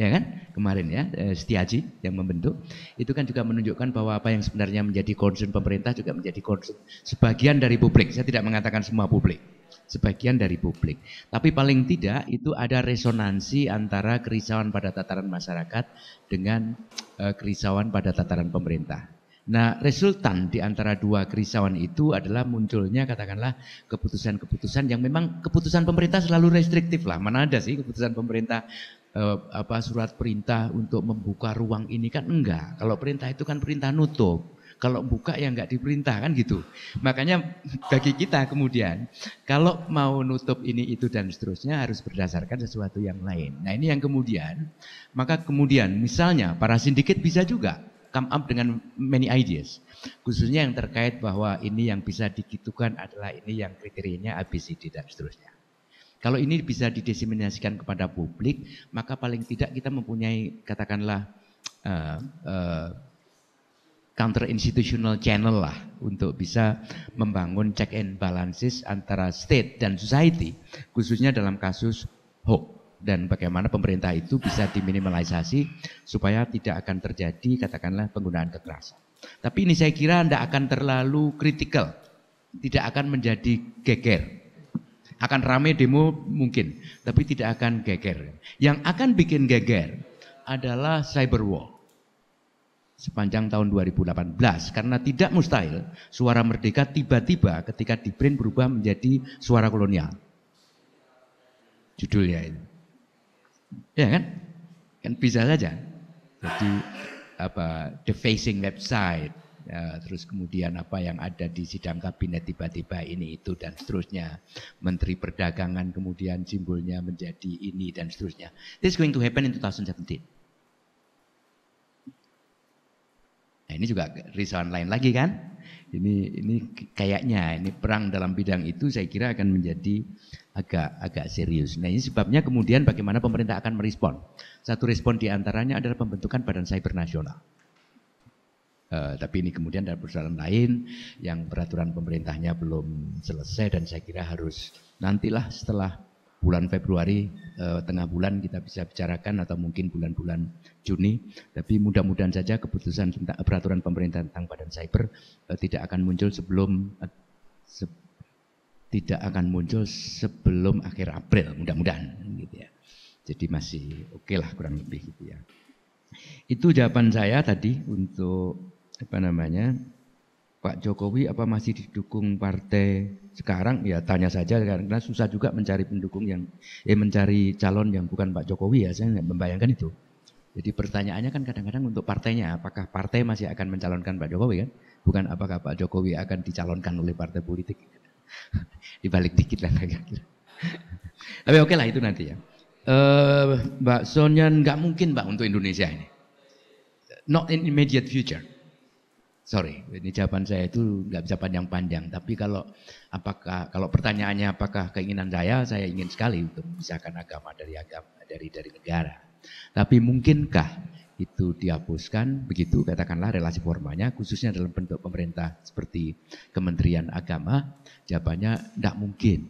ya kan? Kemarin ya, eh, Setiaji yang membentuk. Itu kan juga menunjukkan bahwa apa yang sebenarnya menjadi concern pemerintah juga menjadi concern sebagian dari publik. Saya tidak mengatakan semua publik, sebagian dari publik. Tapi paling tidak itu ada resonansi antara kerisauan pada tataran masyarakat dengan uh, kerisauan pada tataran pemerintah. Nah, resultan di antara dua kerisauan itu adalah munculnya katakanlah keputusan-keputusan yang memang keputusan pemerintah selalu restriktif lah. Mana ada sih keputusan pemerintah Eh, apa surat perintah untuk membuka ruang ini kan enggak. Kalau perintah itu kan perintah nutup. Kalau buka ya enggak diperintah kan gitu. Makanya bagi kita kemudian kalau mau nutup ini itu dan seterusnya harus berdasarkan sesuatu yang lain. Nah ini yang kemudian maka kemudian misalnya para sindiket bisa juga come up dengan many ideas. Khususnya yang terkait bahwa ini yang bisa dikitukan adalah ini yang kriterianya ABCD dan seterusnya. Kalau ini bisa didesiminasikan kepada publik, maka paling tidak kita mempunyai katakanlah uh, uh, counter institutional channel lah untuk bisa membangun check and balances antara state dan society, khususnya dalam kasus hoax dan bagaimana pemerintah itu bisa diminimalisasi supaya tidak akan terjadi katakanlah penggunaan kekerasan. Tapi ini saya kira tidak akan terlalu kritikal, tidak akan menjadi geger akan rame demo mungkin, tapi tidak akan geger. Yang akan bikin geger adalah cyber war sepanjang tahun 2018 karena tidak mustahil suara merdeka tiba-tiba ketika di print berubah menjadi suara kolonial. Judulnya ini Ya kan? Kan bisa saja. Jadi apa the website ya, terus kemudian apa yang ada di sidang kabinet tiba-tiba ini itu dan seterusnya. Menteri Perdagangan kemudian simbolnya menjadi ini dan seterusnya. This going to happen in 2017. Nah, ini juga risauan lain lagi kan? Ini ini kayaknya ini perang dalam bidang itu saya kira akan menjadi agak agak serius. Nah, ini sebabnya kemudian bagaimana pemerintah akan merespon. Satu respon diantaranya adalah pembentukan Badan Cyber Nasional. Uh, tapi ini kemudian ada persoalan lain yang peraturan pemerintahnya belum selesai dan saya kira harus nantilah setelah bulan Februari uh, tengah bulan kita bisa bicarakan atau mungkin bulan-bulan Juni. Tapi mudah-mudahan saja keputusan tentang eh, peraturan pemerintah tentang badan cyber uh, tidak akan muncul sebelum se tidak akan muncul sebelum akhir April mudah-mudahan gitu ya. Jadi masih oke okay lah kurang lebih gitu ya. Itu jawaban saya tadi untuk apa namanya Pak Jokowi apa masih didukung partai sekarang ya tanya saja karena susah juga mencari pendukung yang eh mencari calon yang bukan Pak Jokowi ya saya nggak membayangkan itu. Jadi pertanyaannya kan kadang-kadang untuk partainya apakah partai masih akan mencalonkan Pak Jokowi kan? Bukan apakah Pak Jokowi akan dicalonkan oleh partai politik. [LAUGHS] Dibalik dikit lah kira-kira. Gitu. Tapi oke lah itu nanti ya. Eh, Mbak Sonya nggak mungkin Mbak untuk Indonesia ini. Not in immediate future sorry, ini jawaban saya itu nggak bisa panjang-panjang. Tapi kalau apakah kalau pertanyaannya apakah keinginan saya, saya ingin sekali untuk memisahkan agama dari agama dari dari negara. Tapi mungkinkah itu dihapuskan begitu katakanlah relasi formanya, khususnya dalam bentuk pemerintah seperti Kementerian Agama jawabannya tidak mungkin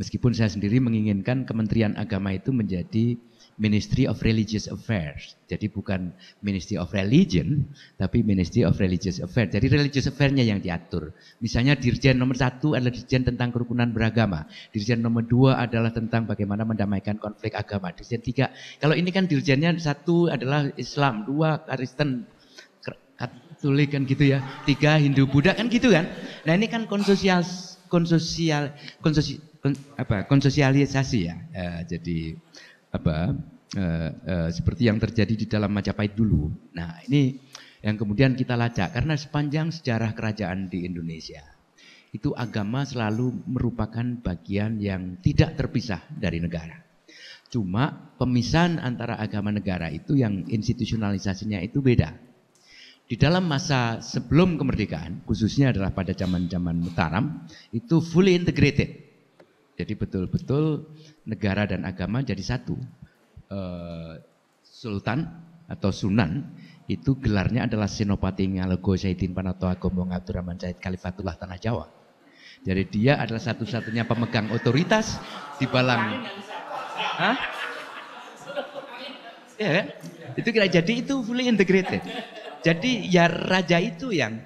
meskipun saya sendiri menginginkan Kementerian Agama itu menjadi Ministry of Religious Affairs. Jadi bukan Ministry of Religion, tapi Ministry of Religious Affairs. Jadi religious affairs-nya yang diatur. Misalnya Dirjen nomor satu adalah Dirjen tentang kerukunan beragama. Dirjen nomor dua adalah tentang bagaimana mendamaikan konflik agama. Dirjen tiga, kalau ini kan dirjennya satu adalah Islam, dua Kristen, Katolik kan gitu ya, tiga Hindu Buddha kan gitu kan. Nah ini kan konsosial konsosial konsosial, apa konsosialisasi ya. E, jadi apa eh, eh, seperti yang terjadi di dalam Majapahit dulu. Nah ini yang kemudian kita lacak karena sepanjang sejarah kerajaan di Indonesia itu agama selalu merupakan bagian yang tidak terpisah dari negara. Cuma pemisahan antara agama negara itu yang institusionalisasinya itu beda. Di dalam masa sebelum kemerdekaan, khususnya adalah pada zaman-zaman Mataram, itu fully integrated jadi betul-betul negara dan agama jadi satu. Eh, Sultan atau Sunan itu gelarnya adalah Senopati Ngalogo Saidin Panatoa Gombong Abdurrahman Said Kalifatullah Tanah Jawa. Jadi dia adalah satu-satunya pemegang otoritas di Balang. Hah? Ya, itu kira jadi itu fully integrated. Jadi ya raja itu yang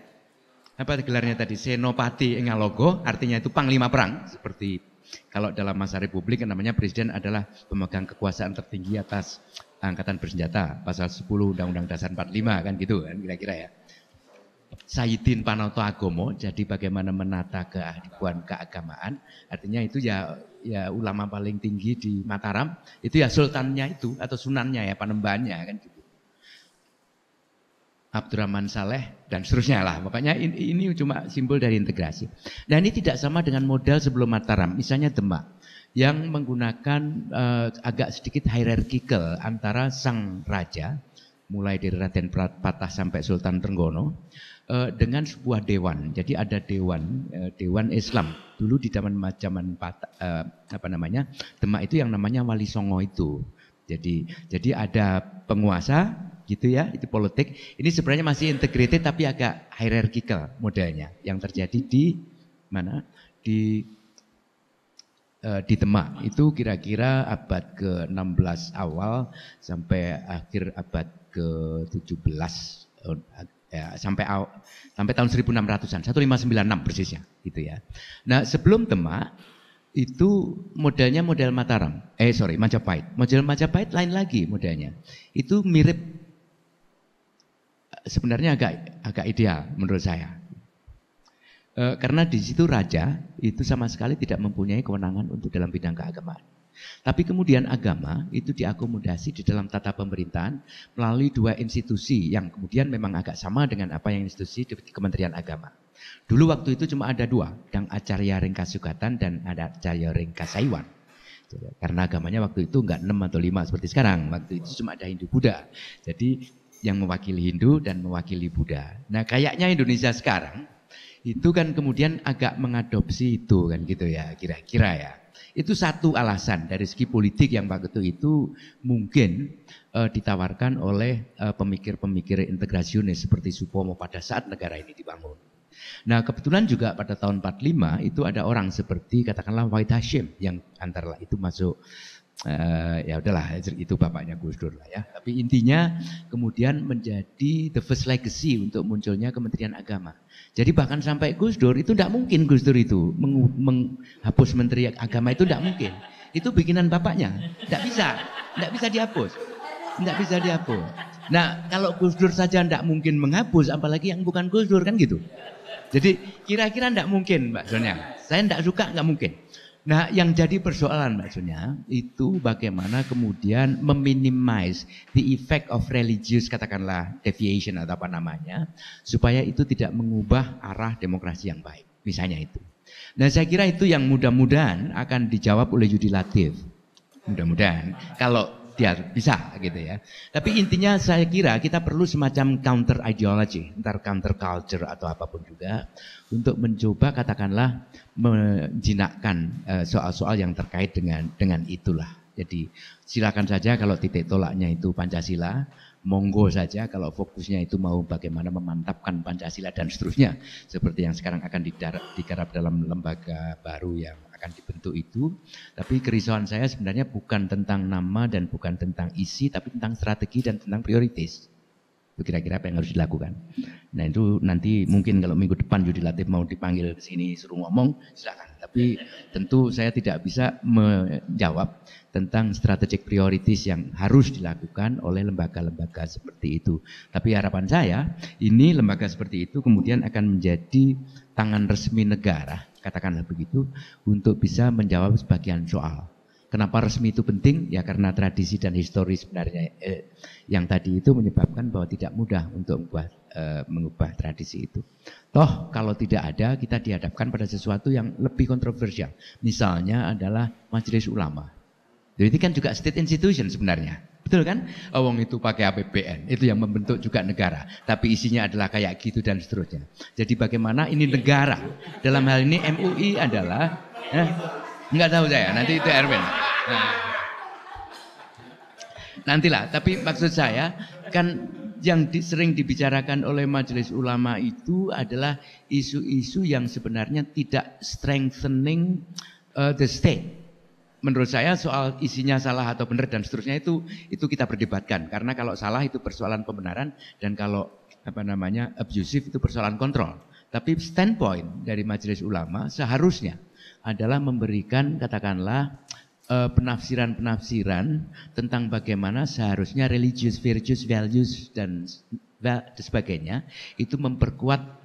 apa gelarnya tadi Senopati Ngalogo artinya itu panglima perang seperti kalau dalam masa republik namanya presiden adalah pemegang kekuasaan tertinggi atas angkatan bersenjata. Pasal 10 Undang-Undang Dasar 45 kan gitu kan kira-kira ya. Sayyidin Panoto Agomo, jadi bagaimana menata keaduan keagamaan, artinya itu ya ya ulama paling tinggi di Mataram, itu ya sultannya itu atau sunannya ya panembahannya kan gitu. Abdurrahman Saleh dan seterusnya lah. Makanya ini, ini cuma simbol dari integrasi. Dan ini tidak sama dengan modal sebelum Mataram, misalnya Demak yang menggunakan uh, agak sedikit hierarkikal antara sang raja mulai dari Raden Patah sampai Sultan Trenggono uh, dengan sebuah dewan. Jadi ada dewan uh, dewan Islam. Dulu di zaman zaman Patah, uh, apa namanya Demak itu yang namanya Wali Songo itu. Jadi jadi ada penguasa gitu ya, itu politik. Ini sebenarnya masih integrated tapi agak hierarchical modelnya yang terjadi di mana? Di eh, di Demak itu kira-kira abad ke-16 awal sampai akhir abad ke-17 sampai eh, ya, sampai aw, sampai tahun 1600-an 1596 persisnya gitu ya. Nah, sebelum Demak itu modelnya model Mataram. Eh sorry, Majapahit. Model Majapahit lain lagi modelnya. Itu mirip sebenarnya agak agak ideal menurut saya. E, karena di situ raja itu sama sekali tidak mempunyai kewenangan untuk dalam bidang keagamaan. Tapi kemudian agama itu diakomodasi di dalam tata pemerintahan melalui dua institusi yang kemudian memang agak sama dengan apa yang institusi di Kementerian Agama. Dulu waktu itu cuma ada dua, yang Acarya Ringkasugatan dan ada Acarya Ringkasaiwan. Karena agamanya waktu itu enggak enam atau lima seperti sekarang, waktu itu cuma ada Hindu Buddha. Jadi yang mewakili Hindu dan mewakili Buddha. Nah, kayaknya Indonesia sekarang itu kan kemudian agak mengadopsi itu kan gitu ya, kira-kira ya. Itu satu alasan dari segi politik yang waktu itu mungkin e, ditawarkan oleh eh, pemikir-pemikir integrasionis seperti Supomo pada saat negara ini dibangun. Nah kebetulan juga pada tahun 45 itu ada orang seperti katakanlah White Hashim yang antara itu masuk uh, ya udahlah ya, itu bapaknya Gus Dur lah ya. Tapi intinya kemudian menjadi the first legacy untuk munculnya Kementerian Agama. Jadi bahkan sampai Gus Dur itu tidak mungkin Gus Dur itu menghapus Menteri Agama itu tidak mungkin. Itu bikinan bapaknya, tidak bisa, tidak bisa dihapus, tidak bisa dihapus. Nah kalau Gus Dur saja tidak mungkin menghapus, apalagi yang bukan Gus Dur kan gitu. Jadi kira-kira tidak mungkin Mbak Sonia. Saya tidak suka nggak mungkin. Nah, yang jadi persoalan maksudnya itu bagaimana kemudian meminimize the effect of religious katakanlah deviation atau apa namanya supaya itu tidak mengubah arah demokrasi yang baik. Misalnya itu. Nah, saya kira itu yang mudah-mudahan akan dijawab oleh Yudi Latif. Mudah-mudahan kalau dia ya, bisa gitu ya tapi intinya saya kira kita perlu semacam counter ideology entar counter culture atau apapun juga untuk mencoba katakanlah menjinakkan eh, soal-soal yang terkait dengan dengan itulah jadi silakan saja kalau titik tolaknya itu Pancasila monggo saja kalau fokusnya itu mau bagaimana memantapkan Pancasila dan seterusnya seperti yang sekarang akan digarap dalam lembaga baru yang akan dibentuk itu tapi kerisauan saya sebenarnya bukan tentang nama dan bukan tentang isi tapi tentang strategi dan tentang prioritas kira-kira apa yang harus dilakukan. Nah itu nanti mungkin kalau minggu depan Yudi Latif mau dipanggil ke sini suruh ngomong silakan. Tapi tentu saya tidak bisa menjawab tentang strategic priorities yang harus dilakukan oleh lembaga-lembaga seperti itu. Tapi harapan saya ini lembaga seperti itu kemudian akan menjadi tangan resmi negara, katakanlah begitu, untuk bisa menjawab sebagian soal Kenapa resmi itu penting? Ya karena tradisi dan histori sebenarnya eh, yang tadi itu menyebabkan bahwa tidak mudah untuk membuat, eh, mengubah tradisi itu. Toh kalau tidak ada kita dihadapkan pada sesuatu yang lebih kontroversial. Misalnya adalah majelis ulama. Jadi ini kan juga state institution sebenarnya. Betul kan? Oh, wong itu pakai APBN, itu yang membentuk juga negara. Tapi isinya adalah kayak gitu dan seterusnya. Jadi bagaimana ini negara? Dalam hal ini MUI adalah eh, Enggak tahu saya, nanti itu Erwin. Nah. Nantilah, tapi maksud saya kan yang di, sering dibicarakan oleh majelis ulama itu adalah isu-isu yang sebenarnya tidak strengthening uh, the state. Menurut saya soal isinya salah atau benar dan seterusnya itu itu kita perdebatkan karena kalau salah itu persoalan pembenaran dan kalau apa namanya abusive itu persoalan kontrol. Tapi standpoint dari majelis ulama seharusnya adalah memberikan katakanlah eh, penafsiran-penafsiran tentang bagaimana seharusnya religious virtues, values dan sebagainya itu memperkuat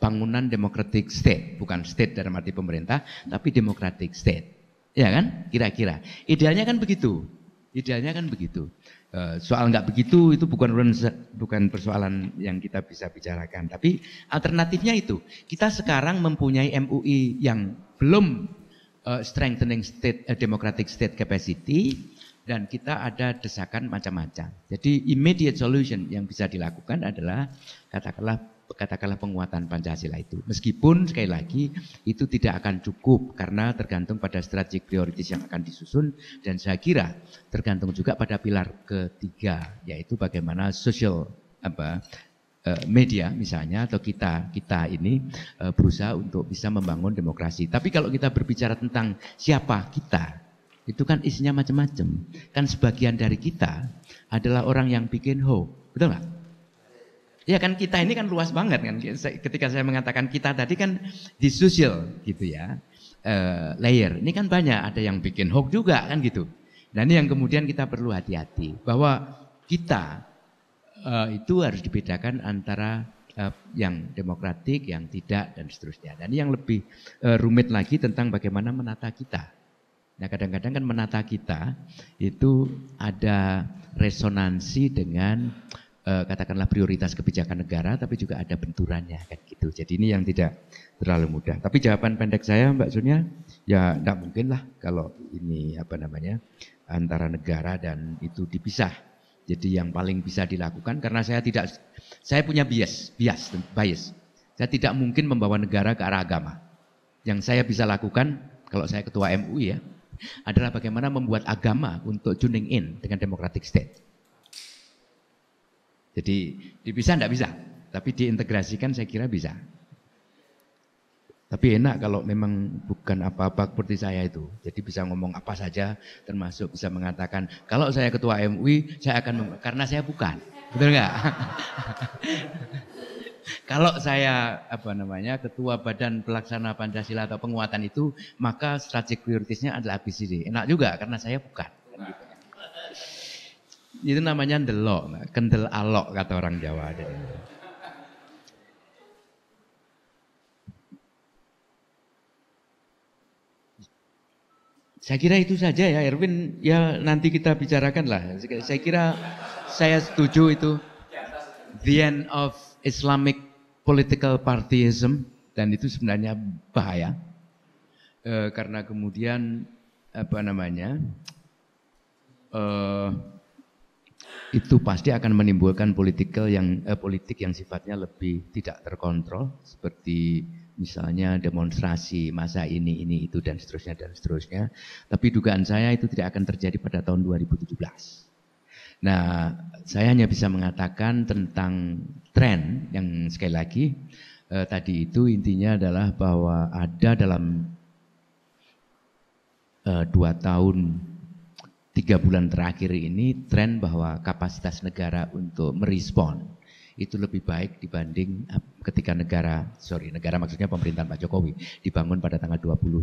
bangunan democratic state, bukan state dalam arti pemerintah, tapi democratic state. Ya kan? Kira-kira. Idealnya kan begitu. Idealnya kan begitu. Eh, soal nggak begitu itu bukan bukan persoalan yang kita bisa bicarakan. Tapi alternatifnya itu kita sekarang mempunyai MUI yang belum uh, strengthening state uh, democratic state capacity dan kita ada desakan macam-macam. Jadi immediate solution yang bisa dilakukan adalah katakanlah katakanlah penguatan Pancasila itu. Meskipun sekali lagi itu tidak akan cukup karena tergantung pada strategi prioritas yang akan disusun dan saya kira tergantung juga pada pilar ketiga yaitu bagaimana social apa eh, media misalnya atau kita kita ini eh, berusaha untuk bisa membangun demokrasi. Tapi kalau kita berbicara tentang siapa kita itu kan isinya macam-macam. Kan sebagian dari kita adalah orang yang bikin hoax, betul nggak? Ya kan kita ini kan luas banget kan. Ketika saya mengatakan kita tadi kan di sosial gitu ya. Uh, layer. Ini kan banyak ada yang bikin hoax juga kan gitu. Dan ini yang kemudian kita perlu hati-hati bahwa kita uh, itu harus dibedakan antara eh, yang demokratik, yang tidak dan seterusnya. Dan ini yang lebih uh, rumit lagi tentang bagaimana menata kita. Nah, kadang-kadang kan menata kita itu ada resonansi dengan Eh, katakanlah prioritas kebijakan negara tapi juga ada benturannya kan gitu. Jadi ini yang tidak terlalu mudah. Tapi jawaban pendek saya Mbak Sunya ya tidak mungkin lah kalau ini apa namanya antara negara dan itu dipisah. Jadi yang paling bisa dilakukan karena saya tidak saya punya bias, bias, bias. Saya tidak mungkin membawa negara ke arah agama. Yang saya bisa lakukan kalau saya ketua MUI ya adalah bagaimana membuat agama untuk tuning in dengan democratic state. Jadi dipisah tidak bisa, tapi diintegrasikan saya kira bisa. Tapi enak kalau memang bukan apa-apa seperti saya itu. Jadi bisa ngomong apa saja, termasuk bisa mengatakan kalau saya ketua MUI, saya akan karena saya bukan, betul nggak? [LAUGHS] kalau saya apa namanya ketua badan pelaksana Pancasila atau penguatan itu, maka strategic prioritasnya adalah ABCD. Enak juga karena saya bukan. Itu namanya delok, kendel alok kata orang Jawa. Saya kira itu saja ya Erwin, ya nanti kita bicarakan lah. Saya kira saya setuju itu the end of Islamic political partyism dan itu sebenarnya bahaya. E, karena kemudian apa namanya? Uh, itu pasti akan menimbulkan political yang eh, politik yang sifatnya lebih tidak terkontrol seperti misalnya demonstrasi masa ini ini itu dan seterusnya dan seterusnya tapi dugaan saya itu tidak akan terjadi pada tahun 2017 nah saya hanya bisa mengatakan tentang tren yang sekali lagi eh, tadi itu intinya adalah bahwa ada dalam eh, dua tahun tiga bulan terakhir ini tren bahwa kapasitas negara untuk merespon itu lebih baik dibanding eh, ketika negara, sorry negara maksudnya pemerintahan Pak Jokowi dibangun pada tanggal 20 eh,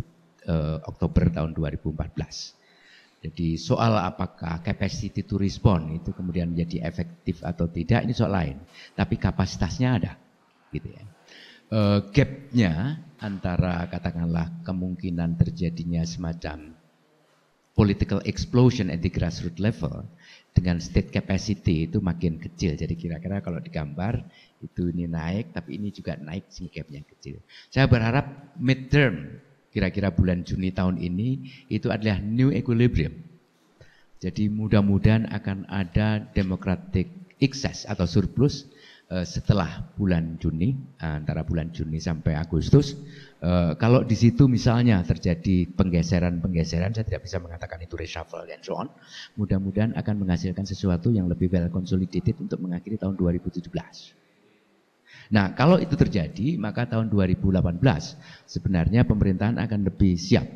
Oktober tahun 2014. Jadi soal apakah capacity to respond itu kemudian menjadi efektif atau tidak ini soal lain, tapi kapasitasnya ada, gitu ya. E, gapnya antara katakanlah kemungkinan terjadinya semacam political explosion at the grassroots level dengan state capacity itu makin kecil. Jadi kira-kira kalau digambar itu ini naik tapi ini juga naik sehingga gapnya kecil. Saya berharap midterm kira-kira bulan Juni tahun ini itu adalah new equilibrium. Jadi mudah-mudahan akan ada democratic excess atau surplus eh, setelah bulan Juni eh, antara bulan Juni sampai Agustus e, kalau di situ misalnya terjadi penggeseran-penggeseran, saya tidak bisa mengatakan itu reshuffle dan so on. Mudah-mudahan akan menghasilkan sesuatu yang lebih well consolidated untuk mengakhiri tahun 2017. Nah, kalau itu terjadi, maka tahun 2018 sebenarnya pemerintahan akan lebih siap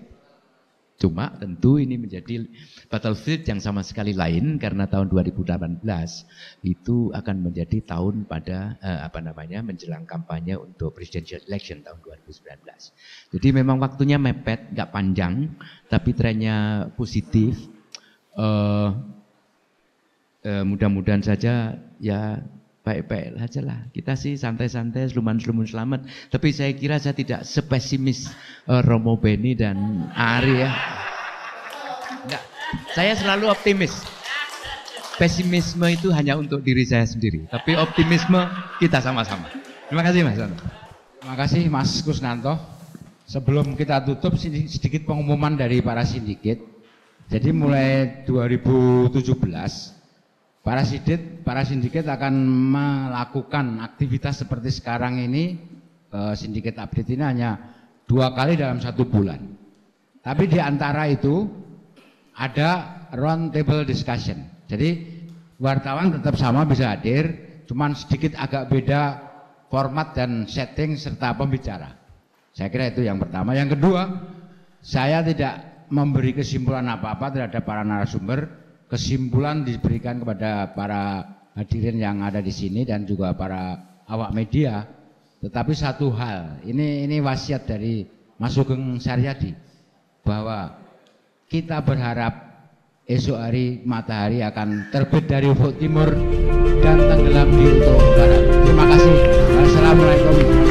Cuma tentu ini menjadi battlefield yang sama sekali lain karena tahun 2018 itu akan menjadi tahun pada eh, apa namanya menjelang kampanye untuk presidential election tahun 2019. Jadi memang waktunya mepet, nggak panjang, tapi trennya positif. Eh, eh, mudah-mudahan saja ya baik-baik aja lah. Kita sih santai-santai, selumun lumun selamat. Tapi saya kira saya tidak sepesimis uh, Romo Beni dan Ari ya. Enggak. Saya selalu optimis. Pesimisme itu hanya untuk diri saya sendiri. Tapi optimisme kita sama-sama. Terima kasih Mas. Terima kasih Mas Kusnanto. Sebelum kita tutup sedikit pengumuman dari para sindiket. Jadi mulai 2017 Para sidik, para sindiket akan melakukan aktivitas seperti sekarang ini eh, sindiket update ini hanya dua kali dalam satu bulan. Tapi di antara itu ada round table discussion. Jadi wartawan tetap sama bisa hadir, cuman sedikit agak beda format dan setting serta pembicara. Saya kira itu yang pertama. Yang kedua, saya tidak memberi kesimpulan apa-apa terhadap para narasumber kesimpulan diberikan kepada para hadirin yang ada di sini dan juga para awak media. Tetapi satu hal, ini ini wasiat dari Mas Sugeng Saryadi bahwa kita berharap esok hari matahari akan terbit dari ufuk timur dan tenggelam di ufuk barat. Terima kasih. Wassalamualaikum